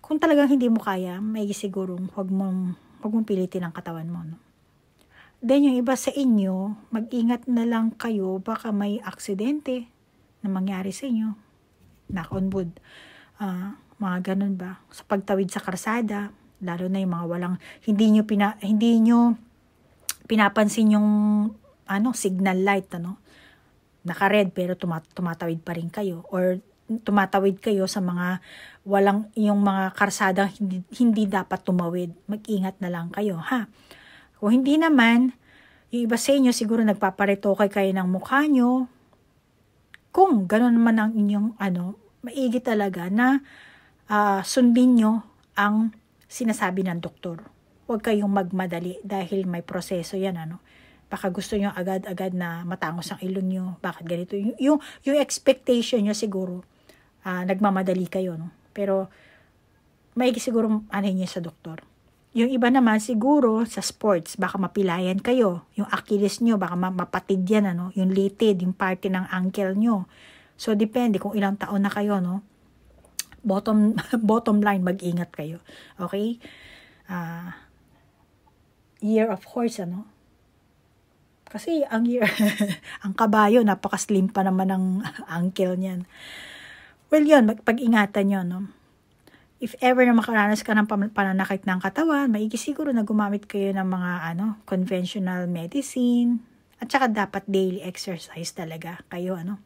[SPEAKER 1] Kung talagang hindi mo kaya, may sigurong huwag mong, huwag mong pilitin ang katawan mo, no? Then yung iba sa inyo, mag-ingat na lang kayo, baka may aksidente na mangyari sa inyo. Knock on wood. Uh, mga ganun ba, sa pagtawid sa karsada, lalo na yung mga walang, hindi nyo, pina, hindi nyo pinapansin yung ano, signal light, ano, naka-red pero tumat tumatawid pa rin kayo or tumatawid kayo sa mga walang yung mga karsada hindi, hindi dapat tumawid. Mag-ingat na lang kayo, ha? Kung hindi naman, yung iba sa inyo siguro nagpaparito kay kayo ng mukha nyo. Kung gano'n naman ang inyong ano, maigi talaga na uh, sundin nyo ang sinasabi ng doktor. Huwag kayong magmadali dahil may proseso yan. Ano? Baka gusto nyo agad-agad na matangos ang ilong nyo. Bakit ganito? Yung, yung, yung expectation nyo siguro, uh, nagmamadali kayo. No? Pero may siguro ano yun sa doktor. Yung iba naman siguro sa sports, baka mapilayan kayo. Yung Achilles nyo, baka mapatid yan, ano? yung litid, yung parte ng ankle nyo. So, depende kung ilang taon na kayo, no? bottom [laughs] bottom line mag-ingat kayo. Okay? Uh, year of horse ano? Kasi ang year [laughs] ang kabayo napaka-slim pa naman ng [laughs] uncle niyan. Well, 'yun, pag-ingatan niyo no? if ever na makaranas ka ng pananakit ng katawan, maigi siguro na gumamit kayo ng mga ano, conventional medicine. At saka dapat daily exercise talaga kayo ano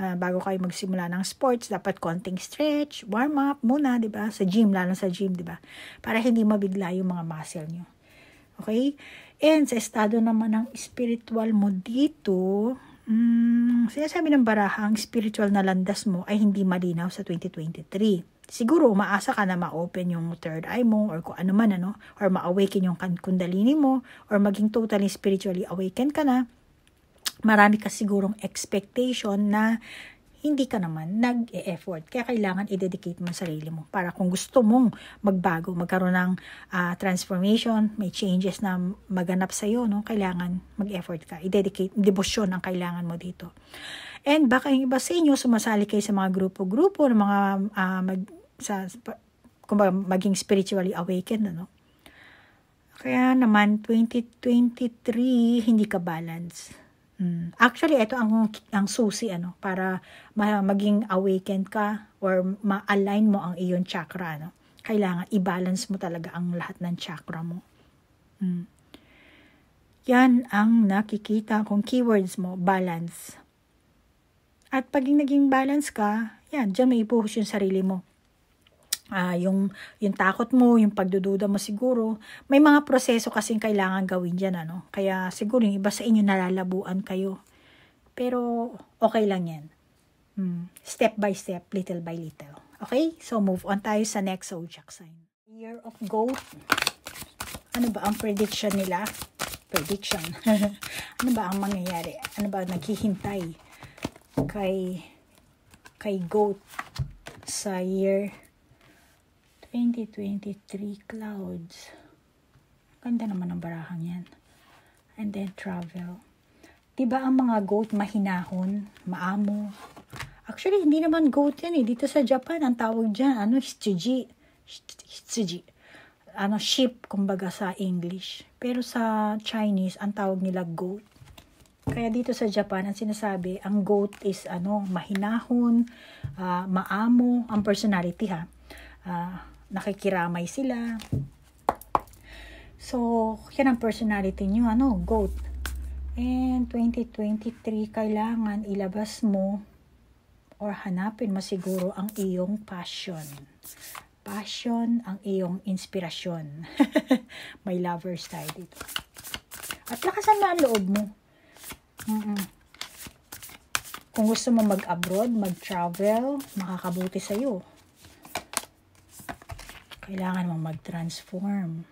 [SPEAKER 1] uh, bago kayo magsimula ng sports, dapat konting stretch, warm up muna, 'di ba? Sa gym lalo sa gym, 'di ba? Para hindi mabigla yung mga muscle nyo. Okay? And sa estado naman ng spiritual mo dito, mm, sinasabi ng baraha, ang spiritual na landas mo ay hindi malinaw sa 2023 siguro maasa ka na ma-open yung third eye mo or kung ano man ano or ma-awaken yung kundalini mo or maging totally spiritually awakened ka na marami ka sigurong expectation na hindi ka naman nag-e-effort. Kaya kailangan i-dedicate mo sarili mo para kung gusto mong magbago, magkaroon ng uh, transformation, may changes na maganap sa iyo, no? kailangan mag-effort ka. I-dedicate, devotion ang kailangan mo dito. And baka yung iba sa inyo, sumasali kayo sa mga grupo-grupo, ng mga, uh, mag, sa, kumbaga, maging spiritually awakened, ano? Kaya naman, 2023, hindi ka balance Mm. Actually, ito ang, ang susi, ano, para maging awakened ka or ma-align mo ang iyon chakra, ano. Kailangan i-balance mo talaga ang lahat ng chakra mo. Mm. Yan ang nakikita kong keywords mo, balance. At pag naging balance ka, yan, dyan may ipuhos yung sarili mo uh, yung, yung takot mo, yung pagdududa mo siguro, may mga proseso kasing kailangan gawin dyan, ano? Kaya siguro yung iba sa inyo nalalabuan kayo. Pero okay lang yan. Hmm. Step by step, little by little. Okay? So move on tayo sa next zodiac sign. Year of Goat. Ano ba ang prediction nila? Prediction. [laughs] ano ba ang mangyayari? Ano ba naghihintay kay kay Goat sa year 2023 clouds. Ganda naman ang barahang yan. And then travel. Diba ang mga goat mahinahon, maamo? Actually, hindi naman goat yan eh. Dito sa Japan, ang tawag dyan, ano, shitsuji. Shitsuji. Ano, sheep, kumbaga sa English. Pero sa Chinese, ang tawag nila goat. Kaya dito sa Japan, ang sinasabi, ang goat is ano, mahinahon, uh, maamo, ang personality ha. Uh, nakikiramay sila. So, yan ang personality nyo, ano, goat. And 2023, kailangan ilabas mo or hanapin mo siguro ang iyong passion. Passion, ang iyong inspirasyon. [laughs] May lovers tayo dito. At lakasan na ang loob mo. Mm-mm. Kung gusto mo mag-abroad, mag-travel, makakabuti sa'yo kailangan mong mag-transform.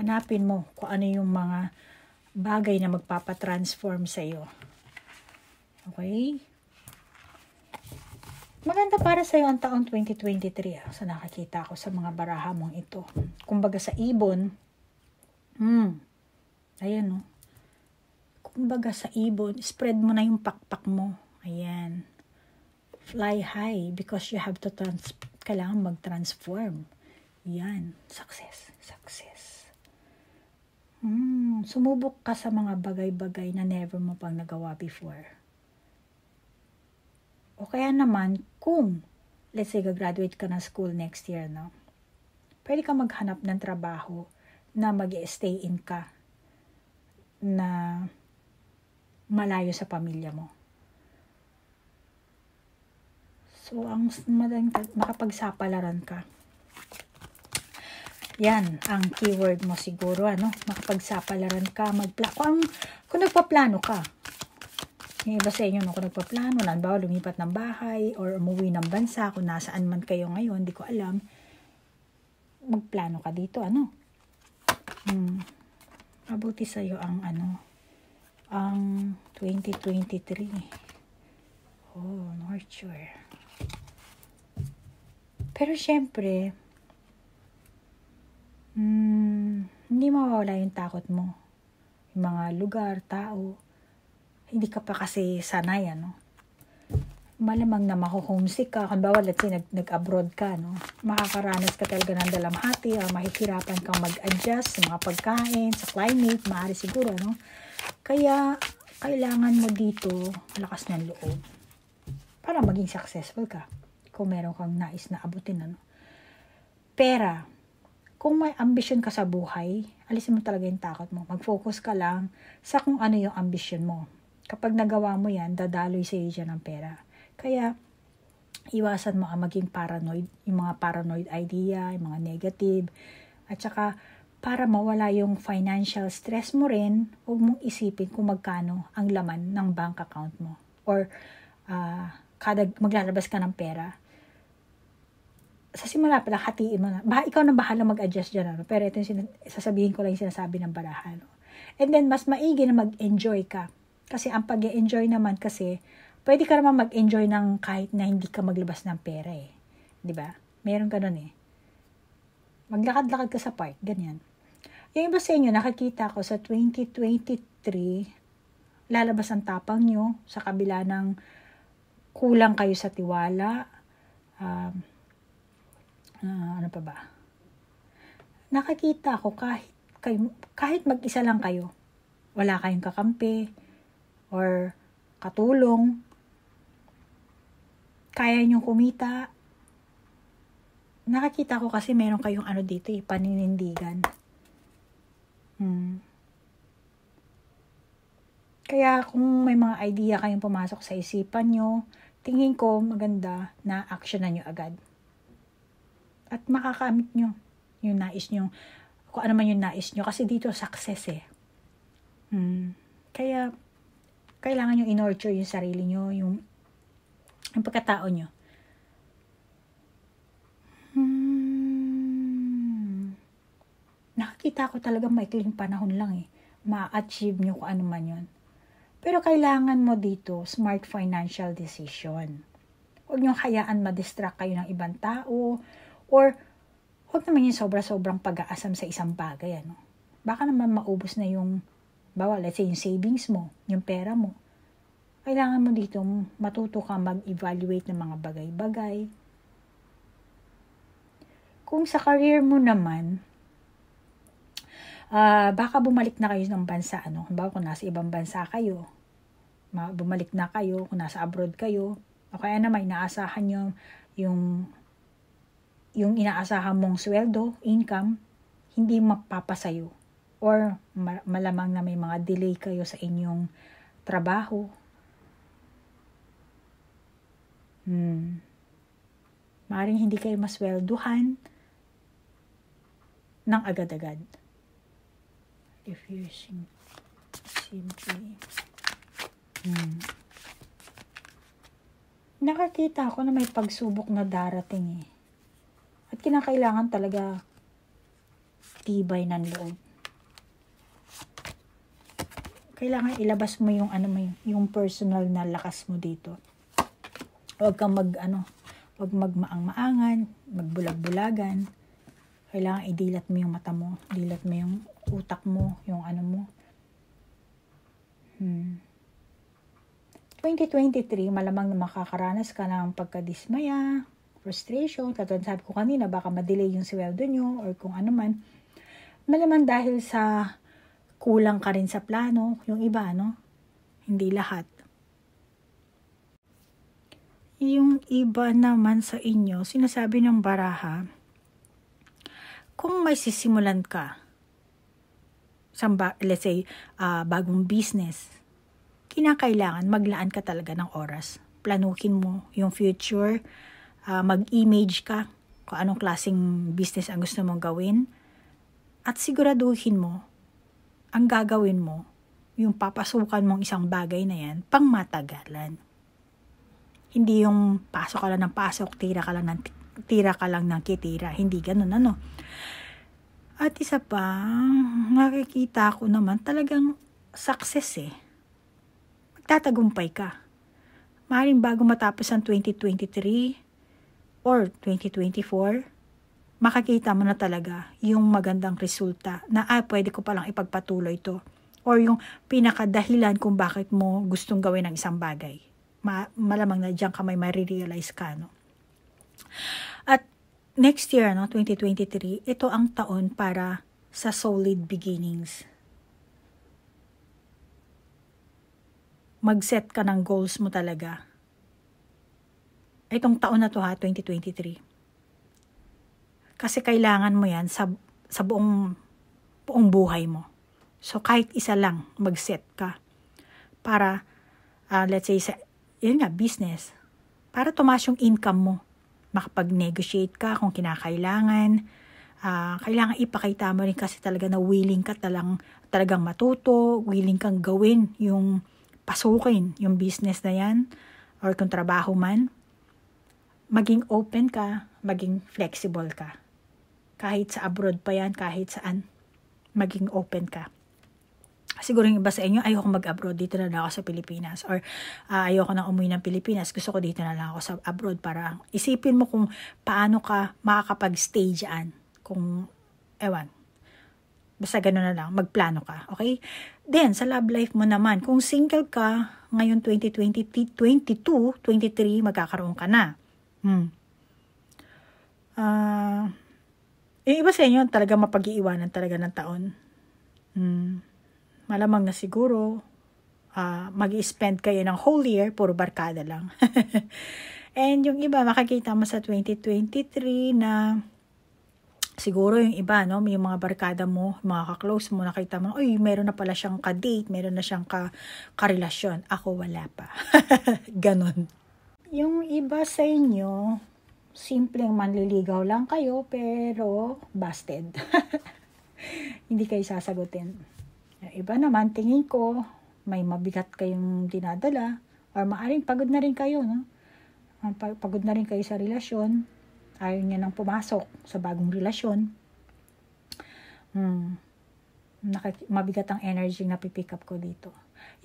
[SPEAKER 1] Hanapin mo kung ano yung mga bagay na magpapatransform sa iyo. Okay? Maganda para sa iyo ang taong 2023 ah, sa nakakita ko sa mga baraha mong ito. Kumbaga sa ibon, hmm, ayan no. Oh. Kumbaga sa ibon, spread mo na yung pakpak mo. Ayan. Fly high because you have to transform kailangan mag-transform. Yan, success, success. Hmm, sumubok ka sa mga bagay-bagay na never mo pang nagawa before. O kaya naman, kung, let's say, gagraduate ka ng school next year, no? Pwede ka maghanap ng trabaho na mag stay in ka na malayo sa pamilya mo So, ang madaling makapagsapalaran ka. Yan, ang keyword mo siguro, ano? Makapagsapalaran ka, magplano. Kung, kung nagpaplano ka, yung iba sa inyo, no, kung nagpaplano, halimbawa lumipat ng bahay or umuwi ng bansa, kung nasaan man kayo ngayon, hindi ko alam, magplano ka dito, ano? Hmm. Mabuti sa'yo ang, ano, ang 2023. Oh, North Shore. Pero syempre, mm, hindi mawawala yung takot mo. Yung mga lugar, tao, hindi ka pa kasi sanay, ano? Malamang na maho-homesick ka. Kumbawa, let's say, nag, nag-abroad ka, no? Makakaranas ka talaga ng dalamhati or mahihirapan kang mag-adjust sa mga pagkain, sa climate, maaari siguro, no? Kaya, kailangan mo dito lakas ng loob para maging successful ka kung meron kang nais na abutin. Ano? Pera. Kung may ambisyon ka sa buhay, alisin mo talaga yung takot mo. Mag-focus ka lang sa kung ano yung ambisyon mo. Kapag nagawa mo yan, dadaloy sa iyo ng pera. Kaya, iwasan mo ang maging paranoid, yung mga paranoid idea, yung mga negative, at saka para mawala yung financial stress mo rin, huwag mong isipin kung magkano ang laman ng bank account mo. Or uh, kada maglalabas ka ng pera, sa simula pa lang, hatiin mo na. Bah, ikaw na bahala mag-adjust dyan. Ano? Pero ito yung sin- sasabihin ko lang yung sinasabi ng baraha. No? And then, mas maigi na mag-enjoy ka. Kasi ang pag enjoy naman kasi, pwede ka naman mag-enjoy ng kahit na hindi ka maglabas ng pera eh. ba? Diba? Meron ganun eh. Maglakad-lakad ka sa park, ganyan. Yung iba sa inyo, nakikita ko sa 2023, lalabas ang tapang nyo sa kabila ng kulang kayo sa tiwala, um, uh, ano pa ba? Nakakita ako kahit, kayo, kahit mag-isa lang kayo, wala kayong kakampi or katulong, kaya nyo kumita. Nakakita ko kasi meron kayong ano dito eh, paninindigan. Hmm. Kaya kung may mga idea kayong pumasok sa isipan nyo, tingin ko maganda na action na nyo agad at makakamit nyo yung nais nyo, kung ano man yung nais nyo. Kasi dito, success eh. Hmm. Kaya, kailangan nyo in-nurture yung sarili nyo, yung, yung pagkatao nyo. Hmm. Nakakita ko talaga maikling panahon lang eh. Ma-achieve nyo kung ano man yun. Pero kailangan mo dito smart financial decision. Huwag niyong hayaan ma-distract kayo ng ibang tao. Or, huwag naman yung sobra-sobrang pag-aasam sa isang bagay. Ano? Baka naman maubos na yung, bawa, let's say, yung savings mo, yung pera mo. Kailangan mo dito matuto ka mag-evaluate ng mga bagay-bagay. Kung sa career mo naman, uh, baka bumalik na kayo ng bansa. Ano? Halimbawa kung nasa ibang bansa kayo, bumalik na kayo, kung nasa abroad kayo, o kaya naman inaasahan yung, yung yung inaasahan mong sweldo, income, hindi mapapasayo or malamang na may mga delay kayo sa inyong trabaho. Hmm. Maaring hindi kayo maswelduhan ng agad-agad. If you simply... Hmm. Nakakita ako na may pagsubok na darating eh at kinakailangan talaga tibay ng loob. Kailangan ilabas mo yung ano mo yung personal na lakas mo dito. Huwag kang mag ano, huwag magmaang-maangan, magbulag-bulagan. Kailangan idilat mo yung mata mo, dilat mo yung utak mo, yung ano mo. Hmm. 2023, malamang na makakaranas ka ng pagkadismaya, frustration, katulad sabi ko kanina, baka madelay yung sweldo nyo or kung ano man. Malaman dahil sa kulang ka rin sa plano, yung iba, no? Hindi lahat. Yung iba naman sa inyo, sinasabi ng baraha, kung may sisimulan ka, samba, let's say, uh, bagong business, kinakailangan maglaan ka talaga ng oras. Planukin mo yung future, uh, mag-image ka kung anong klaseng business ang gusto mong gawin at siguraduhin mo ang gagawin mo yung papasukan mong isang bagay na yan pang matagalan. Hindi yung pasok ka lang ng pasok, tira ka lang ng tira ka lang ng kitira. Hindi ganun ano. At isa pa, nakikita ko naman talagang success eh. Magtatagumpay ka. Maaaring bago matapos ang 2023, or 2024, makakita mo na talaga yung magandang resulta na ah, pwede ko palang ipagpatuloy to or yung pinakadahilan kung bakit mo gustong gawin ng isang bagay. Ma malamang na diyan ka may marirealize ka, no? At next year, no, 2023, ito ang taon para sa solid beginnings. Mag-set ka ng goals mo talaga itong taon na to ha, 2023. Kasi kailangan mo yan sa, sa buong, buong buhay mo. So kahit isa lang, mag-set ka para, uh, let's say, sa, yun nga, business. Para tumaas yung income mo. Makapag-negotiate ka kung kinakailangan. Uh, kailangan ipakita mo rin kasi talaga na willing ka talang, talagang matuto, willing kang gawin yung pasukin yung business na yan or kung trabaho man maging open ka, maging flexible ka. Kahit sa abroad pa yan, kahit saan, maging open ka. Siguro yung iba sa inyo, ayoko mag-abroad, dito na lang ako sa Pilipinas. Or uh, ayoko na umuwi ng Pilipinas, gusto ko dito na lang ako sa abroad para isipin mo kung paano ka makakapag stage dyan. Kung, ewan, basta gano'n na lang, magplano ka, okay? Then, sa love life mo naman, kung single ka, ngayon 2020, 22, 23, magkakaroon ka na. Hmm. Ah... Uh, iba sa inyo talaga mapag-iiwanan talaga ng taon. Hmm. Malamang na siguro uh, ah, mag spend kayo ng whole year, puro barkada lang. [laughs] And yung iba, makakita mo sa 2023 na siguro yung iba, no, yung mga barkada mo, mga ka-close mo, nakita mo, uy, meron na pala siyang ka-date, meron na siyang ka-karelasyon. Ako wala pa. [laughs] Ganon. Yung iba sa inyo, simpleng manliligaw lang kayo pero busted. [laughs] Hindi kayo sasagutin. Yung iba naman, tingin ko, may mabigat kayong dinadala or maaring pagod na rin kayo. No? Ah, pagod na rin kayo sa relasyon. Ayaw niya nang pumasok sa bagong relasyon. Hmm nakik- mabigat ang energy na pipick up ko dito.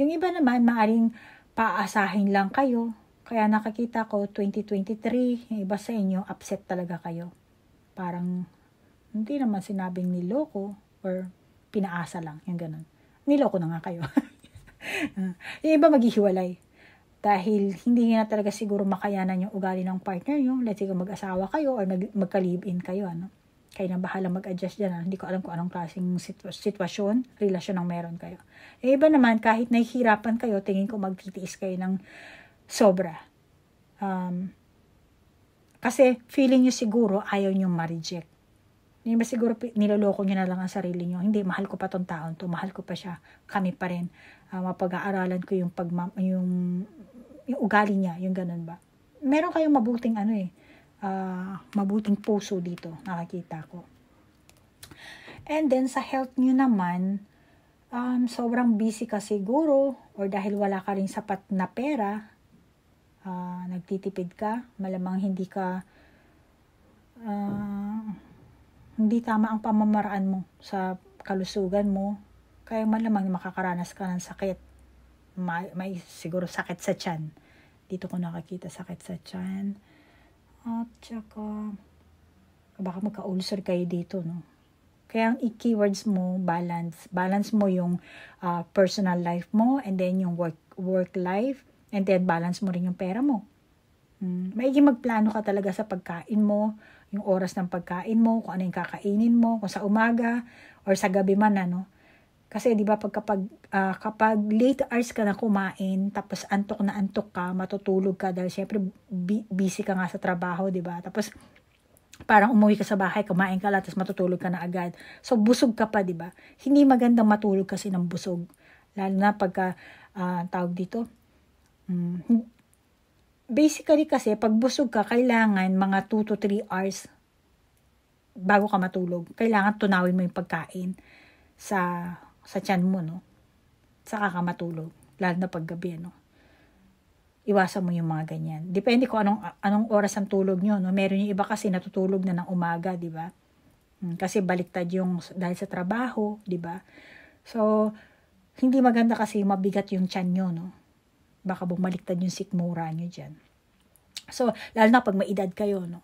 [SPEAKER 1] Yung iba naman, maaring paasahin lang kayo kaya nakakita ko 2023, yung iba sa inyo, upset talaga kayo. Parang hindi naman sinabing niloko or pinaasa lang, yung ganun. Niloko na nga kayo. [laughs] Ah, yung iba maghihiwalay. Dahil hindi na talaga siguro makayanan yung ugali ng partner nyo. Let's say mag-asawa kayo or mag- magka-live-in kayo. Ano? Kayo na bahala mag-adjust dyan. Ah. Hindi ko alam kung anong klaseng sitw- sitwasyon, relasyon ang meron kayo. Yung iba naman, kahit nahihirapan kayo, tingin ko magtitiis kayo ng sobra. Um, kasi feeling nyo siguro ayaw nyo ma-reject. Hindi ba siguro niloloko nyo na lang ang sarili nyo? Hindi, mahal ko pa tong taon to, mahal ko pa siya, kami pa rin. Uh, mapag-aaralan ko yung, pag yung, yung ugali niya, yung ganun ba. Meron kayong mabuting ano eh, uh, mabuting puso dito, nakakita ko. And then sa health nyo naman, um, sobrang busy ka siguro or dahil wala ka rin sapat na pera, uh, nagtitipid ka, malamang hindi ka uh, hindi tama ang pamamaraan mo sa kalusugan mo, kaya malamang makakaranas ka ng sakit. May, may siguro sakit sa tiyan. Dito ko nakakita sakit sa tiyan. At saka, baka magka-ulcer kayo dito, no? Kaya ang keywords mo, balance. Balance mo yung uh, personal life mo and then yung work, work life And then, balance mo rin yung pera mo. Hmm. Maigi magplano ka talaga sa pagkain mo, yung oras ng pagkain mo, kung ano yung kakainin mo, kung sa umaga or sa gabi man, ano. Kasi 'di ba pagkapag, uh, ah, kapag late hours ka na kumain, tapos antok na antok ka, matutulog ka dahil syempre busy ka nga sa trabaho, 'di ba? Tapos parang umuwi ka sa bahay, kumain ka lang, tapos matutulog ka na agad. So busog ka pa, 'di ba? Hindi magandang matulog kasi ng busog. Lalo na pagka uh, tawag dito, Mm. Basically kasi, pag busog ka, kailangan mga 2 to 3 hours bago ka matulog. Kailangan tunawin mo yung pagkain sa sa tiyan mo, no? Saka ka matulog. Lalo na pag gabi, no? Iwasan mo yung mga ganyan. Depende kung anong, anong oras ang tulog nyo, no? Meron yung iba kasi natutulog na ng umaga, di ba? Mm, kasi baliktad yung dahil sa trabaho, di ba? So, hindi maganda kasi mabigat yung tiyan nyo, no? baka bumaliktad yung sikmura nyo dyan. So, lalo na pag may edad kayo, no?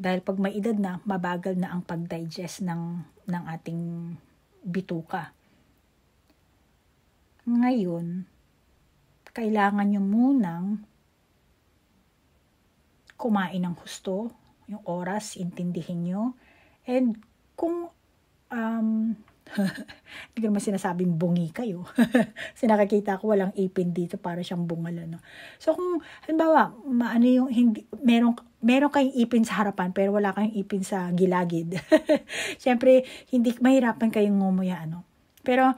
[SPEAKER 1] Dahil pag may edad na, mabagal na ang pag-digest ng, ng ating bituka. Ngayon, kailangan nyo munang kumain ng husto, yung oras, intindihin nyo. And kung um, hindi ko naman sinasabing bungi kayo. [laughs] nakakita ko walang ipin dito para siyang bungal. Ano. So kung halimbawa, ano yung hindi, merong, meron kayong ipin sa harapan pero wala kayong ipin sa gilagid. [laughs] Siyempre, hindi, mahirapan kayong ngumuya. Ano. Pero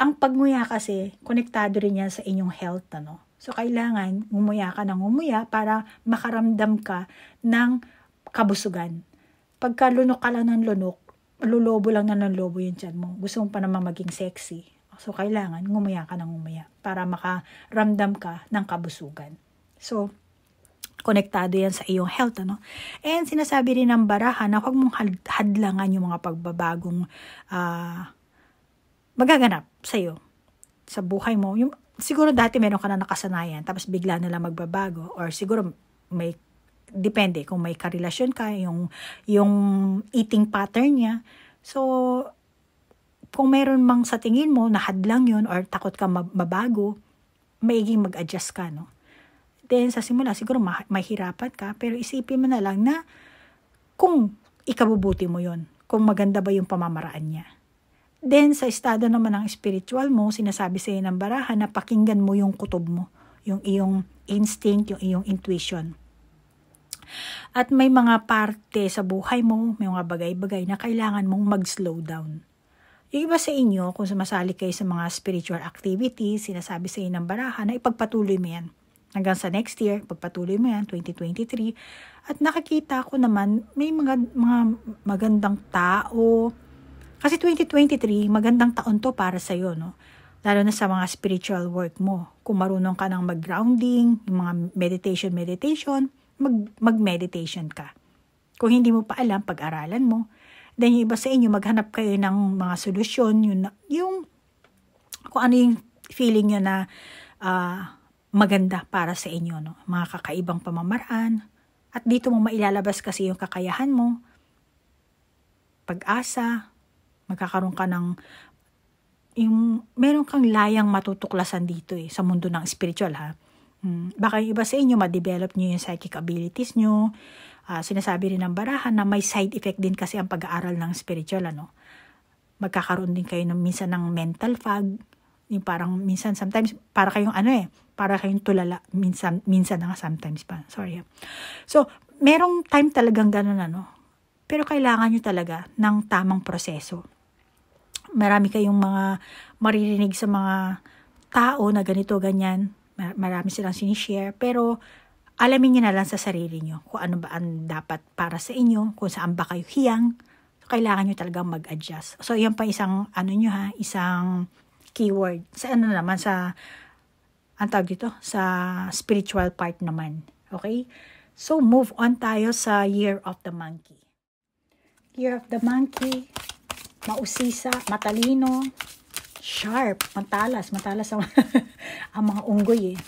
[SPEAKER 1] ang pagnguya kasi, konektado rin yan sa inyong health. Ano. So kailangan ngumuya ka ng ngumuya para makaramdam ka ng kabusugan. Pagka lunok ka lang ng lunok, lulobo lang na ng lobo yung tiyan mo. Gusto mo pa naman maging sexy. So, kailangan ngumaya ka ng ngumaya para makaramdam ka ng kabusugan. So, konektado yan sa iyong health. Ano? And sinasabi rin ng baraha na huwag mong hadlangan yung mga pagbabagong uh, magaganap sa iyo, sa buhay mo. Yung, siguro dati meron ka na nakasanayan, tapos bigla na lang magbabago, or siguro may depende kung may karelasyon ka, yung, yung eating pattern niya. So, kung meron mang sa tingin mo, nahadlang yun or takot ka mabago, maiging mag-adjust ka, no? Then, sa simula, siguro ma- mahirapan ka, pero isipin mo na lang na kung ikabubuti mo yon kung maganda ba yung pamamaraan niya. Then, sa estado naman ng spiritual mo, sinasabi sa sa'yo ng barahan na pakinggan mo yung kutob mo, yung iyong instinct, yung iyong intuition. At may mga parte sa buhay mo, may mga bagay-bagay na kailangan mong mag-slow down. Yung iba sa inyo, kung sumasali kayo sa mga spiritual activities, sinasabi sa inyo ng baraha na ipagpatuloy mo yan. Hanggang sa next year, pagpatuloy mo yan, 2023. At nakikita ko naman, may mga, mga magandang tao. Kasi 2023, magandang taon to para sa iyo, no? Lalo na sa mga spiritual work mo. Kung marunong ka ng mag-grounding, mga meditation-meditation, mag, mag-meditation ka. Kung hindi mo pa alam, pag-aralan mo. Then yung iba sa inyo, maghanap kayo ng mga solusyon, Yung, yung kung ano yung feeling nyo na uh, maganda para sa inyo, no? mga kakaibang pamamaraan. At dito mo mailalabas kasi yung kakayahan mo, pag-asa, magkakaroon ka ng yung meron kang layang matutuklasan dito eh sa mundo ng spiritual ha. Hmm. Baka yung iba sa inyo, ma-develop nyo yung psychic abilities nyo. Uh, sinasabi rin ng barahan na may side effect din kasi ang pag-aaral ng spiritual. Ano? Magkakaroon din kayo ng, minsan ng mental fog. Yung parang minsan, sometimes, para kayong ano eh, para kayong tulala. Minsan, minsan na nga sometimes pa. Sorry. Ah. So, merong time talagang ganun ano. Pero kailangan nyo talaga ng tamang proseso. Marami kayong mga maririnig sa mga tao na ganito, ganyan marami silang sinishare, pero alamin niyo na lang sa sarili niyo kung ano ba ang dapat para sa inyo, kung saan ba kayo hiyang, kailangan niyo talagang mag-adjust. So, yan pa isang, ano niyo ha, isang keyword. Sa ano naman, sa, ang tawag dito, sa spiritual part naman. Okay? So, move on tayo sa Year of the Monkey. Year of the Monkey, mausisa, matalino, Sharp. Matalas. Matalas ang, [laughs] ang mga unggoy eh.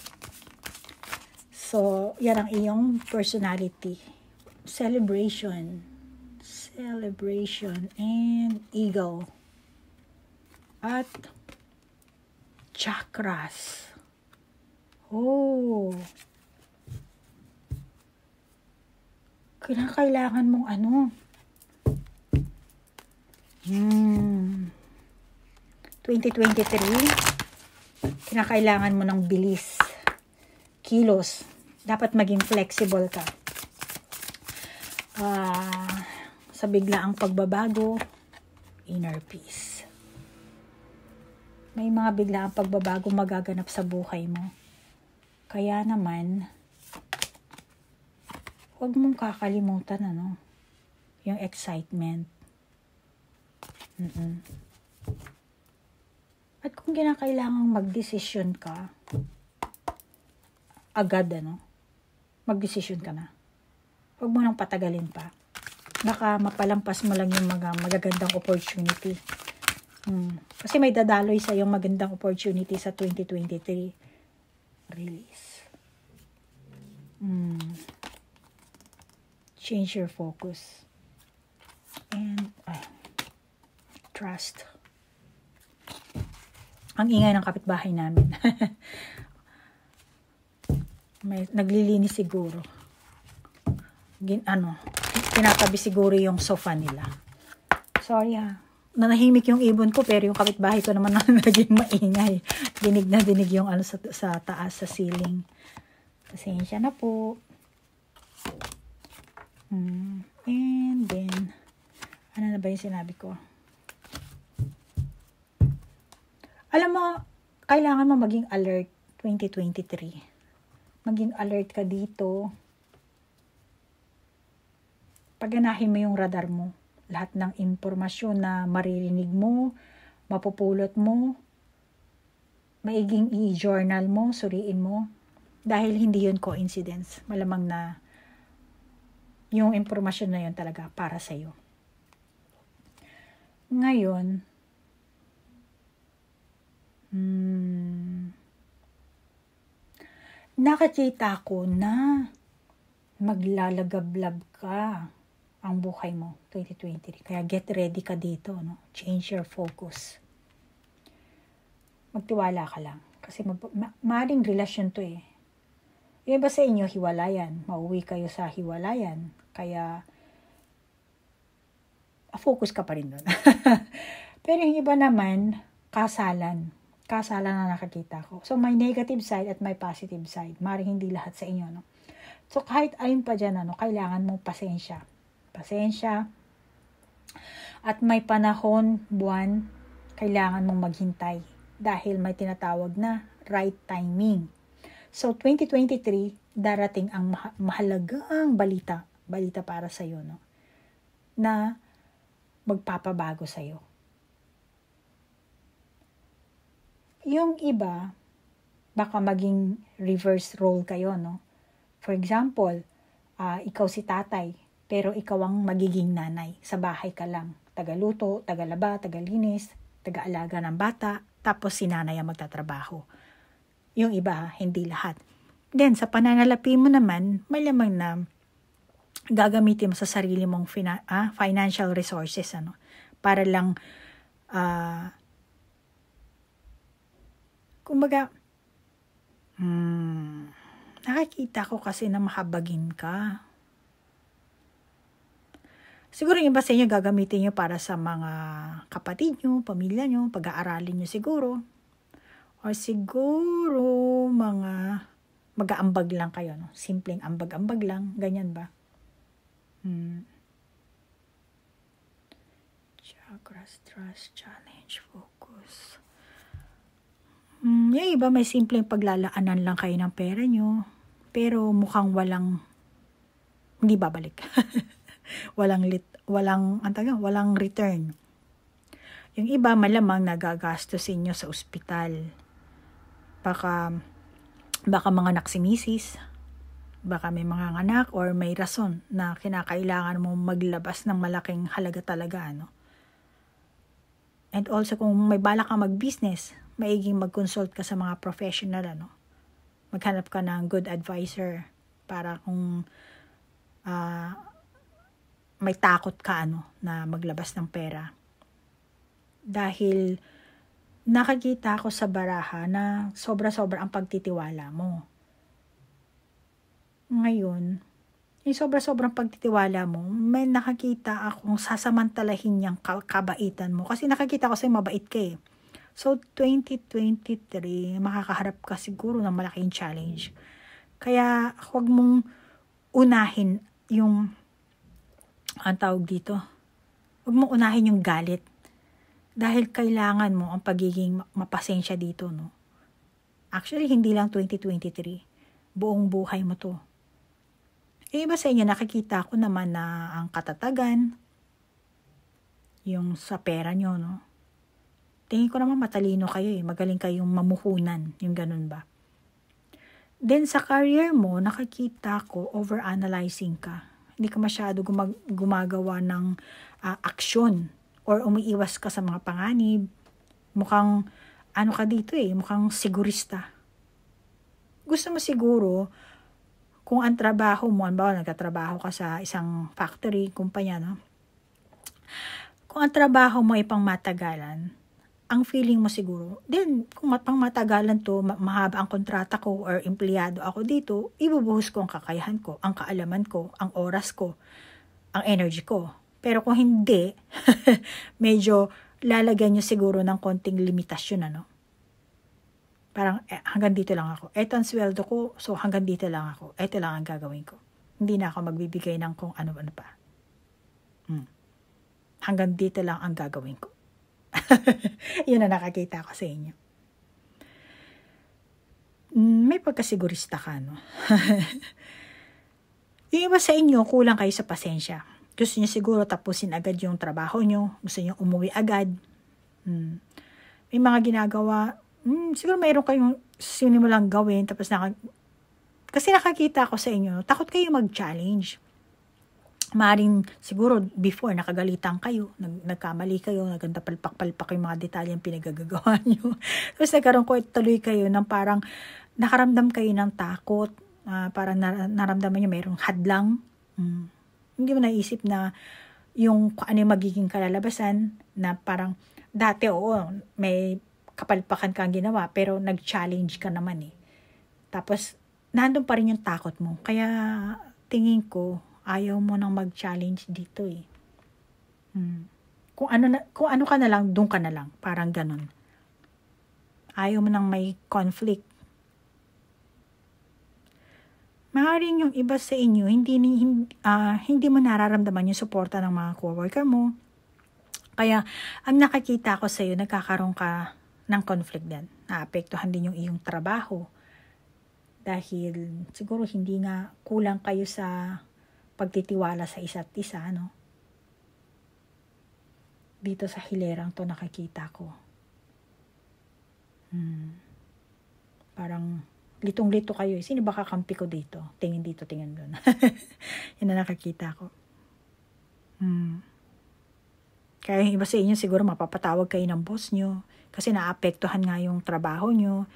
[SPEAKER 1] So, yan ang iyong personality. Celebration. Celebration. And ego. At chakras. Oh. Kinakailangan mong ano. Hmm. 2023, kinakailangan mo ng bilis, kilos. Dapat maging flexible ka. Uh, sa biglaang pagbabago, inner peace. May mga biglaang pagbabago magaganap sa buhay mo. Kaya naman, huwag mong kakalimutan ano, yung excitement. Mm-mm. At kung kinakailangang magdesisyon ka, agad ano, magdesisyon ka na. Huwag mo nang patagalin pa. Baka mapalampas mo lang yung mga magagandang opportunity. Hmm. Kasi may dadaloy sa yung magandang opportunity sa 2023. Release. Hmm. Change your focus. And, ay, trust. Trust ang ingay ng kapitbahay namin. [laughs] May, naglilinis siguro. Gin, ano, tinatabi siguro yung sofa nila. Sorry ah. Nanahimik yung ibon ko pero yung kapitbahay ko naman [laughs] na naging maingay. Dinig na dinig yung ano sa, sa taas, sa ceiling. Pasensya na po. Mm. And then, ano na ba yung sinabi ko? Alam mo, kailangan mo maging alert 2023. Maging alert ka dito. Paganahin mo yung radar mo. Lahat ng impormasyon na maririnig mo, mapupulot mo, maiging i-journal mo, suriin mo. Dahil hindi yun coincidence. Malamang na yung impormasyon na yun talaga para sa'yo. Ngayon, Hmm. Nakakita ko na maglalagablab ka ang buhay mo 2023. Kaya get ready ka dito, no? Change your focus. Magtiwala ka lang. Kasi ma- ma- relasyon to eh. Yung iba sa inyo, hiwalayan. Mauwi kayo sa hiwalayan. Kaya, focus ka pa rin doon. [laughs] Pero yung iba naman, kasalan kasala na nakakita ko. So, may negative side at may positive side. Maring hindi lahat sa inyo, no? So, kahit ayun pa dyan, ano, kailangan mong pasensya. Pasensya. At may panahon, buwan, kailangan mong maghintay. Dahil may tinatawag na right timing. So, 2023, darating ang ma- mahalagang balita. Balita para sa'yo, no? Na magpapabago sa'yo Yung iba, baka maging reverse role kayo, no? For example, uh, ikaw si tatay, pero ikaw ang magiging nanay. Sa bahay ka lang. Tagaluto, tagalaba, tagalinis, tagaalaga ng bata, tapos si nanay ang magtatrabaho. Yung iba, hindi lahat. Then, sa pananalapi mo naman, malamang na gagamitin mo sa sarili mong fina- ah, financial resources ano para lang uh, Kumbaga, hmm, nakikita ko kasi na makabagin ka. Siguro yung iba sa inyo gagamitin nyo para sa mga kapatid nyo, pamilya nyo, pag-aaralin nyo siguro. O siguro mga mag-aambag lang kayo. No? Simpleng ambag-ambag lang. Ganyan ba? Hmm. Chakras Trust Challenge Book yung eh. iba may simpleng paglalaanan lang kayo ng pera nyo. Pero mukhang walang, hindi babalik. [laughs] walang lit, walang, antaga, walang return. Yung iba malamang nagagastusin nyo sa ospital. Baka, baka mga naksimisis. baka may mga anak or may rason na kinakailangan mong maglabas ng malaking halaga talaga ano. And also kung may balak ka mag-business, maiging mag-consult ka sa mga professional, ano? Maghanap ka ng good advisor para kung uh, may takot ka, ano, na maglabas ng pera. Dahil nakakita ako sa baraha na sobra-sobra ang pagtitiwala mo. Ngayon, yung sobra-sobrang pagtitiwala mo, may nakakita akong sasamantalahin niyang kabaitan mo. Kasi nakakita ko sa'yo mabait ka eh So, 2023, makakaharap ka siguro ng malaking challenge. Kaya, huwag mong unahin yung, ang tawag dito, huwag mong unahin yung galit. Dahil kailangan mo ang pagiging mapasensya dito, no? Actually, hindi lang 2023. Buong buhay mo to. Eh, iba sa inyo, nakikita ko naman na ang katatagan, yung sa pera nyo, no? Tingin ko naman matalino kayo eh. Magaling kayong mamuhunan. Yung ganun ba? Then sa career mo, nakikita ko overanalyzing ka. Hindi ka masyado gumag- gumagawa ng uh, aksyon or umiiwas ka sa mga panganib. Mukhang ano ka dito eh, mukhang sigurista. Gusto mo siguro kung ang trabaho mo, ano ba, nagtatrabaho ka sa isang factory, kumpanya, no? Kung ang trabaho mo ay pangmatagalan, ang feeling mo siguro. Then, kung pang matagalan to, ma- mahaba ang kontrata ko or empleyado ako dito, ibubuhos ko ang kakayahan ko, ang kaalaman ko, ang oras ko, ang energy ko. Pero kung hindi, [laughs] medyo lalagyan nyo siguro ng konting limitasyon, ano? Parang, eh, hanggang dito lang ako. Eto ang sweldo ko, so hanggang dito lang ako. Ito lang ang gagawin ko. Hindi na ako magbibigay ng kung ano-ano pa. Hmm. Hanggang dito lang ang gagawin ko. [laughs] yun na nakakita ko sa inyo. Mm, may pagkasigurista ka, no? [laughs] yung iba sa inyo, kulang kayo sa pasensya. Gusto niyo siguro tapusin agad yung trabaho niyo. Gusto niyo umuwi agad. Hmm. May mga ginagawa. Hmm, siguro mayroon kayong sinimulang gawin. Tapos naka, kasi nakakita ko sa inyo, takot kayo mag-challenge. Maaring siguro before nakagalitan kayo, nag, nagkamali kayo, naganda palpak-palpak yung mga detalye ang pinagagagawa [laughs] nyo. Tapos nagkaroon ko tuloy kayo ng parang nakaramdam kayo ng takot, uh, parang nar- naramdaman nyo mayroong hadlang. Hmm. Hindi mo naisip na yung ano yung magiging kalalabasan na parang dati oo, may kapalpakan kang ginawa pero nag-challenge ka naman eh. Tapos nandun pa rin yung takot mo. Kaya tingin ko ayaw mo nang mag-challenge dito eh. Hmm. Kung ano na, kung ano ka na lang, doon ka na lang, parang ganun. Ayaw mo nang may conflict. Maaaring yung iba sa inyo, hindi, hindi, uh, ah, hindi mo nararamdaman yung suporta ng mga coworker mo. Kaya, ang nakikita ko sa iyo, nagkakaroon ka ng conflict din. Naapektuhan din yung iyong trabaho. Dahil, siguro hindi nga kulang kayo sa pagtitiwala sa isa't isa, no? Dito sa hilerang to nakikita ko. Hmm. Parang litong-lito kayo. Eh. Sino ba kakampi ko dito? Tingin dito, tingin doon. [laughs] Yan na nakakita ko. Hmm. Kaya yung iba sa inyo siguro mapapatawag kayo ng boss nyo kasi naapektuhan nga yung trabaho nyo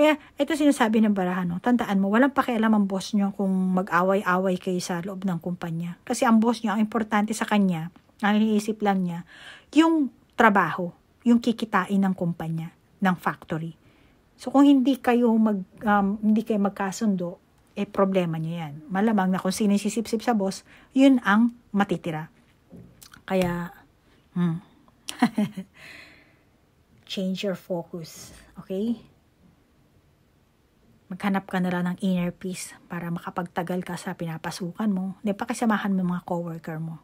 [SPEAKER 1] kaya, ito sinasabi ng barahan, no? tandaan mo, walang pakialam ang boss nyo kung mag-away-away kayo sa loob ng kumpanya. Kasi ang boss nyo, ang importante sa kanya, ang iniisip lang niya, yung trabaho, yung kikitain ng kumpanya, ng factory. So kung hindi kayo mag um, hindi kayo magkasundo, eh problema niyo 'yan. Malamang na kung sino sisipsip sa boss, 'yun ang matitira. Kaya hmm. [laughs] change your focus, okay? maghanap ka na ng inner peace para makapagtagal ka sa pinapasukan mo. Hindi, pakisamahan mo yung mga coworker mo.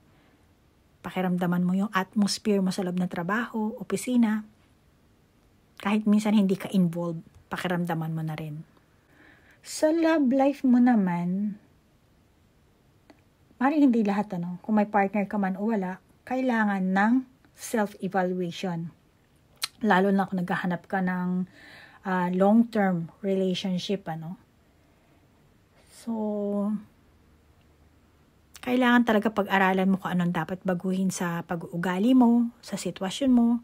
[SPEAKER 1] Pakiramdaman mo yung atmosphere mo sa loob ng trabaho, opisina. Kahit minsan hindi ka involved, pakiramdaman mo na rin. Sa love life mo naman, maaaring hindi lahat ano, kung may partner ka man o wala, kailangan ng self-evaluation. Lalo na kung naghahanap ka ng uh, long-term relationship, ano. So, kailangan talaga pag-aralan mo kung anong dapat baguhin sa pag-uugali mo, sa sitwasyon mo,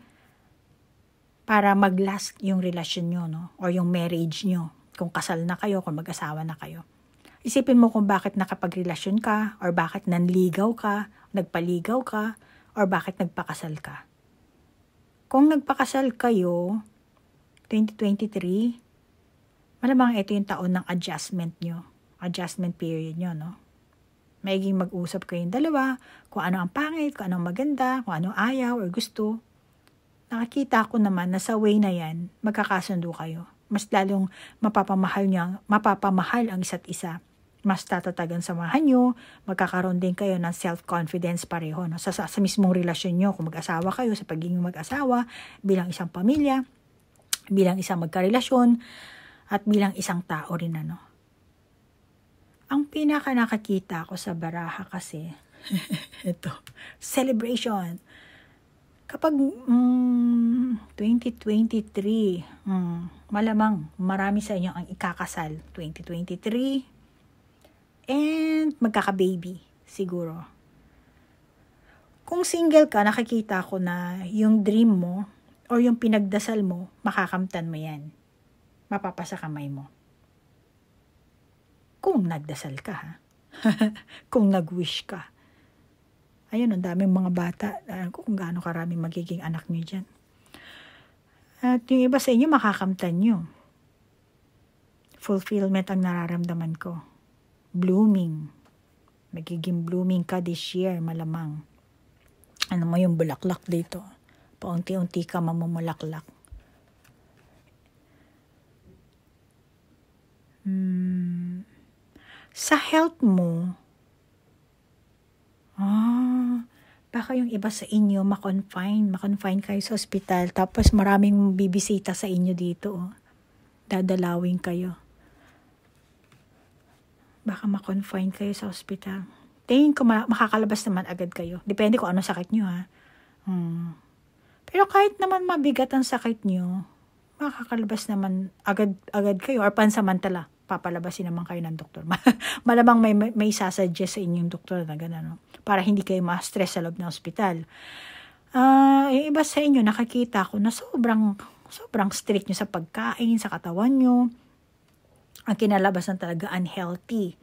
[SPEAKER 1] para mag-last yung relasyon nyo, no? Or yung marriage nyo, kung kasal na kayo, kung mag-asawa na kayo. Isipin mo kung bakit nakapagrelasyon ka, or bakit nanligaw ka, nagpaligaw ka, or bakit nagpakasal ka. Kung nagpakasal kayo, 2023, malamang ito yung taon ng adjustment nyo. Adjustment period nyo, no? Maiging mag-usap kayong dalawa, kung ano ang pangit, kung ano ang maganda, kung ano ayaw or gusto. Nakakita ko naman na sa way na yan, magkakasundo kayo. Mas lalong mapapamahal, niya, mapapamahal ang isa't isa. Mas tatatagan samahan nyo, magkakaroon din kayo ng self-confidence pareho. No? Sa, sa, sa mismong relasyon nyo, kung mag-asawa kayo, sa pagiging mag-asawa, bilang isang pamilya, bilang isang magkarelasyon at bilang isang tao rin ano. Ang pinaka nakakita ko sa baraha kasi [laughs] ito, celebration. Kapag mm, 2023, mm, malamang marami sa inyo ang ikakasal 2023 and magkaka-baby siguro. Kung single ka, nakikita ko na yung dream mo or yung pinagdasal mo, makakamtan mo yan. Mapapasa kamay mo. Kung nagdasal ka, ha? [laughs] kung nag-wish ka. Ayun, ang daming mga bata. Alam ko kung gaano karami magiging anak niyo dyan. At yung iba sa inyo, makakamtan nyo. Fulfillment ang nararamdaman ko. Blooming. Magiging blooming ka this year, malamang. Ano mo yung bulaklak dito? Paunti-unti ka mamumulaklak. Hmm. Sa health mo, ah, baka yung iba sa inyo makonfine, makonfine kayo sa ospital, tapos maraming bibisita sa inyo dito. Oh. Dadalawin kayo. Baka makonfine kayo sa ospital. Tingin ko makakalabas naman agad kayo. Depende kung ano sakit nyo ha. Hmm. Pero kahit naman mabigat ang sakit nyo, makakalabas naman agad, agad kayo or pansamantala papalabasin naman kayo ng doktor. [laughs] Malamang may, may, may sasuggest sa inyong doktor na gano'n, no? para hindi kayo ma-stress sa loob ng ospital. Uh, yung iba sa inyo, nakakita ko na sobrang, sobrang strict nyo sa pagkain, sa katawan nyo. Ang kinalabasan talaga unhealthy.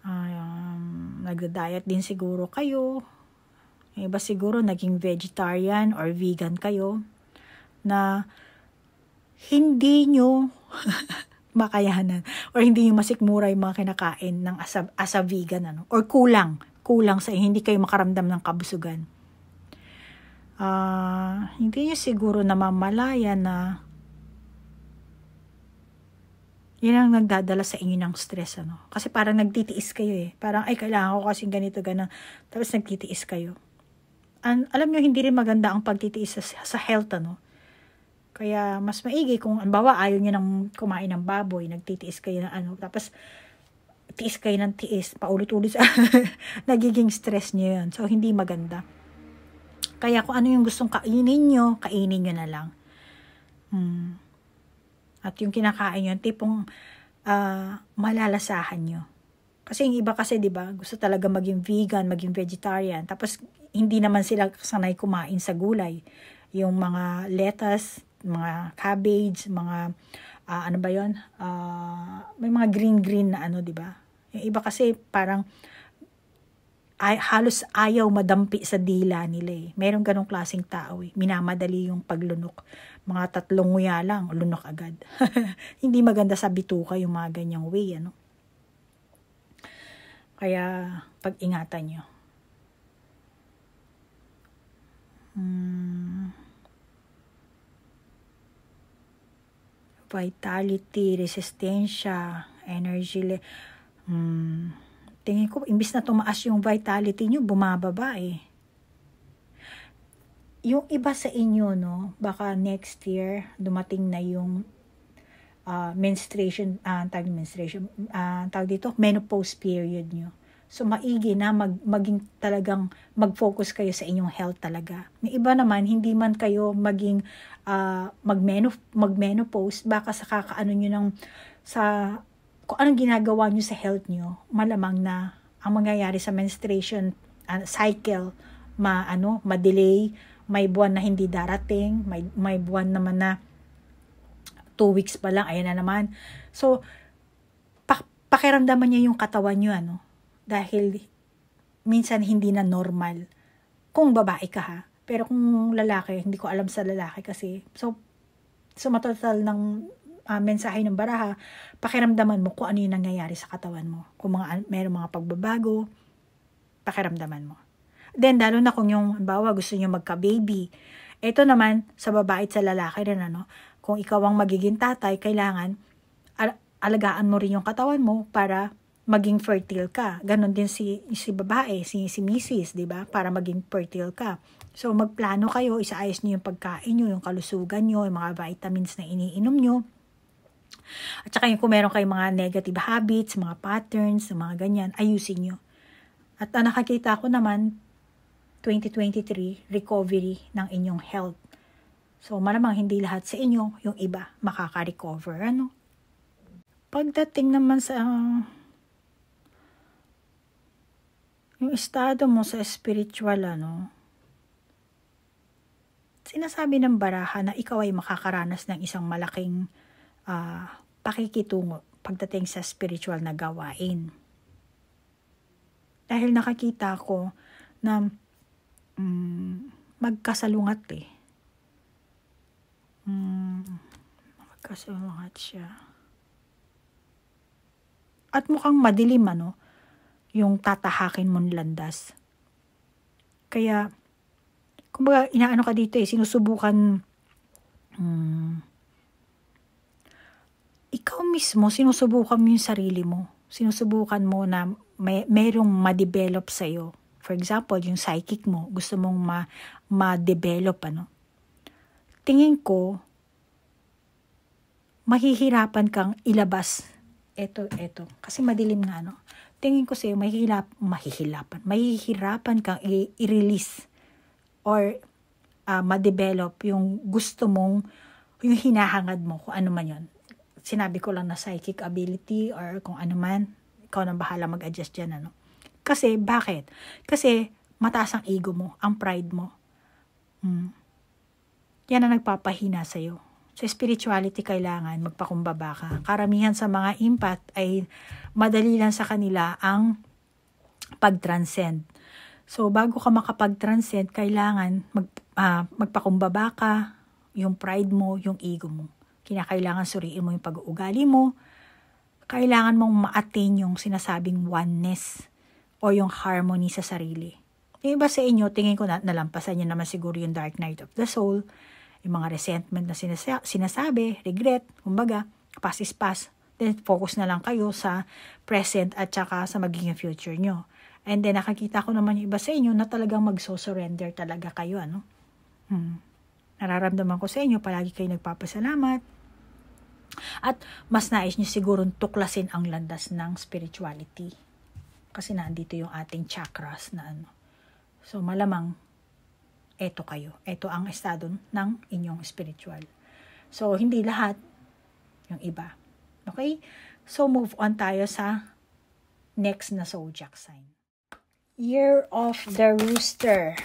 [SPEAKER 1] Uh, um, nagda-diet din siguro kayo may iba siguro naging vegetarian or vegan kayo na hindi nyo [laughs] makayanan or hindi nyo masikmura yung mga kinakain ng as a vegan ano, or kulang, kulang sa hindi kayo makaramdam ng kabusugan. Uh, hindi nyo siguro namamalaya na yun ang nagdadala sa inyo ng stress, ano? Kasi parang nagtitiis kayo eh. Parang, ay, kailangan ko kasi ganito, ganang. Tapos nagtitiis kayo an, alam nyo, hindi rin maganda ang pagtitiis sa, sa health, ano. Kaya, mas maigi kung, ambawa, ayaw nyo nang kumain ng baboy, nagtitiis kayo ng ano, tapos, tiis kayo ng tiis, paulit-ulit, [laughs] nagiging stress nyo yun. So, hindi maganda. Kaya, kung ano yung gustong kainin nyo, kainin nyo na lang. Hmm. At yung kinakain nyo, tipong, uh, malalasahan nyo. Kasi yung iba kasi, 'di ba, gusto talaga maging vegan, maging vegetarian. Tapos hindi naman sila sanay kumain sa gulay. Yung mga lettuce, mga cabbage, mga uh, ano ba 'yon? Uh, ah, may mga green-green na ano, 'di ba? Yung iba kasi parang ay, halos ayaw madampi sa dila nila eh. Merong ganong klaseng tao eh. Minamadali yung paglunok. Mga tatlong nguya lang, lunok agad. [laughs] hindi maganda sa bituka yung mga ganyang way, ano. Kaya pag-ingatan nyo. Mm. Vitality, resistensya, energy. Mm. Tingin ko, imbis na tumaas yung vitality nyo, bumababa eh. Yung iba sa inyo, no, baka next year, dumating na yung uh, menstruation, uh, ah, tag menstruation, uh, ah, tag dito, menopause period nyo. So, maigi na mag, maging talagang mag-focus kayo sa inyong health talaga. May iba naman, hindi man kayo maging uh, ah, mag-menop- mag-menopause, baka sa kakaano nyo ng, sa, kung anong ginagawa nyo sa health nyo, malamang na ang mangyayari sa menstruation uh, cycle, ma, ano, ma-delay, may buwan na hindi darating, may, may buwan naman na two weeks pa lang, ayan na naman. So, pa- pakiramdaman niya yung katawan niyo, ano? Dahil minsan hindi na normal. Kung babae ka ha. Pero kung lalaki, hindi ko alam sa lalaki kasi. So, so matotal ng uh, mensahe ng baraha, pakiramdaman mo kung ano yung nangyayari sa katawan mo. Kung mga, meron mga pagbabago, pakiramdaman mo. Then, dalo na kung yung, bawa, gusto nyo magka-baby. Ito naman, sa babae at sa lalaki rin, ano, kung ikaw ang magiging tatay, kailangan alagaan mo rin yung katawan mo para maging fertile ka. Ganon din si, si babae, si, si misis, di ba? Para maging fertile ka. So, magplano kayo, isaayos niyo yung pagkain niyo, yung kalusugan niyo, yung mga vitamins na iniinom niyo. At saka yung kung meron kayong mga negative habits, mga patterns, mga ganyan, ayusin niyo. At ang nakakita ko naman, 2023, recovery ng inyong health. So, malamang hindi lahat sa inyo, yung iba, makaka-recover. Ano? Pagdating naman sa uh, yung estado mo sa spiritual, ano, sinasabi ng baraha na ikaw ay makakaranas ng isang malaking uh, pakikitungo pagdating sa spiritual na gawain. Dahil nakakita ko na um, magkasalungat eh Mm, magkasulat siya. At mukhang madilim ano, yung tatahakin mong landas. Kaya, kumbaga, inaano ka dito eh, sinusubukan, mm, ikaw mismo, sinusubukan mo yung sarili mo. Sinusubukan mo na may, merong ma-develop sa'yo. For example, yung psychic mo, gusto mong ma, ma-develop, ano tingin ko, mahihirapan kang ilabas. Eto, eto. Kasi madilim nga, no? Tingin ko sa'yo, mahihilap, mahihilapan. Mahihirapan kang i-release or uh, ma-develop yung gusto mong, yung hinahangad mo, kung ano man yon Sinabi ko lang na psychic ability or kung ano man. Ikaw nang bahala mag-adjust dyan, ano. Kasi, bakit? Kasi, mataas ang ego mo, ang pride mo. Mm yan ang nagpapahina sa iyo. Sa spirituality, kailangan magpakumbaba ka. Karamihan sa mga impact ay madali lang sa kanila ang pag-transcend. So, bago ka makapag-transcend, kailangan mag, uh, magpakumbaba ka, yung pride mo, yung ego mo. Kinakailangan suriin mo yung pag-uugali mo. Kailangan mong ma-attain yung sinasabing oneness o yung harmony sa sarili. Yung iba sa inyo, tingin ko na nalampasan niya naman siguro yung Dark Night of the Soul yung mga resentment na sinasa- sinasabi, regret, kumbaga, past is past. Then focus na lang kayo sa present at saka sa magiging future nyo. And then nakakita ko naman yung iba sa inyo na talagang magso-surrender talaga kayo. Ano? Hmm. Nararamdaman ko sa inyo, palagi kayo nagpapasalamat. At mas nais nyo siguro tuklasin ang landas ng spirituality. Kasi nandito yung ating chakras na ano. So malamang eto kayo. Eto ang estado ng inyong spiritual. So, hindi lahat yung iba. Okay? So, move on tayo sa next na zodiac sign. Year of the Rooster.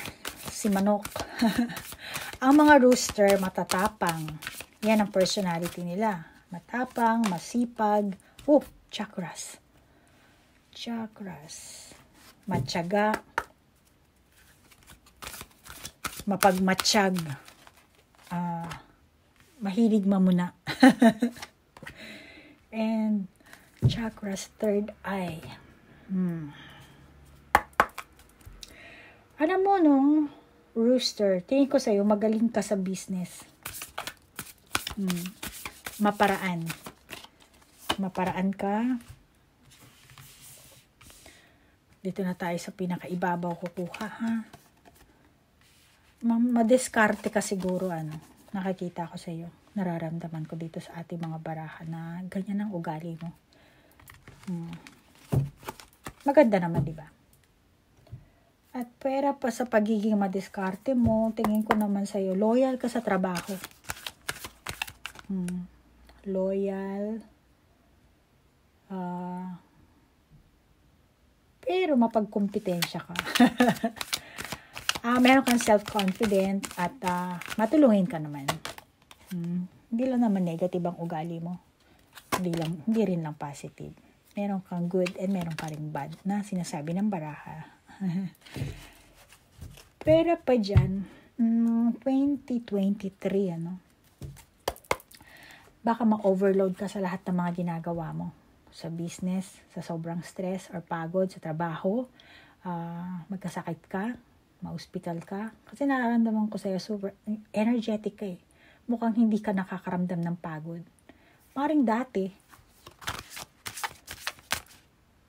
[SPEAKER 1] Si Manok. [laughs] ang mga rooster, matatapang. Yan ang personality nila. Matapang, masipag. Oh, chakras. Chakras. Matyaga mapagmatsyag, uh, mahilig mamuna. [laughs] And chakras, third eye. Hmm. Alam mo nung rooster, tingin ko sa'yo, magaling ka sa business. Hmm. Maparaan. Maparaan ka. Dito na tayo sa pinakaibabaw kukuha, ha? madiskarte ka siguro ano. Nakikita ko sa iyo. Nararamdaman ko dito sa ating mga baraha na ganyan ang ugali mo. Hmm. Maganda naman, di ba? At pera pa sa pagiging madiskarte mo, tingin ko naman sa iyo, loyal ka sa trabaho. Hmm. Loyal. Uh, pero mapagkompetensya ka. [laughs] uh, meron kang self-confident at uh, matulungin ka naman. Hmm. Hindi lang naman negative ang ugali mo. Hindi, lang, hindi rin lang positive. Meron kang good and meron ka rin bad na sinasabi ng baraha. [laughs] Pero pa dyan, mm, 2023, ano? Baka ma-overload ka sa lahat ng mga ginagawa mo. Sa business, sa sobrang stress or pagod, sa trabaho, uh, magkasakit ka, ma-hospital ka. Kasi nararamdaman ko sa'yo, super energetic ka eh. Mukhang hindi ka nakakaramdam ng pagod. Maring dati,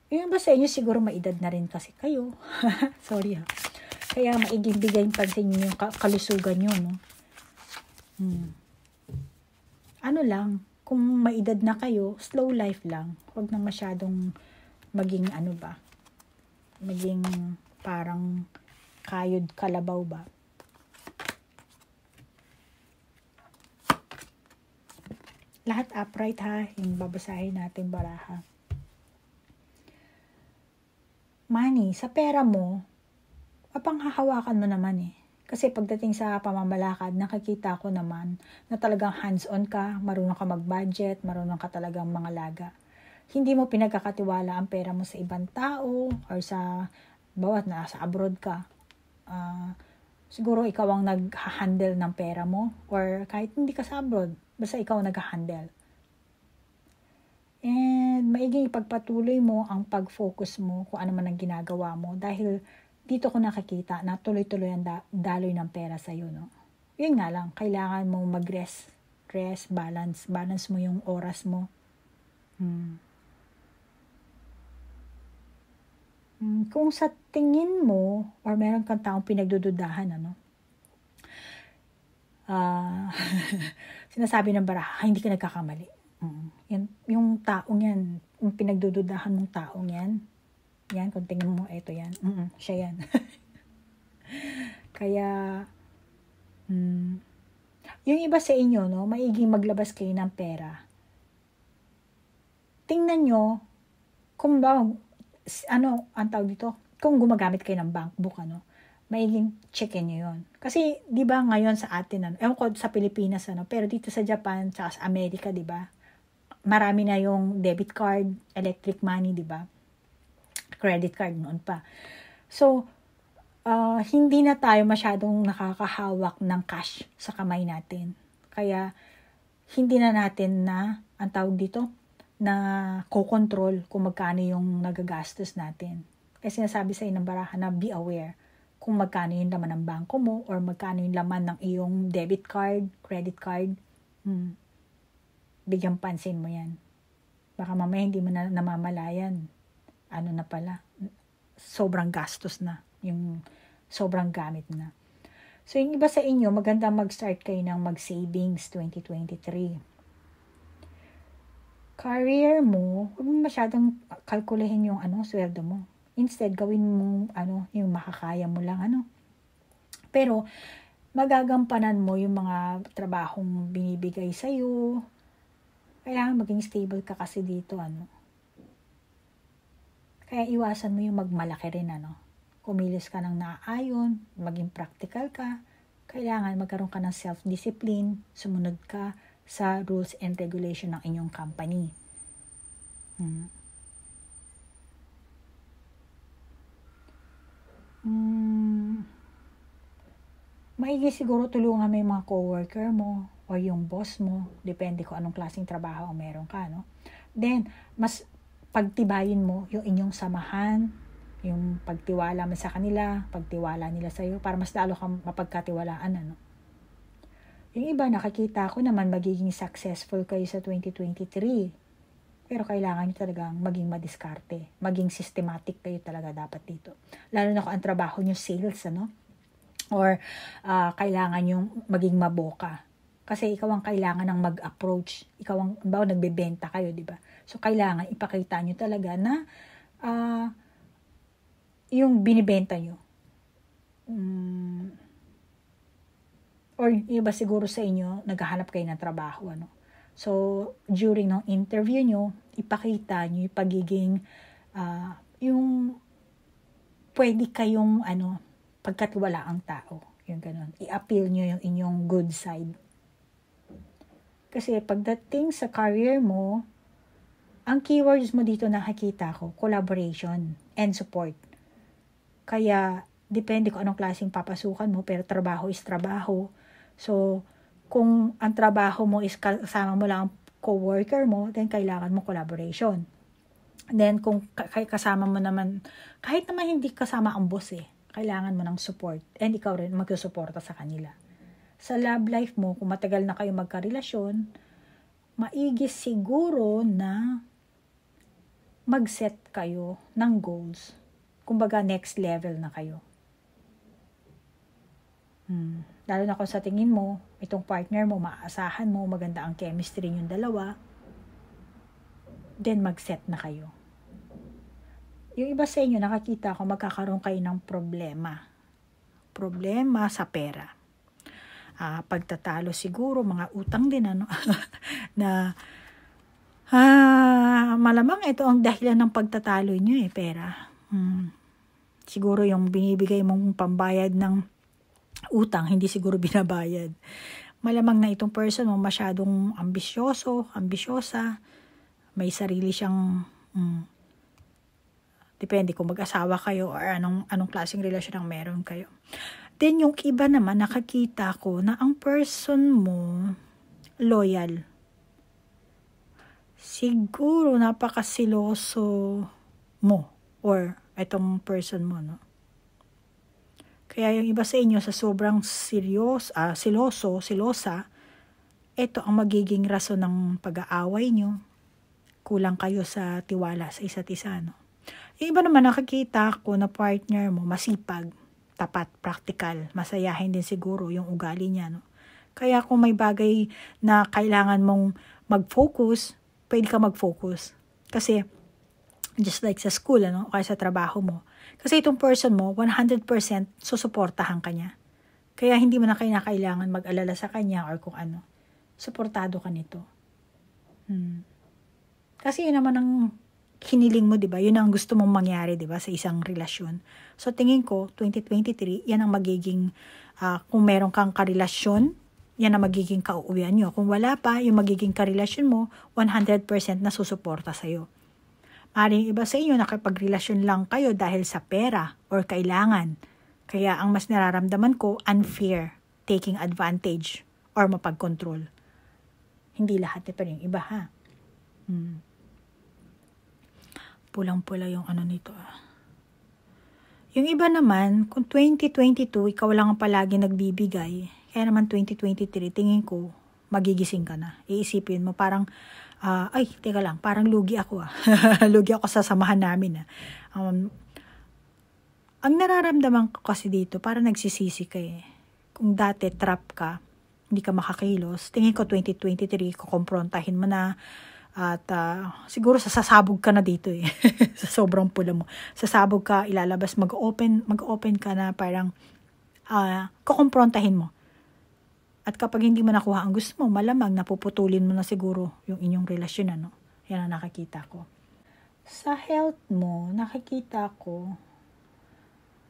[SPEAKER 1] yun ba sa inyo siguro maedad na rin kasi kayo. [laughs] Sorry ha. Ah. Kaya maigigbigay sa inyo yung kalusugan nyo, no? Hmm. Ano lang, kung maedad na kayo, slow life lang. Huwag na masyadong maging ano ba, maging parang Kayod Kalabaw ba? Lahat upright ha, yung babasahin natin baraha. Money, sa pera mo, mapanghahawakan mo naman eh. Kasi pagdating sa pamamalakad, nakikita ko naman na talagang hands-on ka, marunong ka mag-budget, marunong ka talagang mga laga. Hindi mo pinagkakatiwala ang pera mo sa ibang tao or sa bawat na sa abroad ka uh, siguro ikaw ang nag-handle ng pera mo or kahit hindi ka sa abroad, basta ikaw nag-handle. And maiging ipagpatuloy mo ang pag-focus mo kung ano man ang ginagawa mo dahil dito ko nakikita na tuloy-tuloy ang da- daloy ng pera sa iyo, no? Yun nga lang, kailangan mo mag-rest. Rest, balance. Balance mo yung oras mo. Hmm. Mm, kung sa tingin mo or meron kang taong pinagdududahan ano uh, [laughs] sinasabi ng baraha ah, hindi ka nagkakamali mm. yan, yung taong yan yung pinagdududahan mong taong yan yan kung tingin mo ito yan Mm-mm, siya yan [laughs] kaya mm, yung iba sa inyo no maiging maglabas kayo ng pera tingnan nyo kung ba ano, ang tawag dito, kung gumagamit kayo ng bank book, ano, maiging checkin nyo yun. Kasi, di ba ngayon sa atin, ano, ewan ko sa Pilipinas, ano, pero dito sa Japan, sa Amerika, di ba, marami na yung debit card, electric money, di ba, credit card noon pa. So, uh, hindi na tayo masyadong nakakahawak ng cash sa kamay natin. Kaya, hindi na natin na, ang tawag dito, na ko-control kung magkano yung nagagastos natin. Kasi sinasabi sa inang baraha na be aware kung magkano yung laman ng bangko mo or magkano yung laman ng iyong debit card, credit card. Hmm. Bigyan pansin mo yan. Baka mamaya hindi mo na namamalayan. Ano na pala. Sobrang gastos na. Yung sobrang gamit na. So, yung iba sa inyo, maganda mag-start kayo ng mag-savings 2023 career mo, huwag mo masyadong kalkulahin yung ano, sweldo mo. Instead, gawin mo ano, yung makakaya mo lang ano. Pero magagampanan mo yung mga trabahong binibigay sa iyo. Kailangan maging stable ka kasi dito ano. Kaya iwasan mo yung magmalaki rin ano. Kumilos ka ng naaayon, maging practical ka, kailangan magkaroon ka ng self-discipline, sumunod ka, sa rules and regulation ng inyong company. Hmm. Hmm. Maigi siguro tulungan mo yung mga coworker mo o yung boss mo, depende ko anong klaseng trabaho ang meron ka, no? Then, mas pagtibayin mo yung inyong samahan, yung pagtiwala mo sa kanila, pagtiwala nila sa iyo para mas lalo kang mapagkatiwalaan, ano? Yung iba, nakikita ko naman magiging successful kayo sa 2023. Pero kailangan nyo talagang maging madiskarte. Maging systematic kayo talaga dapat dito. Lalo na kung ang trabaho nyo sales, ano? Or uh, kailangan yung maging maboka. Kasi ikaw ang kailangan ng mag-approach. Ikaw ang, bawa nagbebenta kayo, di ba? So, kailangan ipakita nyo talaga na uh, yung binibenta nyo. Mm, or iba siguro sa inyo, naghahanap kayo ng trabaho, ano. So, during ng interview nyo, ipakita nyo yung pagiging, uh, yung pwede kayong, ano, pagkat wala ang tao. Yung ganun. I-appeal nyo yung inyong good side. Kasi pagdating sa career mo, ang keywords mo dito nakikita ko, collaboration and support. Kaya, depende kung anong klaseng papasukan mo, pero trabaho is trabaho. So, kung ang trabaho mo is kasama mo lang ang co-worker mo, then kailangan mo collaboration. Then, kung kasama mo naman, kahit naman hindi kasama ang boss eh, kailangan mo ng support. And ikaw rin magsusuporta sa kanila. Sa love life mo, kung matagal na kayo magkarelasyon, maigi siguro na mag-set kayo ng goals. Kumbaga, next level na kayo. Hmm. Lalo na kung sa tingin mo, itong partner mo, maaasahan mo, maganda ang chemistry yung dalawa, then mag-set na kayo. Yung iba sa inyo, nakakita ko magkakaroon kayo ng problema. Problema sa pera. Uh, pagtatalo siguro, mga utang din, ano, [laughs] na Ah, malamang ito ang dahilan ng pagtatalo nyo eh, pera. Hmm. Siguro yung binibigay mong pambayad ng utang, hindi siguro binabayad. Malamang na itong person mo masyadong ambisyoso, ambisyosa, may sarili siyang mm, depende kung mag-asawa kayo or anong anong klaseng relasyon ang meron kayo. Then yung iba naman nakakita ko na ang person mo loyal. Siguro napakasiloso mo or itong person mo no kaya yung iba sa inyo sa sobrang serios, uh, ah, siloso, silosa, ito ang magiging rason ng pag-aaway nyo. Kulang kayo sa tiwala sa isa't isa. No? Yung iba naman nakikita ko na partner mo masipag, tapat, practical, masayahin din siguro yung ugali niya. No? Kaya kung may bagay na kailangan mong mag-focus, pwede ka mag-focus. Kasi just like sa school ano, o kaya sa trabaho mo, kasi itong person mo, 100% susuportahan ka niya. Kaya hindi mo na kailangan mag-alala sa kanya or kung ano. Suportado ka nito. Hmm. Kasi yun naman ang hiniling mo, 'di ba? Yun ang gusto mong mangyari, 'di ba, sa isang relasyon. So tingin ko 2023, 'yan ang magiging uh, kung meron kang karelasyon, 'yan ang magiging kauuwian nyo. Kung wala pa, yung magiging karelasyon mo 100% na susuporta sa iyo. Aring iba sa inyo nakipagrelasyon lang kayo dahil sa pera or kailangan. Kaya ang mas nararamdaman ko, unfair, taking advantage, or mapagkontrol. Hindi lahat, pero yung iba ha. Hmm. Pulang-pula yung ano nito ah. Yung iba naman, kung 2022, ikaw lang ang palagi nagbibigay, kaya naman 2023, tingin ko, magigising ka na. Iisipin mo, parang uh, ay, teka lang, parang lugi ako ah. [laughs] lugi ako sa samahan namin ah. Um, ang nararamdaman ko kasi dito, parang nagsisisi ka eh. Kung dati trap ka, hindi ka makakilos, tingin ko 2023, kukomprontahin mo na, at uh, siguro sasabog ka na dito eh. [laughs] sa sobrang pula mo. Sasabog ka, ilalabas, mag-open, mag-open ka na parang uh, kukomprontahin mo at kapag hindi mo nakuha ang gusto mo, malamang napuputulin mo na siguro yung inyong relasyon. Ano? Yan ang nakikita ko. Sa health mo, nakikita ko,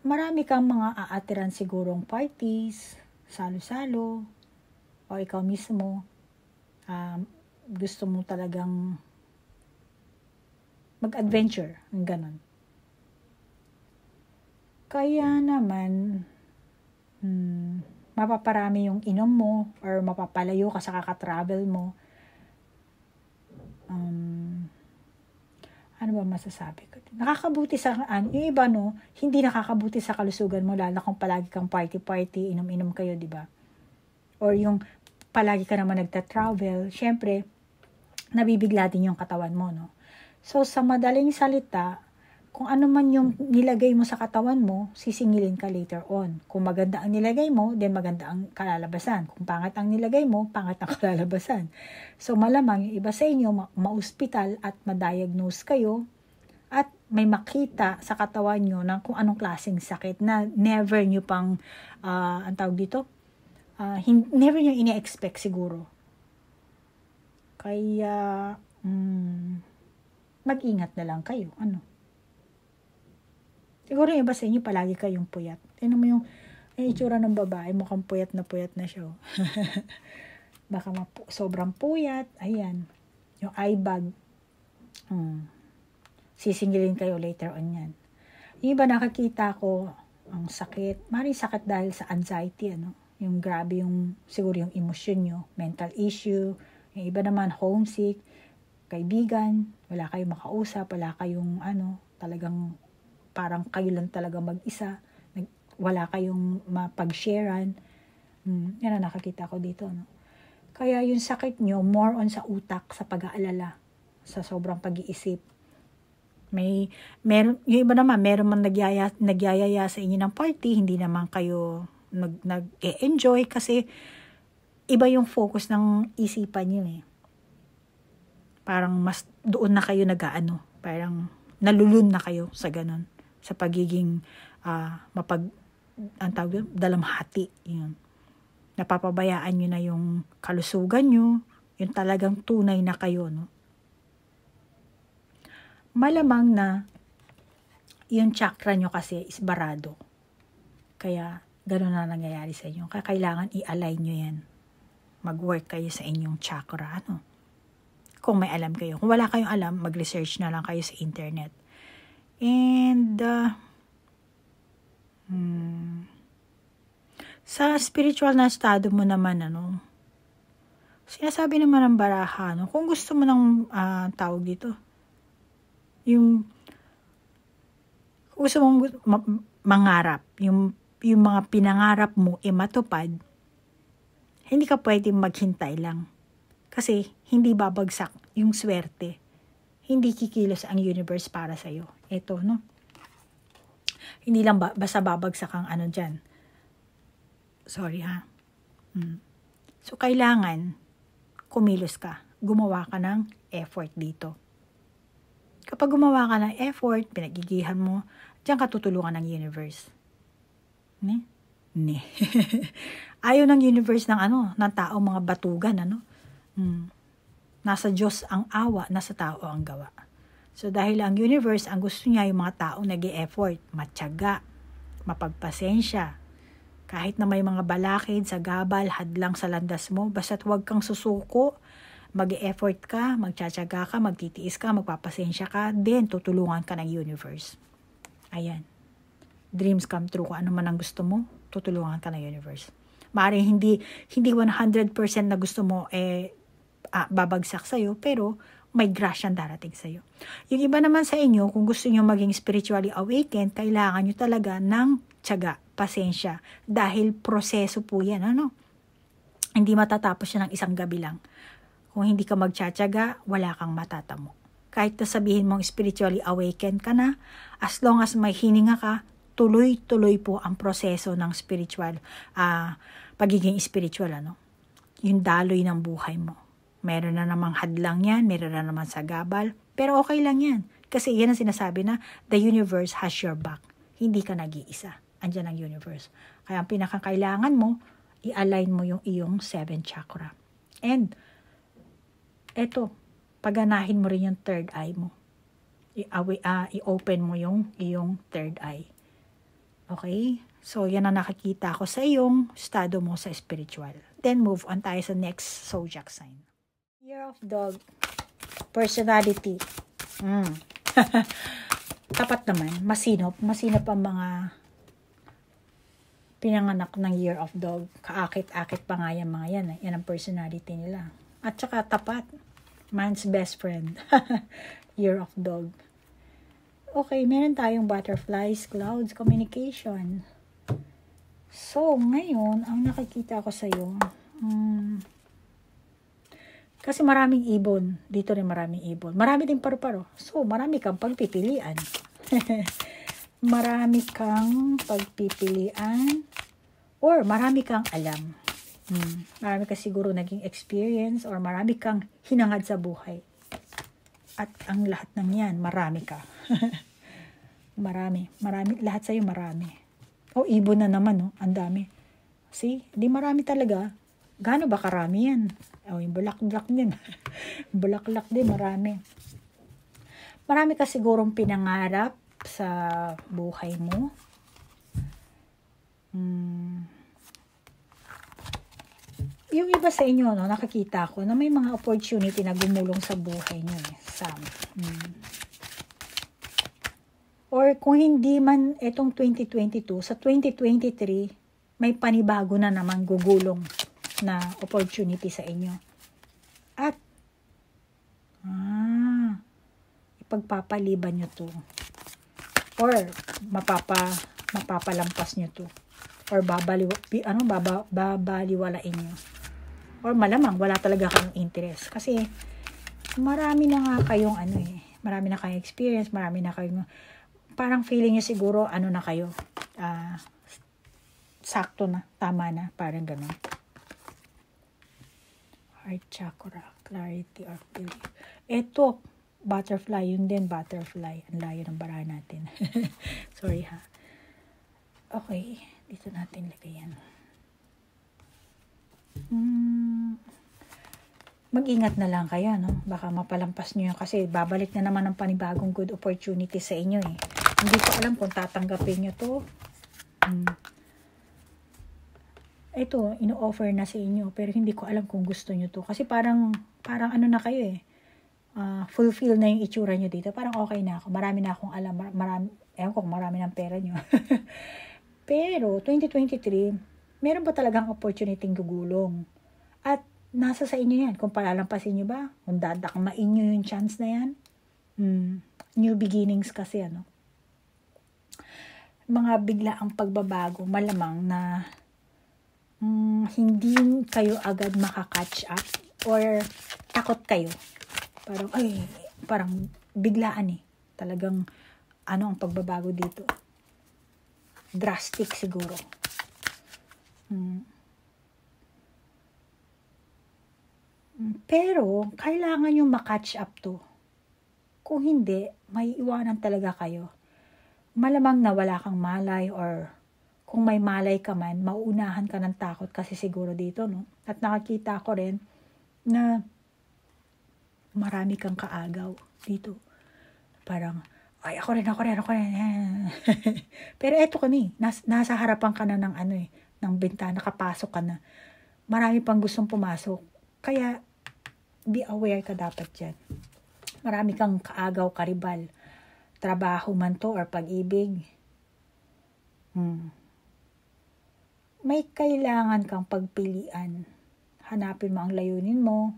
[SPEAKER 1] marami kang mga aatiran sigurong parties, salo-salo, o ikaw mismo, um, gusto mo talagang mag-adventure, ang ganun. Kaya naman, hmm, mapaparami yung inom mo or mapapalayo ka sa kakatravel mo. Um, ano ba masasabi ko? Nakakabuti sa, ano, yung iba no, hindi nakakabuti sa kalusugan mo, lalo kung palagi kang party-party, inom-inom kayo, di ba? Or yung palagi ka naman nagta-travel, syempre, nabibigla din yung katawan mo, no? So, sa madaling salita, kung ano man yung nilagay mo sa katawan mo, sisingilin ka later on. Kung maganda ang nilagay mo, then maganda ang kalalabasan. Kung pangat ang nilagay mo, pangat ang [laughs] kalalabasan. So malamang yung iba sa inyo, ma- hospital at ma-diagnose kayo at may makita sa katawan nyo ng kung anong klaseng sakit na never nyo pang, uh, ang tawag dito, uh, hin- never nyo ini-expect siguro. Kaya, mm, mag-ingat na lang kayo. Ano? Siguro yung iba sa inyo, palagi kayong puyat. Tignan mo yung, yung eh, itsura ng babae, mukhang puyat na puyat na siya. Oh. [laughs] Baka mapu- sobrang puyat. Ayan. Yung eye bag. Hmm. Sisingilin kayo later on yan. Yung iba nakakita ko, ang sakit. Maraming sakit dahil sa anxiety, ano? Yung grabe yung, siguro yung emosyon nyo, mental issue. Yung iba naman, homesick, kaibigan, wala kayong makausap, wala kayong ano, talagang parang kayo lang talaga mag-isa, nag, wala kayong mapag-sharean. Hmm, yan ang nakakita ko dito. No? Kaya yung sakit nyo, more on sa utak, sa pag-aalala, sa sobrang pag-iisip. May, meron, yung iba naman, meron man nagyaya, nagyayaya sa inyo ng party, hindi naman kayo nag, nag-enjoy kasi iba yung focus ng isipan nyo eh. Parang mas doon na kayo nag-ano, parang nalulun na kayo sa ganun sa pagiging uh, mapag ang tawag yun, dalamhati. Yun. Napapabayaan nyo na yung kalusugan nyo, yung talagang tunay na kayo. No? Malamang na yung chakra nyo kasi is barado. Kaya ganoon na nangyayari sa inyo. Kaya kailangan i-align nyo yan. Mag-work kayo sa inyong chakra. Ano? Kung may alam kayo. Kung wala kayong alam, mag-research na lang kayo sa internet And, uh, hmm, sa spiritual na estado mo naman, ano, sinasabi naman ng baraha, no, kung gusto mo ng uh, tawag dito, yung, gusto mong ma- mangarap, yung, yung mga pinangarap mo, e matupad, hindi ka pwede maghintay lang. Kasi, hindi babagsak yung swerte hindi kikilos ang universe para sa iyo. Ito, no? Hindi lang ba, basta babagsak ang ano diyan. Sorry, ha? Mm. So, kailangan kumilos ka. Gumawa ka ng effort dito. Kapag gumawa ka ng effort, pinagigihan mo, diyan katutulungan ng universe. Ne? Ne. [laughs] Ayaw ng universe ng ano, ng tao mga batugan, ano? Mm. Nasa Diyos ang awa, nasa tao ang gawa. So dahil ang universe, ang gusto niya yung mga tao nag effort matyaga, mapagpasensya, kahit na may mga balakid sa gabal, hadlang sa landas mo, basta't huwag kang susuko, mag effort ka, magtsatsaga ka, magtitiis ka, magpapasensya ka, then tutulungan ka ng universe. Ayan. Dreams come true kung ano man ang gusto mo, tutulungan ka ng universe. Maaring hindi, hindi 100% na gusto mo, eh, ah, babagsak sa'yo, pero may grasyang darating sa'yo. Yung iba naman sa inyo, kung gusto nyo maging spiritually awakened, kailangan nyo talaga ng tiyaga, pasensya. Dahil proseso po yan, ano? Hindi matatapos yan ng isang gabi lang. Kung hindi ka magtsatsaga, wala kang matatamo. Kahit na sabihin mong spiritually awakened ka na, as long as may hininga ka, tuloy-tuloy po ang proseso ng spiritual, uh, pagiging spiritual, ano? Yung daloy ng buhay mo Meron na namang hadlang yan, meron na naman sa gabal, pero okay lang yan. Kasi yan ang sinasabi na the universe has your back. Hindi ka nag-iisa. Andiyan ang universe. Kaya ang pinakakailangan mo, i-align mo yung iyong seven chakra. And, eto, paganahin mo rin yung third eye mo. Ah, i-open uh, mo yung iyong third eye. Okay? So, yan ang nakikita ko sa iyong estado mo sa spiritual. Then, move on tayo sa next zodiac sign. Year of Dog. Personality. Mm. [laughs] Tapat naman. Masinop. Masinop ang mga pinanganak ng Year of Dog. Kaakit-akit pa nga yan mga yan. Eh. Yan ang personality nila. At saka tapat. Man's best friend. [laughs] year of Dog. Okay, meron tayong butterflies, clouds, communication. So, ngayon, ang nakikita ko sa'yo, um, kasi maraming ibon. Dito rin maraming ibon. Marami din paru-paro. So, marami kang pagpipilian. [laughs] marami kang pagpipilian or marami kang alam. Hmm. Marami ka siguro naging experience or marami kang hinangad sa buhay. At ang lahat ng yan, marami ka. [laughs] marami. Marami. Lahat sa'yo marami. O, oh, ibon na naman, no? Ang dami. See? Di marami talaga. Gaano ba karami yan? O, oh, yung bulaklak din. [laughs] bulaklak din, marami. Marami ka sigurong pinangarap sa buhay mo. Hmm. Yung iba sa inyo, no, nakakita ko na may mga opportunity na gumulong sa buhay nyo. Eh, Sam. Hmm. Or kung hindi man itong 2022, sa 2023, may panibago na namang gugulong na opportunity sa inyo. At, ah, ipagpapaliban nyo to. Or, mapapa, mapapalampas nyo to. Or, babaliw, ano, baba, babaliwalain nyo. Or, malamang, wala talaga kayong interest. Kasi, marami na nga kayong, ano eh, marami na kayong experience, marami na kayong, parang feeling nyo siguro, ano na kayo, ah, sakto na, tama na, parang ganun heart chakra, clarity of belief. Ito, butterfly, yun din, butterfly. Ang layo ng barahan natin. [laughs] Sorry ha. Okay, dito natin lagay yan. Hmm, mag-ingat na lang kayo, no? Baka mapalampas nyo yun kasi babalik na naman ang panibagong good opportunity sa inyo, eh. Hindi ko alam kung tatanggapin nyo to. Hmm ito, ino-offer na sa inyo, pero hindi ko alam kung gusto nyo to. Kasi parang, parang ano na kayo eh, uh, fulfill na yung itsura nyo dito. Parang okay na ako, marami na akong alam, mar- marami, ewan ko kung marami ng pera nyo. [laughs] pero, 2023, meron ba talagang opportunity gugulong? At nasa sa inyo yan, kung palalampasin nyo ba, kung dadakmain nyo yung chance na yan. Hmm. New beginnings kasi ano. Mga bigla ang pagbabago, malamang na um, hindi kayo agad makakatch up or takot kayo. Parang, ay, parang biglaan eh. Talagang, ano ang pagbabago dito? Drastic siguro. Hmm. Pero, kailangan yung makatch up to. Kung hindi, may iwanan talaga kayo. Malamang nawala kang malay or kung may malay ka man, mauunahan ka ng takot kasi siguro dito, no? At nakakita ko rin na marami kang kaagaw dito. Parang, ay, ako rin, ako rin, ako rin. [laughs] Pero eto ka ni, eh. nas, nasa harapan ka na ng ano eh, ng bintana, kapasok ka na. Marami pang gustong pumasok. Kaya, be aware ka dapat dyan. Marami kang kaagaw, karibal. Trabaho man to or pag-ibig. Hmm may kailangan kang pagpilian. Hanapin mo ang layunin mo.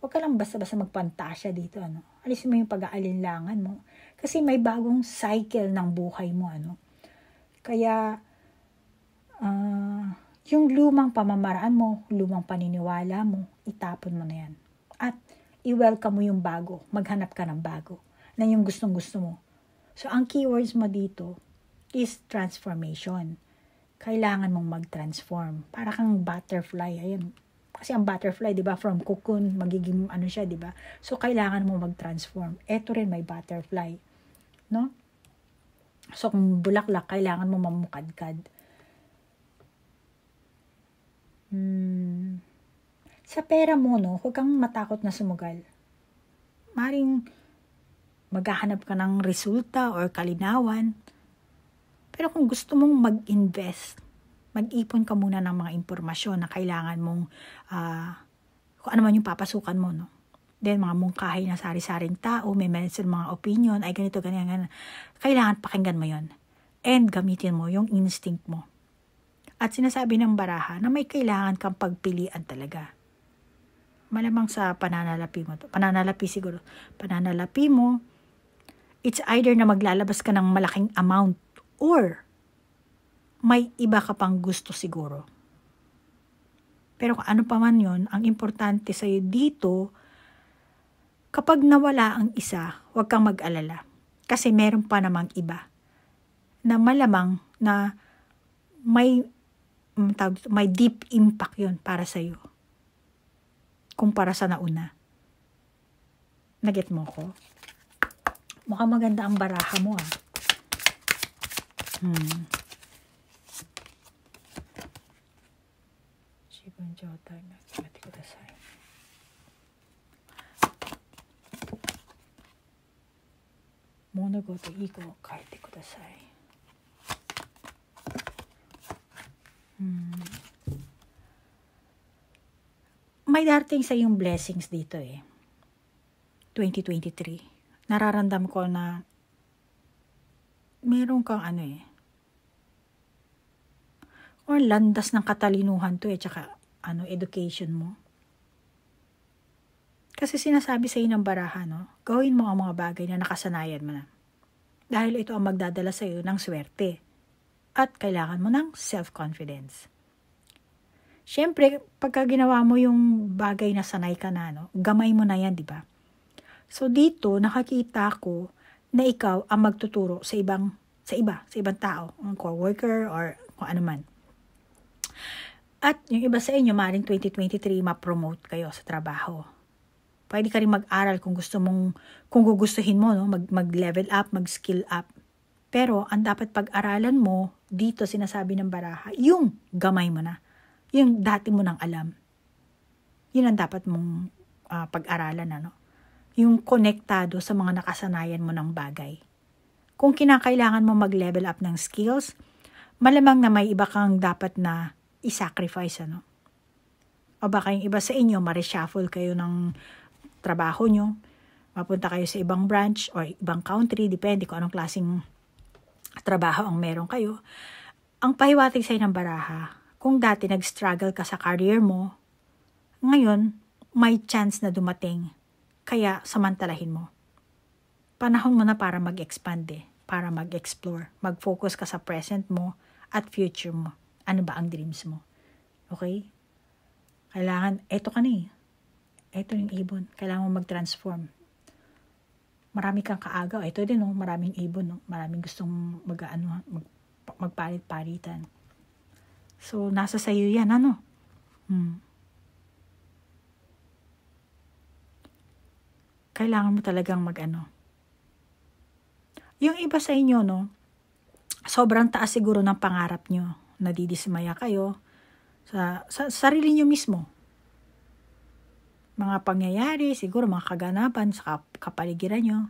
[SPEAKER 1] Huwag ka lang basta-basta magpantasya dito. Ano? Alisin mo yung pag-aalinlangan mo. Kasi may bagong cycle ng buhay mo. Ano? Kaya, uh, yung lumang pamamaraan mo, lumang paniniwala mo, itapon mo na yan. At i-welcome mo yung bago. Maghanap ka ng bago. Na yung gustong-gusto mo. So, ang keywords mo dito is transformation kailangan mong mag-transform. Para kang butterfly. Ayan. Kasi ang butterfly, di ba, from cocoon, magiging ano siya, di ba? So, kailangan mong mag-transform. Ito rin may butterfly. No? So, kung bulaklak, kailangan mong mamukadkad. Hmm. Sa pera mo, no, huwag kang matakot na sumugal. Maring maghahanap ka ng resulta or kalinawan pero kung gusto mong mag-invest, mag-ipon ka muna ng mga impormasyon na kailangan mong, uh, kung ano man yung papasukan mo, no? Then, mga mungkahi na sari-saring tao, may mention mga opinion, ay ganito, ganyan, ganyan. Kailangan pakinggan mo yon And gamitin mo yung instinct mo. At sinasabi ng baraha na may kailangan kang pagpilian talaga. Malamang sa pananalapi mo Pananalapi siguro. Pananalapi mo, it's either na maglalabas ka ng malaking amount Or, may iba ka pang gusto siguro. Pero kung ano pa man yon, ang importante sa'yo dito, kapag nawala ang isa, huwag kang mag-alala. Kasi meron pa namang iba na malamang na may mm, may deep impact yon para sa'yo. Kumpara sa nauna. Naget mo ko? Mukhang maganda ang baraha mo ah. うん自分状態に決めてください物事以後変えてくださいうん may darating sa yung blessings dito eh 2023 nararamdam ko na meron kang ano eh or landas ng katalinuhan to eh, tsaka ano, education mo. Kasi sinasabi sa inyo ng baraha, no? Gawin mo ang mga bagay na nakasanayan mo na. Dahil ito ang magdadala sa iyo ng swerte. At kailangan mo ng self-confidence. Siyempre, pagka ginawa mo yung bagay na sanay ka na, no? Gamay mo na yan, di ba? So dito, nakakita ko na ikaw ang magtuturo sa ibang sa iba, sa ibang tao, ang coworker or kung ano man. At yung iba sa inyo, maaaring 2023 ma-promote kayo sa trabaho. Pwede ka rin mag-aral kung gusto mong, kung gugustuhin mo, no? Mag, level up, mag-skill up. Pero ang dapat pag-aralan mo, dito sinasabi ng baraha, yung gamay mo na. Yung dati mo nang alam. Yun ang dapat mong uh, pag-aralan, ano? Yung konektado sa mga nakasanayan mo ng bagay. Kung kinakailangan mo mag-level up ng skills, malamang na may iba kang dapat na i-sacrifice, ano? O baka yung iba sa inyo, ma-reshuffle kayo ng trabaho nyo, mapunta kayo sa ibang branch or ibang country, depende kung anong klaseng trabaho ang meron kayo. Ang pahiwatig sa'yo ng baraha, kung dati nag-struggle ka sa career mo, ngayon, may chance na dumating. Kaya samantalahin mo. Panahon mo na para mag-expand eh, para mag-explore. Mag-focus ka sa present mo at future mo. Ano ba ang dreams mo? Okay? Kailangan, eto ka na eh. Eto yung ibon. Kailangan mo mag-transform. Marami kang kaagaw. Ito din, oh, maraming ibon. No? Maraming gustong mag, ano, mag, magpalit-palitan. So, nasa sayo yan. Ano? Hmm. Kailangan mo talagang mag-ano. Yung iba sa inyo, no? Sobrang taas siguro ng pangarap nyo nadidismaya kayo sa, sa sarili nyo mismo. Mga pangyayari, siguro mga kaganapan sa kapaligiran nyo.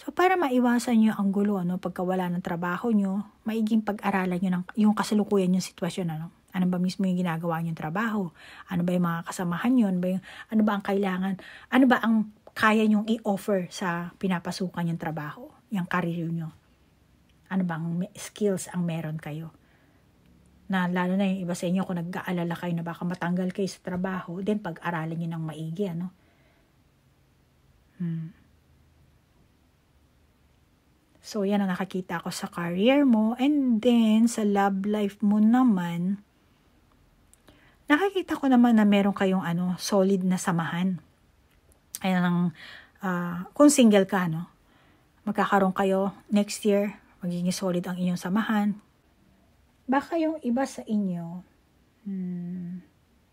[SPEAKER 1] So, para maiwasan nyo ang gulo, ano, pagkawala ng trabaho nyo, maiging pag-aralan nyo ng, yung kasalukuyan yung sitwasyon, ano. Ano ba mismo yung ginagawa nyo trabaho? Ano ba yung mga kasamahan nyo? Ano ba, yung, ano ba ang kailangan? Ano ba ang kaya nyong i-offer sa pinapasukan yung trabaho, yung career nyo? Ano bang skills ang meron kayo? na lalo na yung iba sa inyo kung nag-aalala kayo na baka matanggal kayo sa trabaho, then pag-aralan niyo ng maigi, ano? Hmm. So, yan ang nakakita ko sa career mo. And then, sa love life mo naman, nakakita ko naman na meron kayong ano, solid na samahan. Ayan ang, uh, kung single ka, ano, Magkakaroon kayo next year, magiging solid ang inyong samahan, baka yung iba sa inyo, hmm,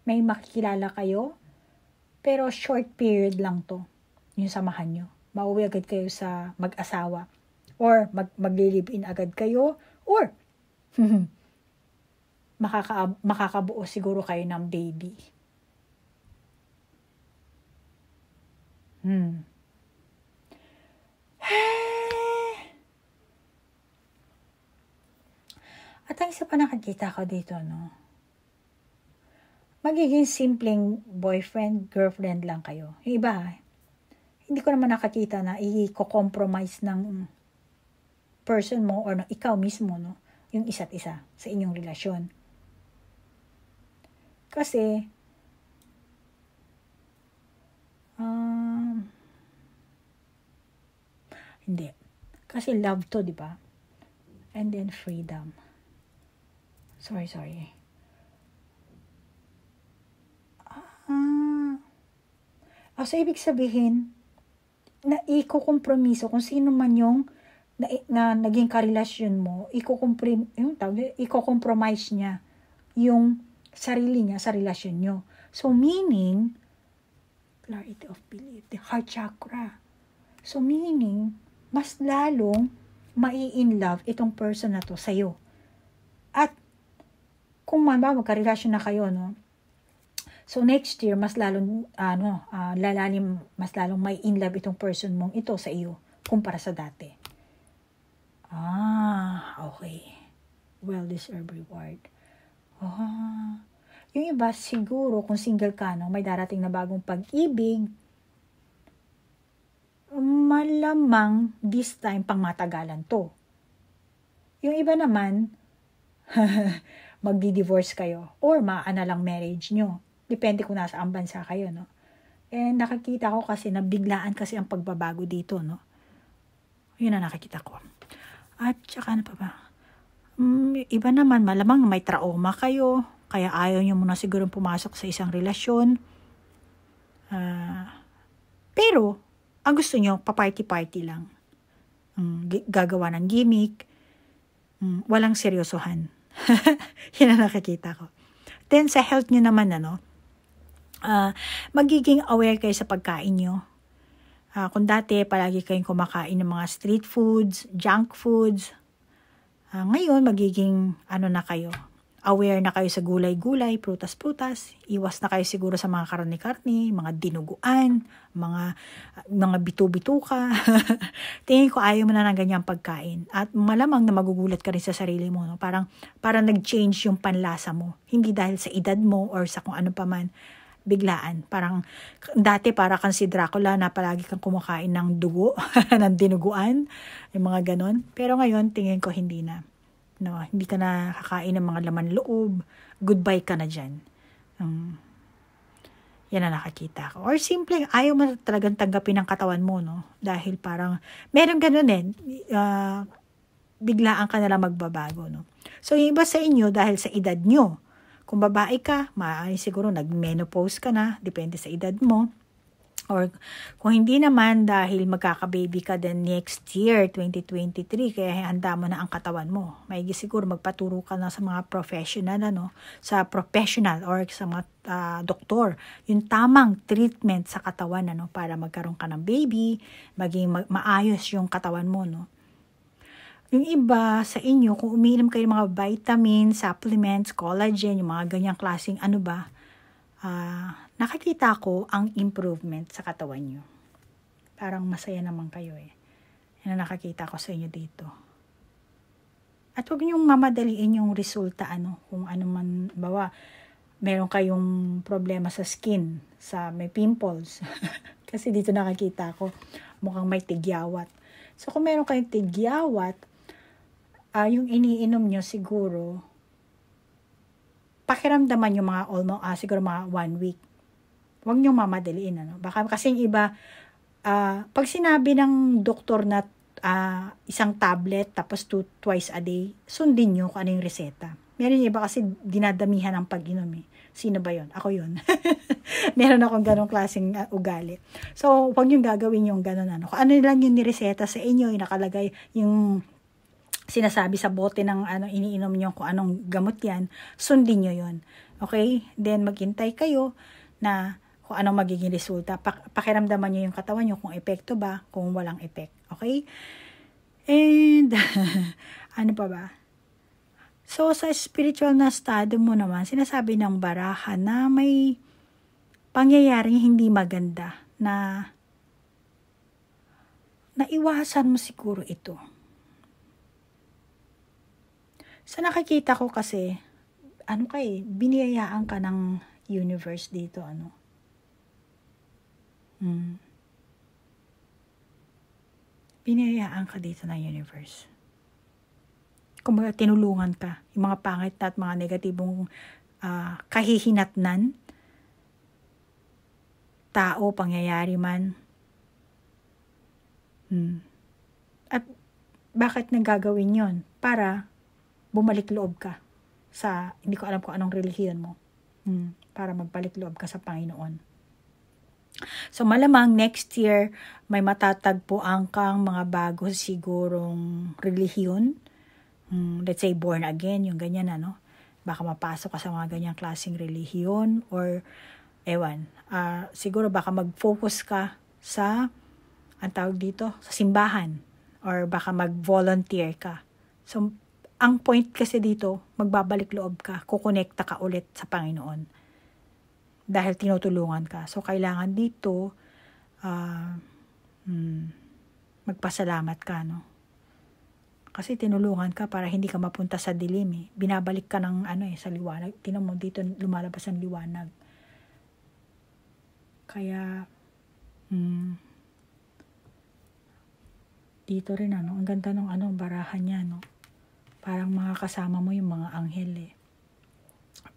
[SPEAKER 1] may makikilala kayo, pero short period lang to, yung samahan nyo. Mauwi agad kayo sa mag-asawa, or mag maglilibin agad kayo, or [laughs] makaka makakabuo siguro kayo ng baby. Hmm. Hey! [sighs] At ang isa pa nakakita ko dito, no? Magiging simpleng boyfriend, girlfriend lang kayo. Yung iba, hindi ko naman nakakita na i-compromise ng person mo or ng ikaw mismo, no? Yung isa't isa sa inyong relasyon. Kasi, um, hindi. Kasi love to, di ba? And then freedom. Sorry, sorry. Ah. ah so, ibig sabihin, na iko-kompromiso kung sino man yung na, na naging karelasyon mo, iko compromise yung tawag, iko-compromise niya yung sarili niya sa relasyon niyo. So meaning clarity of belief, the heart chakra. So meaning mas lalong mai-in love itong person na to sa iyo. At kung ba magkarelasyon na kayo, no? So next year, mas lalong, ano, uh, lalalim, mas lalong may in love itong person mong ito sa iyo kumpara sa dati. Ah, okay. Well deserved reward. Ah, yung iba siguro kung single ka, no, may darating na bagong pag-ibig, malamang this time pang matagalan to. Yung iba naman, [laughs] magdi-divorce kayo or maana lang marriage nyo. Depende kung nasa ang bansa kayo, no? And nakakita ko kasi nabiglaan kasi ang pagbabago dito, no? Yun ang nakikita ko. At saka ano pa ba? Mm, iba naman, malamang may trauma kayo. Kaya ayaw nyo muna siguro pumasok sa isang relasyon. Uh, pero, ang gusto nyo, paparty-party lang. Mm, gagawa ng gimmick. Mm, walang seryosohan. [laughs] Yan ang nakikita ko. Then sa health nyo naman, ano, uh, magiging aware kayo sa pagkain nyo. Uh, kung dati, palagi kayong kumakain ng mga street foods, junk foods, uh, ngayon, magiging ano na kayo, aware na kayo sa gulay-gulay, prutas-prutas, iwas na kayo siguro sa mga karne-karne, mga dinuguan, mga mga bitu-bituka. [laughs] Tingin ko ayaw mo na ng ganyang pagkain. At malamang na magugulat ka rin sa sarili mo. No? Parang, parang nag-change yung panlasa mo. Hindi dahil sa edad mo or sa kung ano paman biglaan. Parang dati para kang si Dracula na palagi kang kumakain ng dugo, [laughs] ng dinuguan, yung mga ganon. Pero ngayon, tingin ko hindi na. No, hindi ka na kakain ng mga laman loob. Goodbye ka na dyan. Um, yan ang nakakita ko. Or simple, ayaw mo talagang tanggapin ang katawan mo, no? Dahil parang, meron ganun eh, uh, biglaan ka nalang magbabago, no? So, yung iba sa inyo, dahil sa edad nyo, kung babae ka, maaari siguro nag-menopause ka na, depende sa edad mo. Or kung hindi naman dahil magkaka-baby ka din next year, 2023, kaya handa mo na ang katawan mo. May siguro magpaturo ka na sa mga professional, ano, sa professional or sa mga uh, doktor, yung tamang treatment sa katawan, ano, para magkaroon ka ng baby, maging ma- maayos yung katawan mo, no. Yung iba sa inyo, kung umiinom kayo ng mga vitamin, supplements, collagen, yung mga ganyang klaseng ano ba, uh, nakakita ko ang improvement sa katawan nyo. Parang masaya naman kayo eh. Yan nakakita ko sa inyo dito. At huwag niyong mamadaliin yung resulta ano, kung ano man, bawa, meron kayong problema sa skin, sa may pimples. [laughs] Kasi dito nakakita ko, mukhang may tigyawat. So kung meron kayong tigyawat, uh, yung iniinom nyo siguro, pakiramdaman yung mga almost, uh, ah, siguro mga one week wag niyong mamadaliin. Ano? Baka kasi yung iba, uh, pag sinabi ng doktor na uh, isang tablet tapos two, twice a day, sundin niyo kung ano yung reseta. Meron iba kasi dinadamihan ang pag-inom eh. Sino ba yon? Ako yon. [laughs] Meron akong ganong klaseng uh, ugali. So, huwag nyo gagawin yung ganon ano. Kung ano lang yung nireseta sa inyo, yung nakalagay yung sinasabi sa bote ng ano iniinom nyo kung anong gamot yan, sundin nyo yon. Okay? Then, maghintay kayo na kung anong magiging resulta. Pak- pakiramdaman nyo yung katawan nyo kung epekto ba, kung walang epek. Okay? And, [laughs] ano pa ba? So, sa spiritual na estado mo naman, sinasabi ng baraha na may pangyayaring hindi maganda na naiwasan mo siguro ito. Sa nakikita ko kasi, ano kay, eh, biniyayaan ka ng universe dito, ano Mm. Pinayaan ka dito ng universe. Kung mga tinulungan ka. Yung mga pangit at mga negatibong uh, kahihinatnan, tao, pangyayari man. Mm. At bakit nagagawin yon Para bumalik loob ka sa, hindi ko alam kung anong relihiyon mo. Mm. Para magbalik loob ka sa Panginoon. So malamang next year may matatagpuan kang mga bago sigurong relihiyon. Hmm, let's say born again, yung ganyan ano. Baka mapasok ka sa mga ganyang klaseng relihiyon or ewan. Uh, siguro baka mag-focus ka sa ang tawag dito, sa simbahan or baka mag-volunteer ka. So ang point kasi dito, magbabalik loob ka, kukonekta ka ulit sa Panginoon dahil tinutulungan ka. So, kailangan dito, uh, hmm, magpasalamat ka, no? Kasi tinulungan ka para hindi ka mapunta sa dilim, eh. Binabalik ka ng, ano, eh, sa liwanag. Tinan mo, dito lumalabas ang liwanag. Kaya, hmm, dito rin, ano, ang ganda ng, ano, barahan niya, no? Parang mga kasama mo yung mga anghel, eh.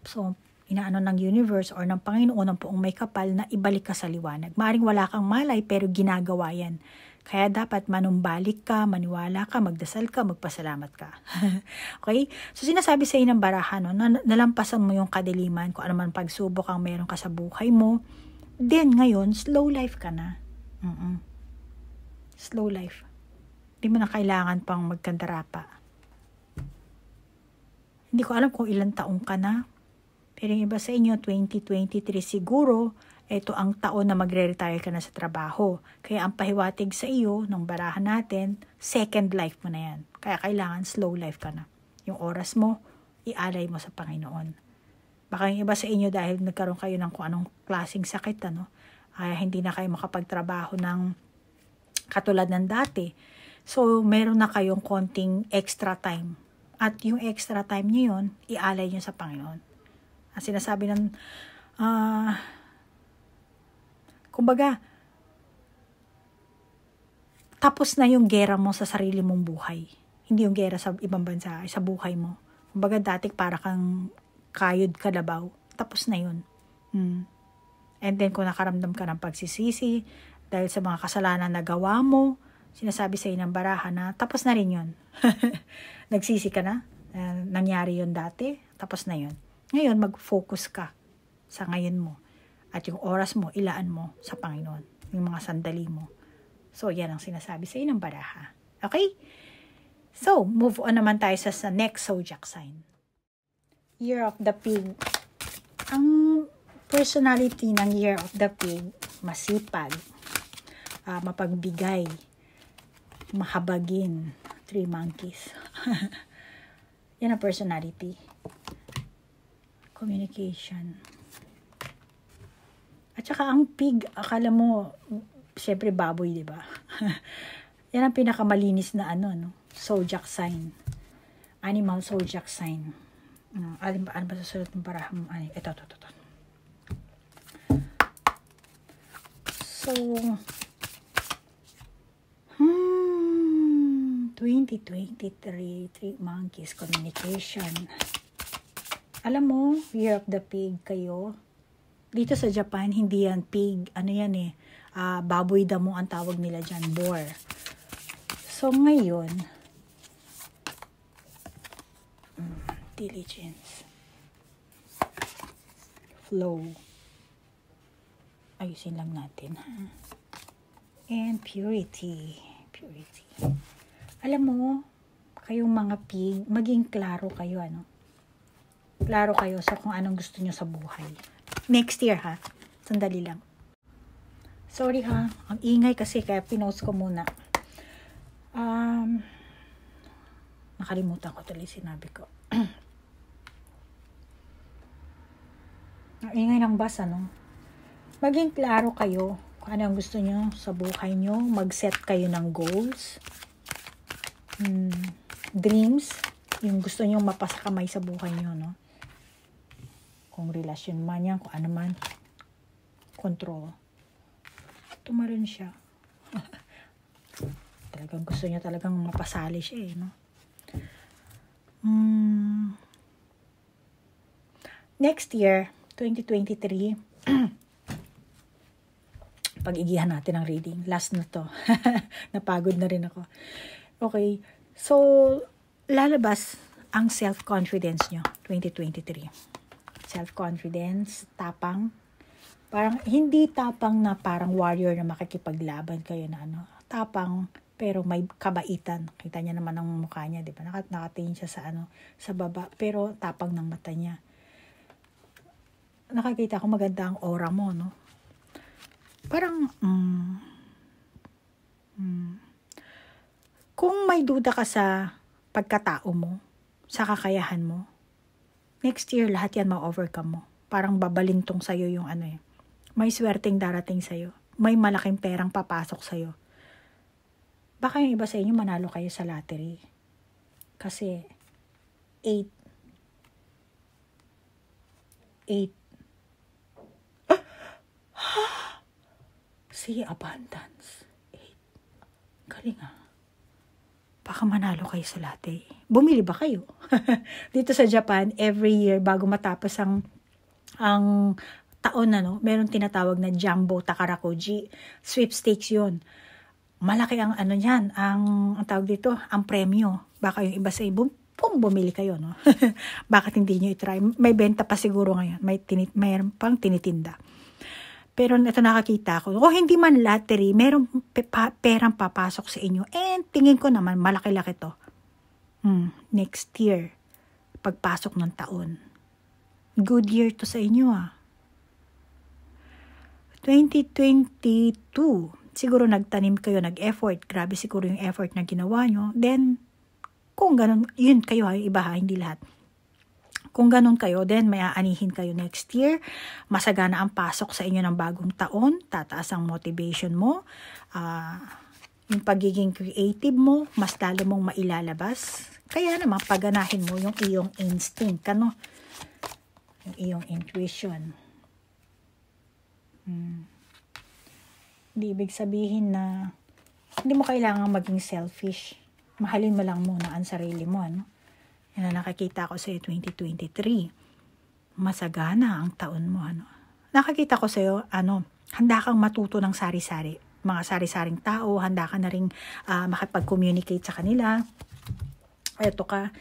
[SPEAKER 1] So, inaano ng universe or ng Panginoon ng poong may kapal na ibalik ka sa liwanag. Maaring wala kang malay pero ginagawa yan. Kaya dapat manumbalik ka, maniwala ka, magdasal ka, magpasalamat ka. [laughs] okay? So sinasabi sa inang baraha, no, na, nalampasan mo yung kadiliman, kung ano man pagsubok ang meron ka sa buhay mo. Then ngayon, slow life ka na. Mm-mm. Slow life. Hindi mo na kailangan pang magkandarapa. Hindi ko alam kung ilang taong ka na, pero yung iba sa inyo, 2023 siguro, ito ang taon na magre-retire ka na sa trabaho. Kaya ang pahiwatig sa iyo nung barahan natin, second life mo na yan. Kaya kailangan slow life ka na. Yung oras mo, ialay mo sa Panginoon. Baka yung iba sa inyo dahil nagkaroon kayo ng kung anong klaseng sakit, ano, ay hindi na kayo makapagtrabaho ng katulad ng dati. So, meron na kayong konting extra time. At yung extra time niyo yun, ialay nyo sa Panginoon. Ang sinasabi ng, uh, kumbaga, tapos na yung gera mo sa sarili mong buhay. Hindi yung gera sa ibang bansa, ay sa buhay mo. Kumbaga dati para kang kayod kalabaw. Tapos na yun. Mm. And then kung nakaramdam ka ng pagsisisi dahil sa mga kasalanan na gawa mo, sinasabi sa inang baraha na tapos na rin yun. [laughs] Nagsisi ka na, uh, nangyari yun dati, tapos na yun. Ngayon, mag-focus ka sa ngayon mo. At yung oras mo, ilaan mo sa Panginoon. Yung mga sandali mo. So, yan ang sinasabi sa inang baraha. Okay? So, move on naman tayo sa, sa next zodiac sign. Year of the Pig. Ang personality ng Year of the Pig, masipag, uh, mapagbigay, mahabagin, three monkeys. [laughs] Yan ang personality communication. At saka ang pig, akala mo, syempre baboy, di ba? [laughs] Yan ang pinakamalinis na ano, no? Zodiac sign. Animal zodiac sign. Uh, ano ba, ano ba susunod ng parahang? Ano, ito, ito, ito, ito. So, hmm, 2023, three monkeys, communication. Alam mo, Year of the Pig kayo. Dito sa Japan, hindi yan pig. Ano yan eh, uh, baboy damo ang tawag nila dyan, boar. So, ngayon, mm, diligence. Flow. Ayusin lang natin. And purity. Purity. Alam mo, kayong mga pig, maging klaro kayo, ano? klaro kayo sa kung anong gusto nyo sa buhay. Next year ha. Sandali lang. Sorry ha. Ang ingay kasi kaya pinost ko muna. Um, nakalimutan ko tuloy sinabi ko. [clears throat] Ang ingay ng bus ano. Maging klaro kayo kung ano ang gusto nyo sa buhay nyo. Mag-set kayo ng goals. Hmm, dreams. Yung gusto nyo mapasakamay sa buhay nyo, no? kung relasyon man yan, kung ano man, control. Tumarin siya. [laughs] talagang gusto niya talagang mapasali siya eh, no? Mm. Next year, 2023, [clears throat] pag-igihan natin ang reading. Last na to. [laughs] Napagod na rin ako. Okay. So, lalabas ang self-confidence nyo 2023 self-confidence, tapang. Parang hindi tapang na parang warrior na makikipaglaban kayo na ano. Tapang pero may kabaitan. Kita niya naman ang mukha niya, 'di ba? Nakat nakatingin siya sa ano, sa baba, pero tapang ng mata niya. Nakakita ko maganda ang aura mo, no? Parang mm, mm, kung may duda ka sa pagkatao mo, sa kakayahan mo, next year lahat yan ma-overcome mo. Parang babalintong sa'yo yung ano eh. May swerteng darating sa'yo. May malaking perang papasok sa'yo. Baka yung iba sa inyo manalo kayo sa lottery. Kasi 8 8 See abundance. 8. Galing ah baka manalo kayo sa latte. Bumili ba kayo? [laughs] Dito sa Japan, every year bago matapos ang ang taon ano, meron tinatawag na Jumbo Takarakoji. Sweepstakes 'yon. Malaki ang ano niyan, ang, ang tawag dito, ang premyo. Baka yung iba sa ibong kung bumili kayo, no? [laughs] Bakit hindi nyo itry? May benta pa siguro ngayon. May, tinit, may pang tinitinda. Pero ito nakakita ko, o hindi man lottery, merong perang papasok sa inyo. And tingin ko naman, malaki-laki to. Hmm, next year, pagpasok ng taon. Good year to sa inyo ah. 2022, siguro nagtanim kayo, nag-effort. Grabe siguro yung effort na ginawa nyo. Then, kung ganun, yun kayo, iba ha, hindi lahat kung ganun kayo, then may aanihin kayo next year. Masagana ang pasok sa inyo ng bagong taon. Tataas ang motivation mo. Uh, yung pagiging creative mo, mas lalo mong mailalabas. Kaya naman, pagganahin mo yung iyong instinct, ano? Yung iyong intuition. Hmm. Di ibig sabihin na hindi mo kailangan maging selfish. Mahalin mo lang muna ang sarili mo, ano? Yan ang nakakita ko sa'yo 2023. Masagana ang taon mo. Ano? Nakakita ko sa sa'yo, ano, handa kang matuto ng sari-sari. Mga sari-saring tao, handa ka na rin uh, ah, makipag-communicate sa kanila. Ito ka.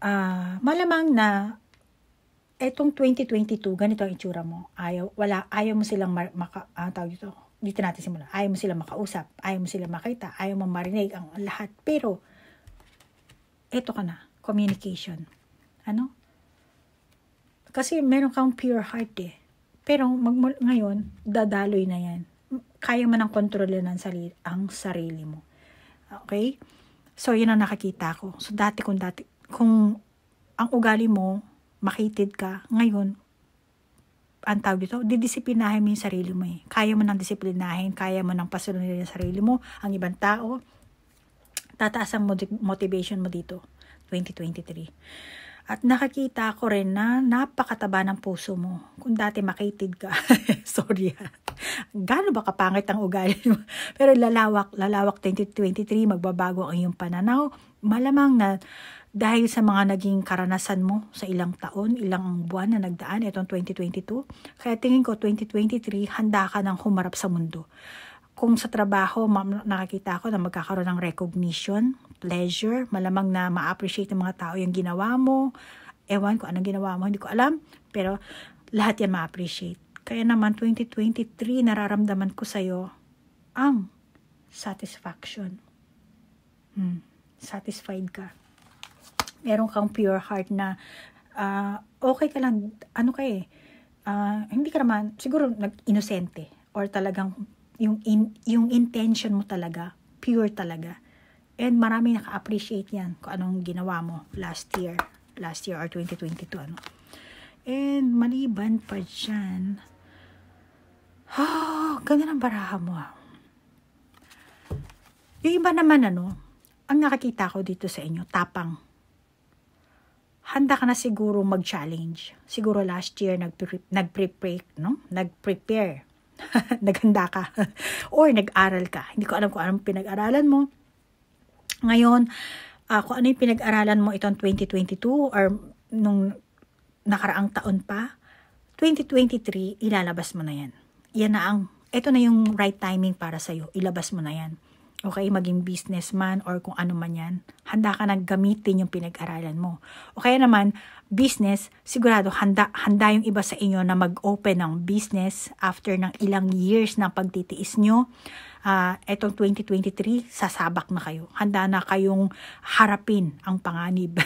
[SPEAKER 1] Uh, malamang na etong 2022, ganito ang itsura mo. Ayaw, wala, ayaw mo silang ma- maka, ah, tawag dito, dito natin simulan. Ayaw mo silang makausap, ayaw mo silang makita, ayaw mo marinig ang lahat. Pero, eto ka na, communication. Ano? Kasi meron kang pure heart eh. Pero magmul- ngayon, dadaloy na yan. Kaya mo nang kontrolin ang sarili, ang sarili mo. Okay? So, yun ang nakakita ko. So, dati kung dati, kung ang ugali mo, makitid ka, ngayon, ang tawag dito, didisiplinahin mo yung sarili mo eh. Kaya mo nang disiplinahin, kaya mo nang pasunod yung sarili mo, ang ibang tao, tataas ang motivation mo dito, 2023. At nakakita ko rin na napakataba ng puso mo. Kung dati makitid ka, [laughs] sorry ha. Gano'n ba kapangit ang ugali mo? [laughs] Pero lalawak, lalawak 2023, magbabago ang iyong pananaw. Malamang na dahil sa mga naging karanasan mo sa ilang taon, ilang buwan na nagdaan, itong 2022, kaya tingin ko 2023, handa ka ng humarap sa mundo kung sa trabaho, ma- nakakita ko na magkakaroon ng recognition, pleasure, malamang na ma-appreciate ng mga tao yung ginawa mo. Ewan ko anong ginawa mo, hindi ko alam. Pero lahat yan ma-appreciate. Kaya naman 2023, nararamdaman ko sa'yo ang satisfaction. Hmm. Satisfied ka. Meron kang pure heart na uh, okay ka lang, ano ka eh, uh, hindi ka naman, siguro nag-inosente or talagang yung, in, yung intention mo talaga, pure talaga. And marami naka-appreciate yan kung anong ginawa mo last year, last year or 2022, ano. And maliban pa dyan, oh, ganda ng baraha mo. Ah. Yung iba naman, ano, ang nakakita ko dito sa inyo, tapang. Handa ka na siguro mag-challenge. Siguro last year, nag-pre-break, no? Nag-prepare [laughs] naghanda ka [laughs] or nag-aral ka. Hindi ko alam kung anong pinag-aralan mo. Ngayon, uh, kung ano yung pinag-aralan mo itong 2022 or nung nakaraang taon pa, 2023, ilalabas mo na yan. Yan na ang, ito na yung right timing para sa'yo. Ilabas mo na yan. Okay, maging businessman or kung ano man yan. Handa ka na gamitin yung pinag-aralan mo. Okay naman, business, sigurado handa, handa yung iba sa inyo na mag-open ng business after ng ilang years ng pagtitiis nyo. Uh, etong 2023, sasabak na kayo. Handa na kayong harapin ang panganib,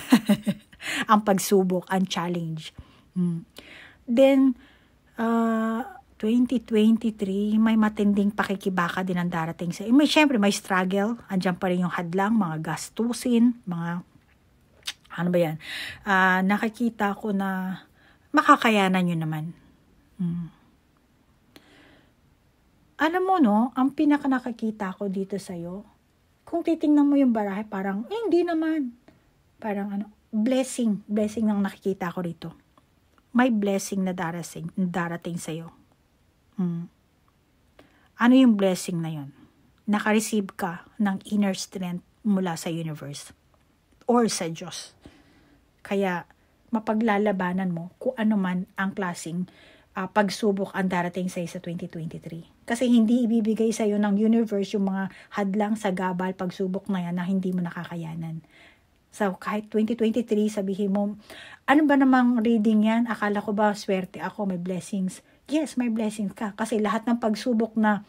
[SPEAKER 1] [laughs] ang pagsubok, ang challenge. Mm. Then, uh, ah, 2023, may matinding pakikibaka din ang darating sa... May, syempre, may struggle. Andiyan pa rin yung hadlang, mga gastusin, mga ano ba yan? Uh, nakikita ko na makakayanan nyo naman. Hmm. Alam mo no, ang pinaka nakikita ko dito sa'yo, kung titingnan mo yung barahe, parang, eh, hindi naman. Parang ano, blessing, blessing ang nakikita ko dito. May blessing na darating, darating sa'yo. Hmm. Ano yung blessing na yon? receive ka ng inner strength mula sa universe or sa Diyos. Kaya mapaglalabanan mo kung ano man ang klasing uh, ah, pagsubok ang darating sa sa 2023. Kasi hindi ibibigay sa iyo ng universe yung mga hadlang sa gabal pagsubok na yan na hindi mo nakakayanan. So, kahit 2023, sabihin mo, ano ba namang reading yan? Akala ko ba swerte ako, may blessings? Yes, may blessings ka. Kasi lahat ng pagsubok na,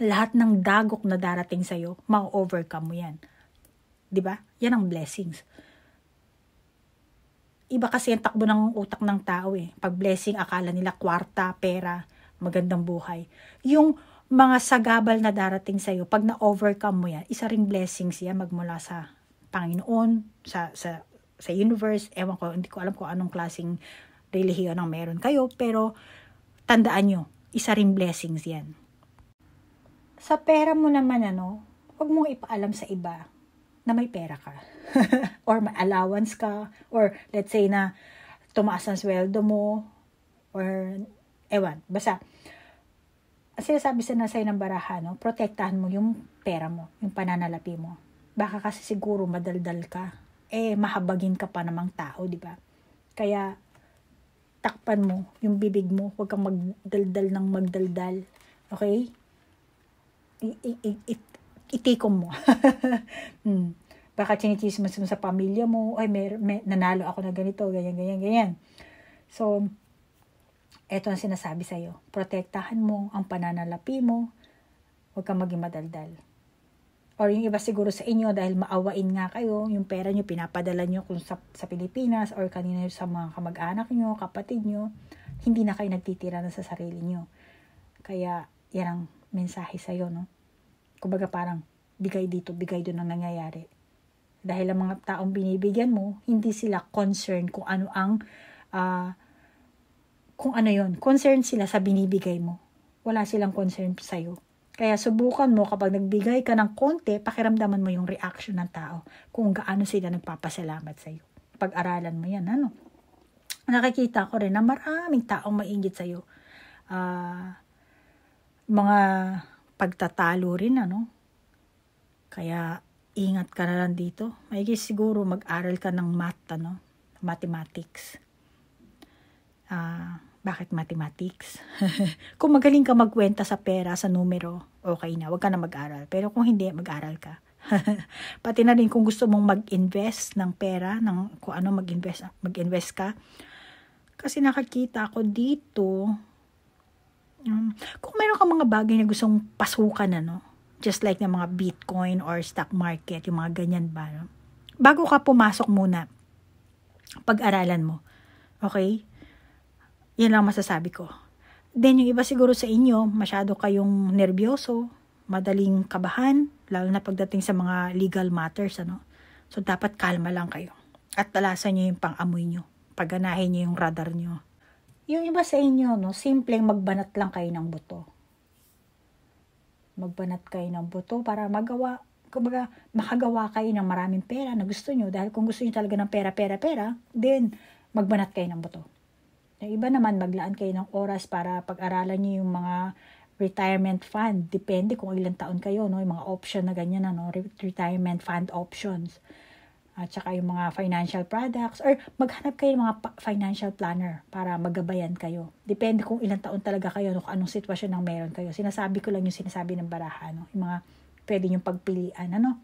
[SPEAKER 1] lahat ng dagok na darating sa'yo, ma-overcome mo yan. 'Di ba? Yan ang blessings. Iba kasi ang takbo ng utak ng tao eh. Pag blessing, akala nila kwarta, pera, magandang buhay. Yung mga sagabal na darating sa'yo, pag na-overcome mo yan, isa ring blessings yan magmula sa Panginoon, sa, sa, sa universe. Ewan ko, hindi ko alam kung anong klaseng relihiyon ang meron kayo. Pero tandaan nyo, isa ring blessings yan. Sa pera mo naman ano, huwag mo ipaalam sa iba na may pera ka [laughs] or may allowance ka or let's say na tumaas ang sweldo mo or ewan, basta ang sinasabi sa nasay ng baraha, no, protektahan mo yung pera mo, yung pananalapi mo. Baka kasi siguro madaldal ka, eh mahabagin ka pa namang tao, di ba? Kaya takpan mo yung bibig mo, huwag kang magdaldal ng magdaldal. Okay? I- i- i- itikom mo. [laughs] mm. Baka chinichismas mo sa pamilya mo, ay may, may, nanalo ako na ganito, ganyan, ganyan, ganyan. So, eto ang sinasabi sa'yo. Protektahan mo ang pananalapi mo. Huwag kang maging madaldal. Or yung iba siguro sa inyo dahil maawain nga kayo, yung pera nyo pinapadala nyo kung sa, sa Pilipinas or kanina sa mga kamag-anak nyo, kapatid nyo, hindi na kayo nagtitira na sa sarili nyo. Kaya yan ang mensahe sa'yo, no? Kumbaga parang bigay dito, bigay doon ang nangyayari. Dahil ang mga taong binibigyan mo, hindi sila concerned kung ano ang uh, kung ano yon Concerned sila sa binibigay mo. Wala silang concern sa'yo. Kaya subukan mo kapag nagbigay ka ng konti, pakiramdaman mo yung reaction ng tao kung gaano sila nagpapasalamat sa'yo. Pag-aralan mo yan, ano? Nakikita ko rin na maraming taong maingit sa'yo. Uh, mga pagtatalo rin ano. Kaya ingat ka na lang dito. Maigi siguro mag-aral ka ng math ano, mathematics. Ah, uh, bakit mathematics? [laughs] kung magaling ka magkwenta sa pera, sa numero, okay na, wag ka na mag-aral. Pero kung hindi, mag-aral ka. [laughs] Pati na rin kung gusto mong mag-invest ng pera, ng kung ano mag-invest, mag-invest ka. Kasi nakakita ako dito, Um, kung meron kang mga bagay na gustong pasukan, ano, just like ng mga Bitcoin or stock market, yung mga ganyan ba, no? bago ka pumasok muna, pag-aralan mo. Okay? Yan lang masasabi ko. Then, yung iba siguro sa inyo, masyado kayong nervyoso, madaling kabahan, lalo na pagdating sa mga legal matters, ano? So, dapat kalma lang kayo. At talasan nyo yung pang-amoy nyo. Paganahin nyo yung radar nyo. Yung iba sa inyo, no, simpleng magbanat lang kayo ng buto. Magbanat kayo ng buto para magawa, kumbaga, makagawa kayo ng maraming pera na gusto nyo. Dahil kung gusto nyo talaga ng pera, pera, pera, then magbanat kayo ng buto. Yung iba naman, maglaan kayo ng oras para pag-aralan nyo yung mga retirement fund. Depende kung ilang taon kayo, no? yung mga option na ganyan, no, retirement fund options at saka yung mga financial products or maghanap kayo ng mga financial planner para magabayan kayo. Depende kung ilang taon talaga kayo, no, kung anong sitwasyon ng meron kayo. Sinasabi ko lang yung sinasabi ng baraha, no? yung mga pwede yung pagpilian. Ano?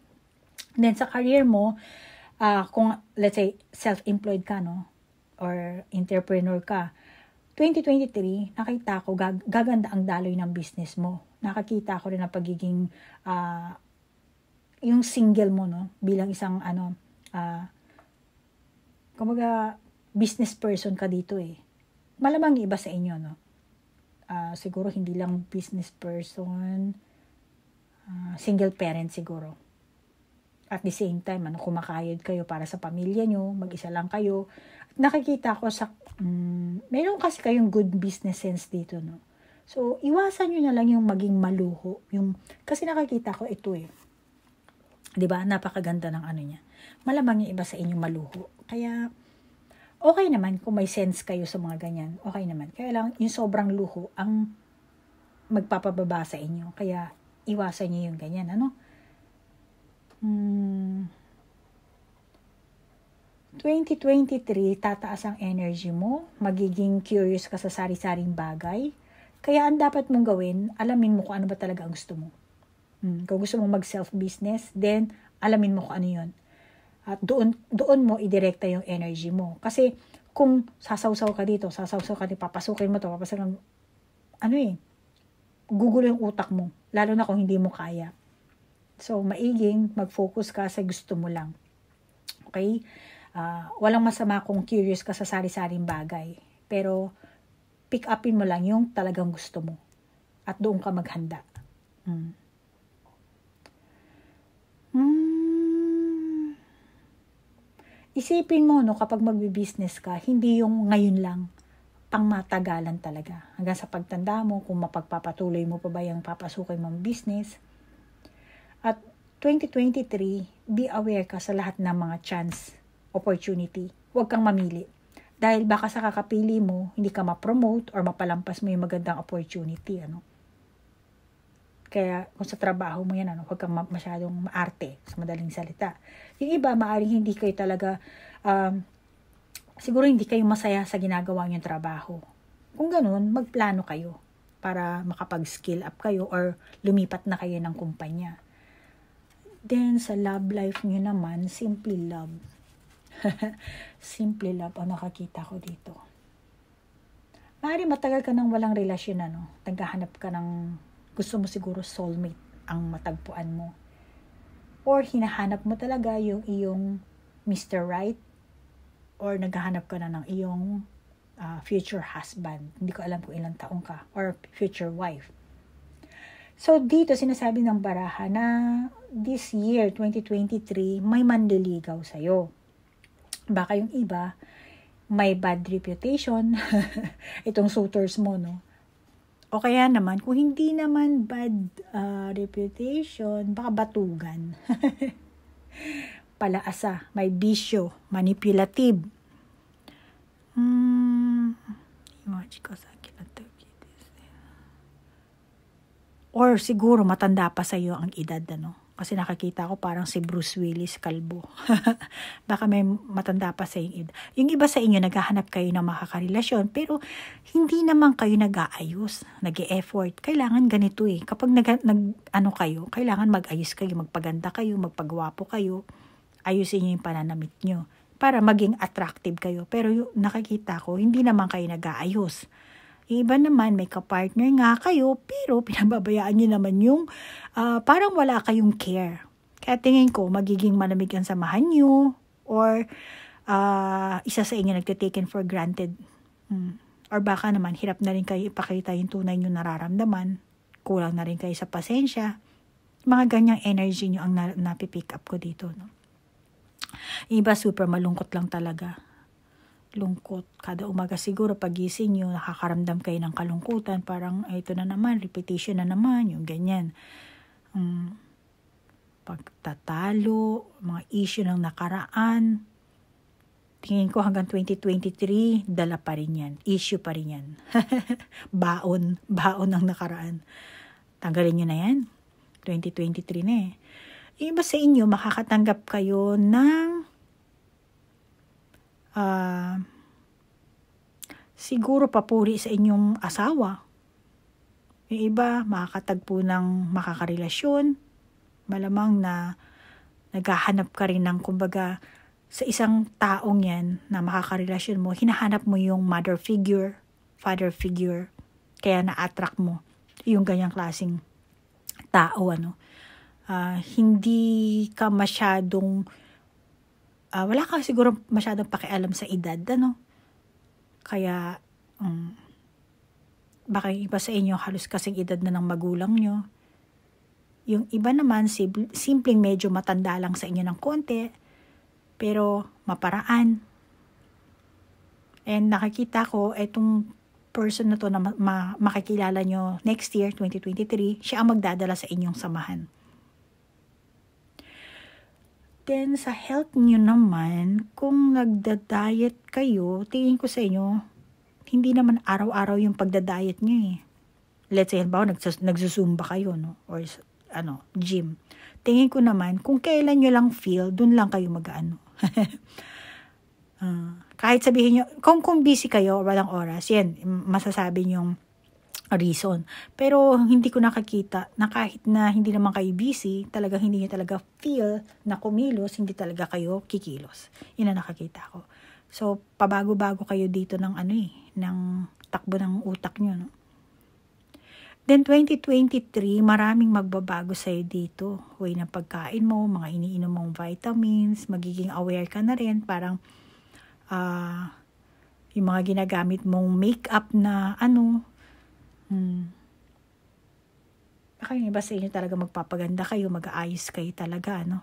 [SPEAKER 1] Then sa career mo, uh, kung let's say self-employed ka, no? or entrepreneur ka, 2023, nakita ko gag- gaganda ang daloy ng business mo. Nakakita ko rin ang pagiging uh, yung single mo no bilang isang ano uh, kumbaga, business person ka dito eh. Malamang iba sa inyo, no? Uh, siguro hindi lang business person, uh, single parent siguro. At the same time, ano, kumakayod kayo para sa pamilya nyo, mag-isa lang kayo. At nakikita ko sa, um, meron kasi kayong good business sense dito, no? So, iwasan nyo na lang yung maging maluho. Yung, kasi nakikita ko ito eh. 'di ba? Napakaganda ng ano niya malamang yung iba sa inyo maluho. Kaya, okay naman kung may sense kayo sa mga ganyan. Okay naman. Kaya lang, yung sobrang luho ang magpapababa sa inyo. Kaya, iwasan niyo yung ganyan. Ano? Hmm. 2023, tataas ang energy mo. Magiging curious ka sa sari-saring bagay. Kaya ang dapat mong gawin, alamin mo kung ano ba talaga ang gusto mo. Hmm. Kung gusto mong mag-self-business, then alamin mo kung ano yon at doon doon mo idirekta yung energy mo kasi kung sasawsaw ka dito sasawsaw ka dito papasukin mo to papasukin mo ano eh gugulo yung utak mo lalo na kung hindi mo kaya so maiging mag-focus ka sa gusto mo lang okay uh, walang masama kung curious ka sa sari-saring bagay pero pick upin mo lang yung talagang gusto mo at doon ka maghanda mm. Isipin mo, no, kapag magbi-business ka, hindi yung ngayon lang, pangmatagalan talaga. Hanggang sa pagtanda mo, kung mapagpapatuloy mo pa ba yung papasukin mong business. At 2023, be aware ka sa lahat ng mga chance, opportunity. Huwag kang mamili. Dahil baka sa kakapili mo, hindi ka ma-promote or mapalampas mo yung magandang opportunity. Ano? Kaya kung sa trabaho mo yan, ano, huwag kang masyadong maarte sa madaling salita. Yung iba, maaaring hindi kayo talaga, um, siguro hindi kayo masaya sa ginagawa niyong trabaho. Kung ganun, magplano kayo para makapag-skill up kayo or lumipat na kayo ng kumpanya. Then, sa love life nyo naman, simply love. [laughs] simply love ang nakakita ko dito. Maaari matagal ka nang walang relasyon, ano? Naghahanap ka ng gusto mo siguro soulmate ang matagpuan mo. Or hinahanap mo talaga yung iyong Mr. Right or naghahanap ka na ng iyong uh, future husband. Hindi ko alam kung ilang taong ka or future wife. So dito sinasabi ng baraha na this year 2023 may manliligaw sa iyo. Baka yung iba may bad reputation [laughs] itong suitors mo no o kaya naman, kung hindi naman bad uh, reputation, baka batugan. [laughs] Palaasa, may bisyo, manipulative. Hmm, Or siguro matanda pa sa iyo ang edad, ano? Kasi nakakita ko parang si Bruce Willis kalbo. [laughs] Baka may matanda pa sa inyo. Yung iba sa inyo, naghahanap kayo ng makakarelasyon, pero hindi naman kayo nag-aayos, nag effort Kailangan ganito eh. Kapag nag, nag ano kayo, kailangan mag-ayos kayo, magpaganda kayo, magpagwapo kayo, ayusin niyo yung pananamit niyo para maging attractive kayo. Pero yung nakikita ko, hindi naman kayo nag-aayos yung iba naman, may kapartner nga kayo, pero pinababayaan niyo naman yung uh, parang wala kayong care. Kaya tingin ko, magiging malamig ang samahan niyo or uh, isa sa inyo nagtataken for granted. Hmm. Or baka naman, hirap na rin kayo ipakita yung tunay niyo nararamdaman. Kulang na rin kayo sa pasensya. Mga ganyang energy niyo ang na- napipick up ko dito. No? Iba super malungkot lang talaga lungkot. Kada umaga siguro pagising nyo, nakakaramdam kayo ng kalungkutan, parang ito na naman, repetition na naman, yung ganyan. Um, pagtatalo, mga issue ng nakaraan. Tingin ko hanggang 2023, dala pa rin yan. Issue pa rin yan. [laughs] baon, baon ng nakaraan. Tanggalin nyo na yan. 2023 na eh. Iba sa inyo, makakatanggap kayo ng uh, siguro papuri sa inyong asawa. Yung iba, makakatagpo ng makakarelasyon. Malamang na naghahanap ka rin ng, kumbaga, sa isang taong yan na makakarelasyon mo, hinahanap mo yung mother figure, father figure. Kaya na-attract mo yung ganyang klasing tao. Ano. Uh, hindi ka masyadong uh, wala ka siguro masyadong pakialam sa edad, ano? Kaya, um, baka yung iba sa inyo halos kasing edad na ng magulang nyo. Yung iba naman, simpleng medyo matanda lang sa inyo ng konti, pero maparaan. And nakikita ko, itong person na to na ma- makikilala nyo next year, 2023, siya ang magdadala sa inyong samahan. Then, sa health nyo naman, kung nagda-diet kayo, tingin ko sa inyo, hindi naman araw-araw yung pagda-diet nyo eh. Let's say, halimbawa, nagsus nagsusumba kayo, no? Or, ano, gym. Tingin ko naman, kung kailan nyo lang feel, dun lang kayo mag-ano. uh, [laughs] ah, kahit sabihin nyo, kung, kung busy kayo, walang oras, yan, masasabi nyo, reason. Pero hindi ko nakakita na kahit na hindi naman kayo busy, talaga hindi niyo talaga feel na kumilos, hindi talaga kayo kikilos. Yun ang nakakita ko. So, pabago-bago kayo dito ng ano eh, ng takbo ng utak niyo. No? Then 2023, maraming magbabago sa'yo dito. Way ng pagkain mo, mga iniinom mong vitamins, magiging aware ka na rin, parang uh, yung mga ginagamit mong makeup na ano, Hmm. Baka yung iba sa inyo talaga magpapaganda kayo, mag-aayos kayo talaga, ano?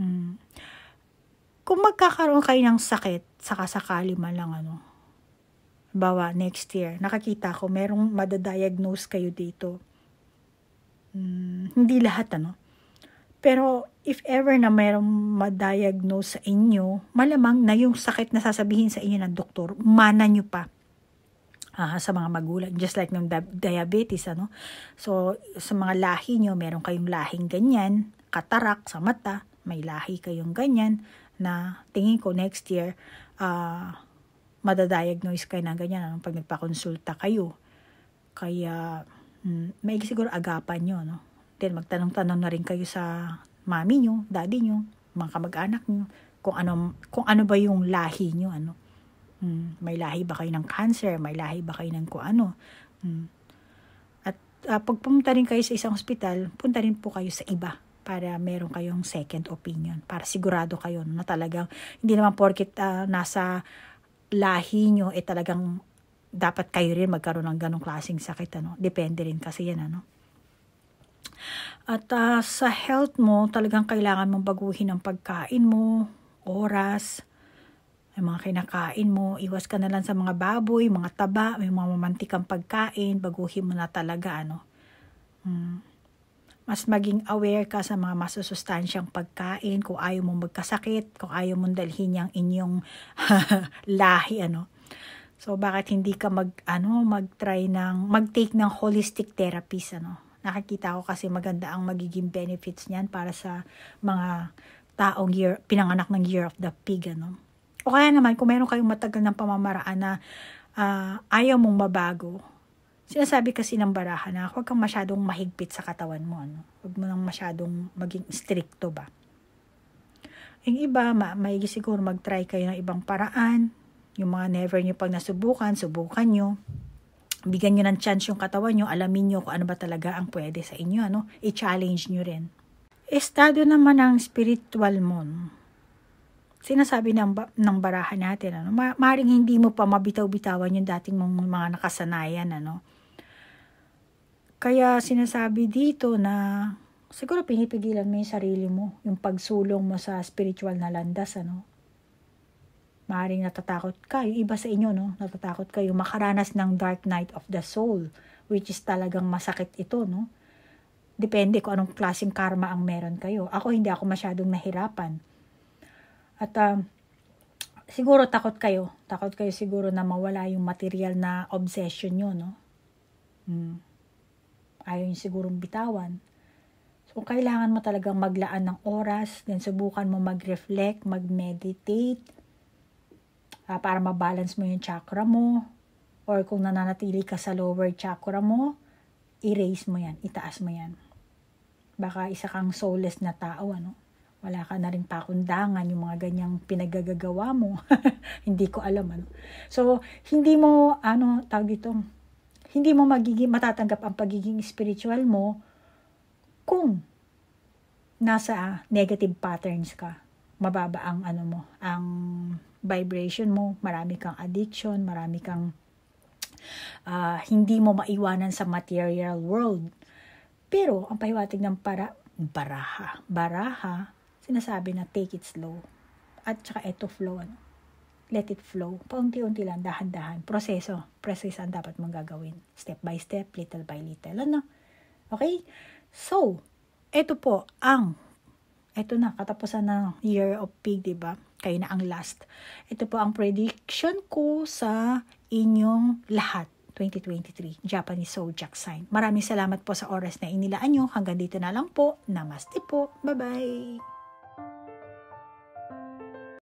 [SPEAKER 1] Hmm. Kung magkakaroon kayo ng sakit, saka sakali man lang, ano? Bawa, next year, nakakita ko, merong madadiagnose kayo dito. Hmm. Hindi lahat, ano? Pero if ever na mayroong madiagnose sa inyo, malamang na yung sakit na sasabihin sa inyo ng doktor, mana nyo pa uh, sa mga magulang. Just like ng diabetes, ano? So, sa mga lahi nyo, meron kayong lahing ganyan, katarak sa mata, may lahi kayong ganyan, na tingin ko next year, uh, madadiagnose kayo ng ganyan, ano? pag nagpakonsulta kayo. Kaya, mm, may siguro agapan nyo, no? Then, magtanong-tanong na rin kayo sa mami nyo, daddy nyo, mga kamag-anak nyo, kung ano, kung ano ba yung lahi nyo, ano Mm, may lahi ba kayo ng cancer? May lahi ba kayo ng kung ano? Mm. At uh, pag pumunta rin kayo sa isang hospital, punta rin po kayo sa iba para meron kayong second opinion. Para sigurado kayo na talagang, hindi naman porkit uh, ah, nasa lahi nyo, eh talagang dapat kayo rin magkaroon ng ganong klaseng sakit. Ano? Depende rin kasi yan. Ano? At uh, sa health mo, talagang kailangan mong baguhin ang pagkain mo, oras, yung mga kinakain mo, iwas ka na lang sa mga baboy, mga taba, may mga mamantikang pagkain, baguhin mo na talaga, ano. Hmm. Mas maging aware ka sa mga masusustansyang pagkain, kung ayaw mong magkasakit, kung ayaw mong dalhin yung inyong [laughs] lahi, ano. So, bakit hindi ka mag, ano, mag-try ng, mag-take ng holistic therapies, ano. Nakikita ko kasi maganda ang magiging benefits niyan para sa mga taong year, pinanganak ng year of the pig, ano o kaya naman, kung meron kayong matagal ng pamamaraan na uh, ayaw mong mabago, sinasabi kasi ng baraha na huwag kang masyadong mahigpit sa katawan mo. Ano? Huwag mo nang masyadong maging stricto ba. Yung iba, ma may siguro mag-try kayo ng ibang paraan. Yung mga never nyo pag nasubukan, subukan nyo. Bigyan nyo ng chance yung katawan nyo. Alamin nyo kung ano ba talaga ang pwede sa inyo. Ano? I-challenge nyo rin. Estado naman ng spiritual mo sinasabi ng, ba- ng barahan natin. Ano? Ma- maring hindi mo pa mabitaw-bitawan yung dating mong mga nakasanayan. Ano? Kaya sinasabi dito na siguro pinipigilan mo yung sarili mo, yung pagsulong mo sa spiritual na landas. Ano? Maring natatakot ka, yung iba sa inyo, no? natatakot kayo makaranas ng dark night of the soul, which is talagang masakit ito. No? Depende kung anong klaseng karma ang meron kayo. Ako hindi ako masyadong nahirapan at um, siguro takot kayo. Takot kayo siguro na mawala yung material na obsession nyo, no? Hmm. Ayaw nyo sigurong bitawan. So, kailangan mo talagang maglaan ng oras, then subukan mo mag-reflect, mag-meditate, uh, para mabalance mo yung chakra mo, or kung nananatili ka sa lower chakra mo, erase mo yan, itaas mo yan. Baka isa kang soulless na tao, ano? wala ka na rin pakundangan, yung mga ganyang pinagagagawa mo. [laughs] hindi ko alam ano. So, hindi mo, ano, tawag dito, hindi mo magiging, matatanggap ang pagiging spiritual mo kung nasa negative patterns ka. Mababa ang ano mo, ang vibration mo, marami kang addiction, marami kang uh, hindi mo maiwanan sa material world. Pero ang pahiwatig ng para baraha, baraha sinasabi na take it slow. At saka eto flow, ano? let it flow. Paunti-unti lang, dahan-dahan. Proseso. Proseso ang dapat mong gagawin. Step by step, little by little. Ano? Okay? So, eto po ang, eto na, katapusan na year of pig, ba diba? Kayo na ang last. Ito po ang prediction ko sa inyong lahat. 2023, Japanese Zodiac Sign. Maraming salamat po sa oras na inilaan nyo. Hanggang dito na lang po. Namaste po. Bye-bye!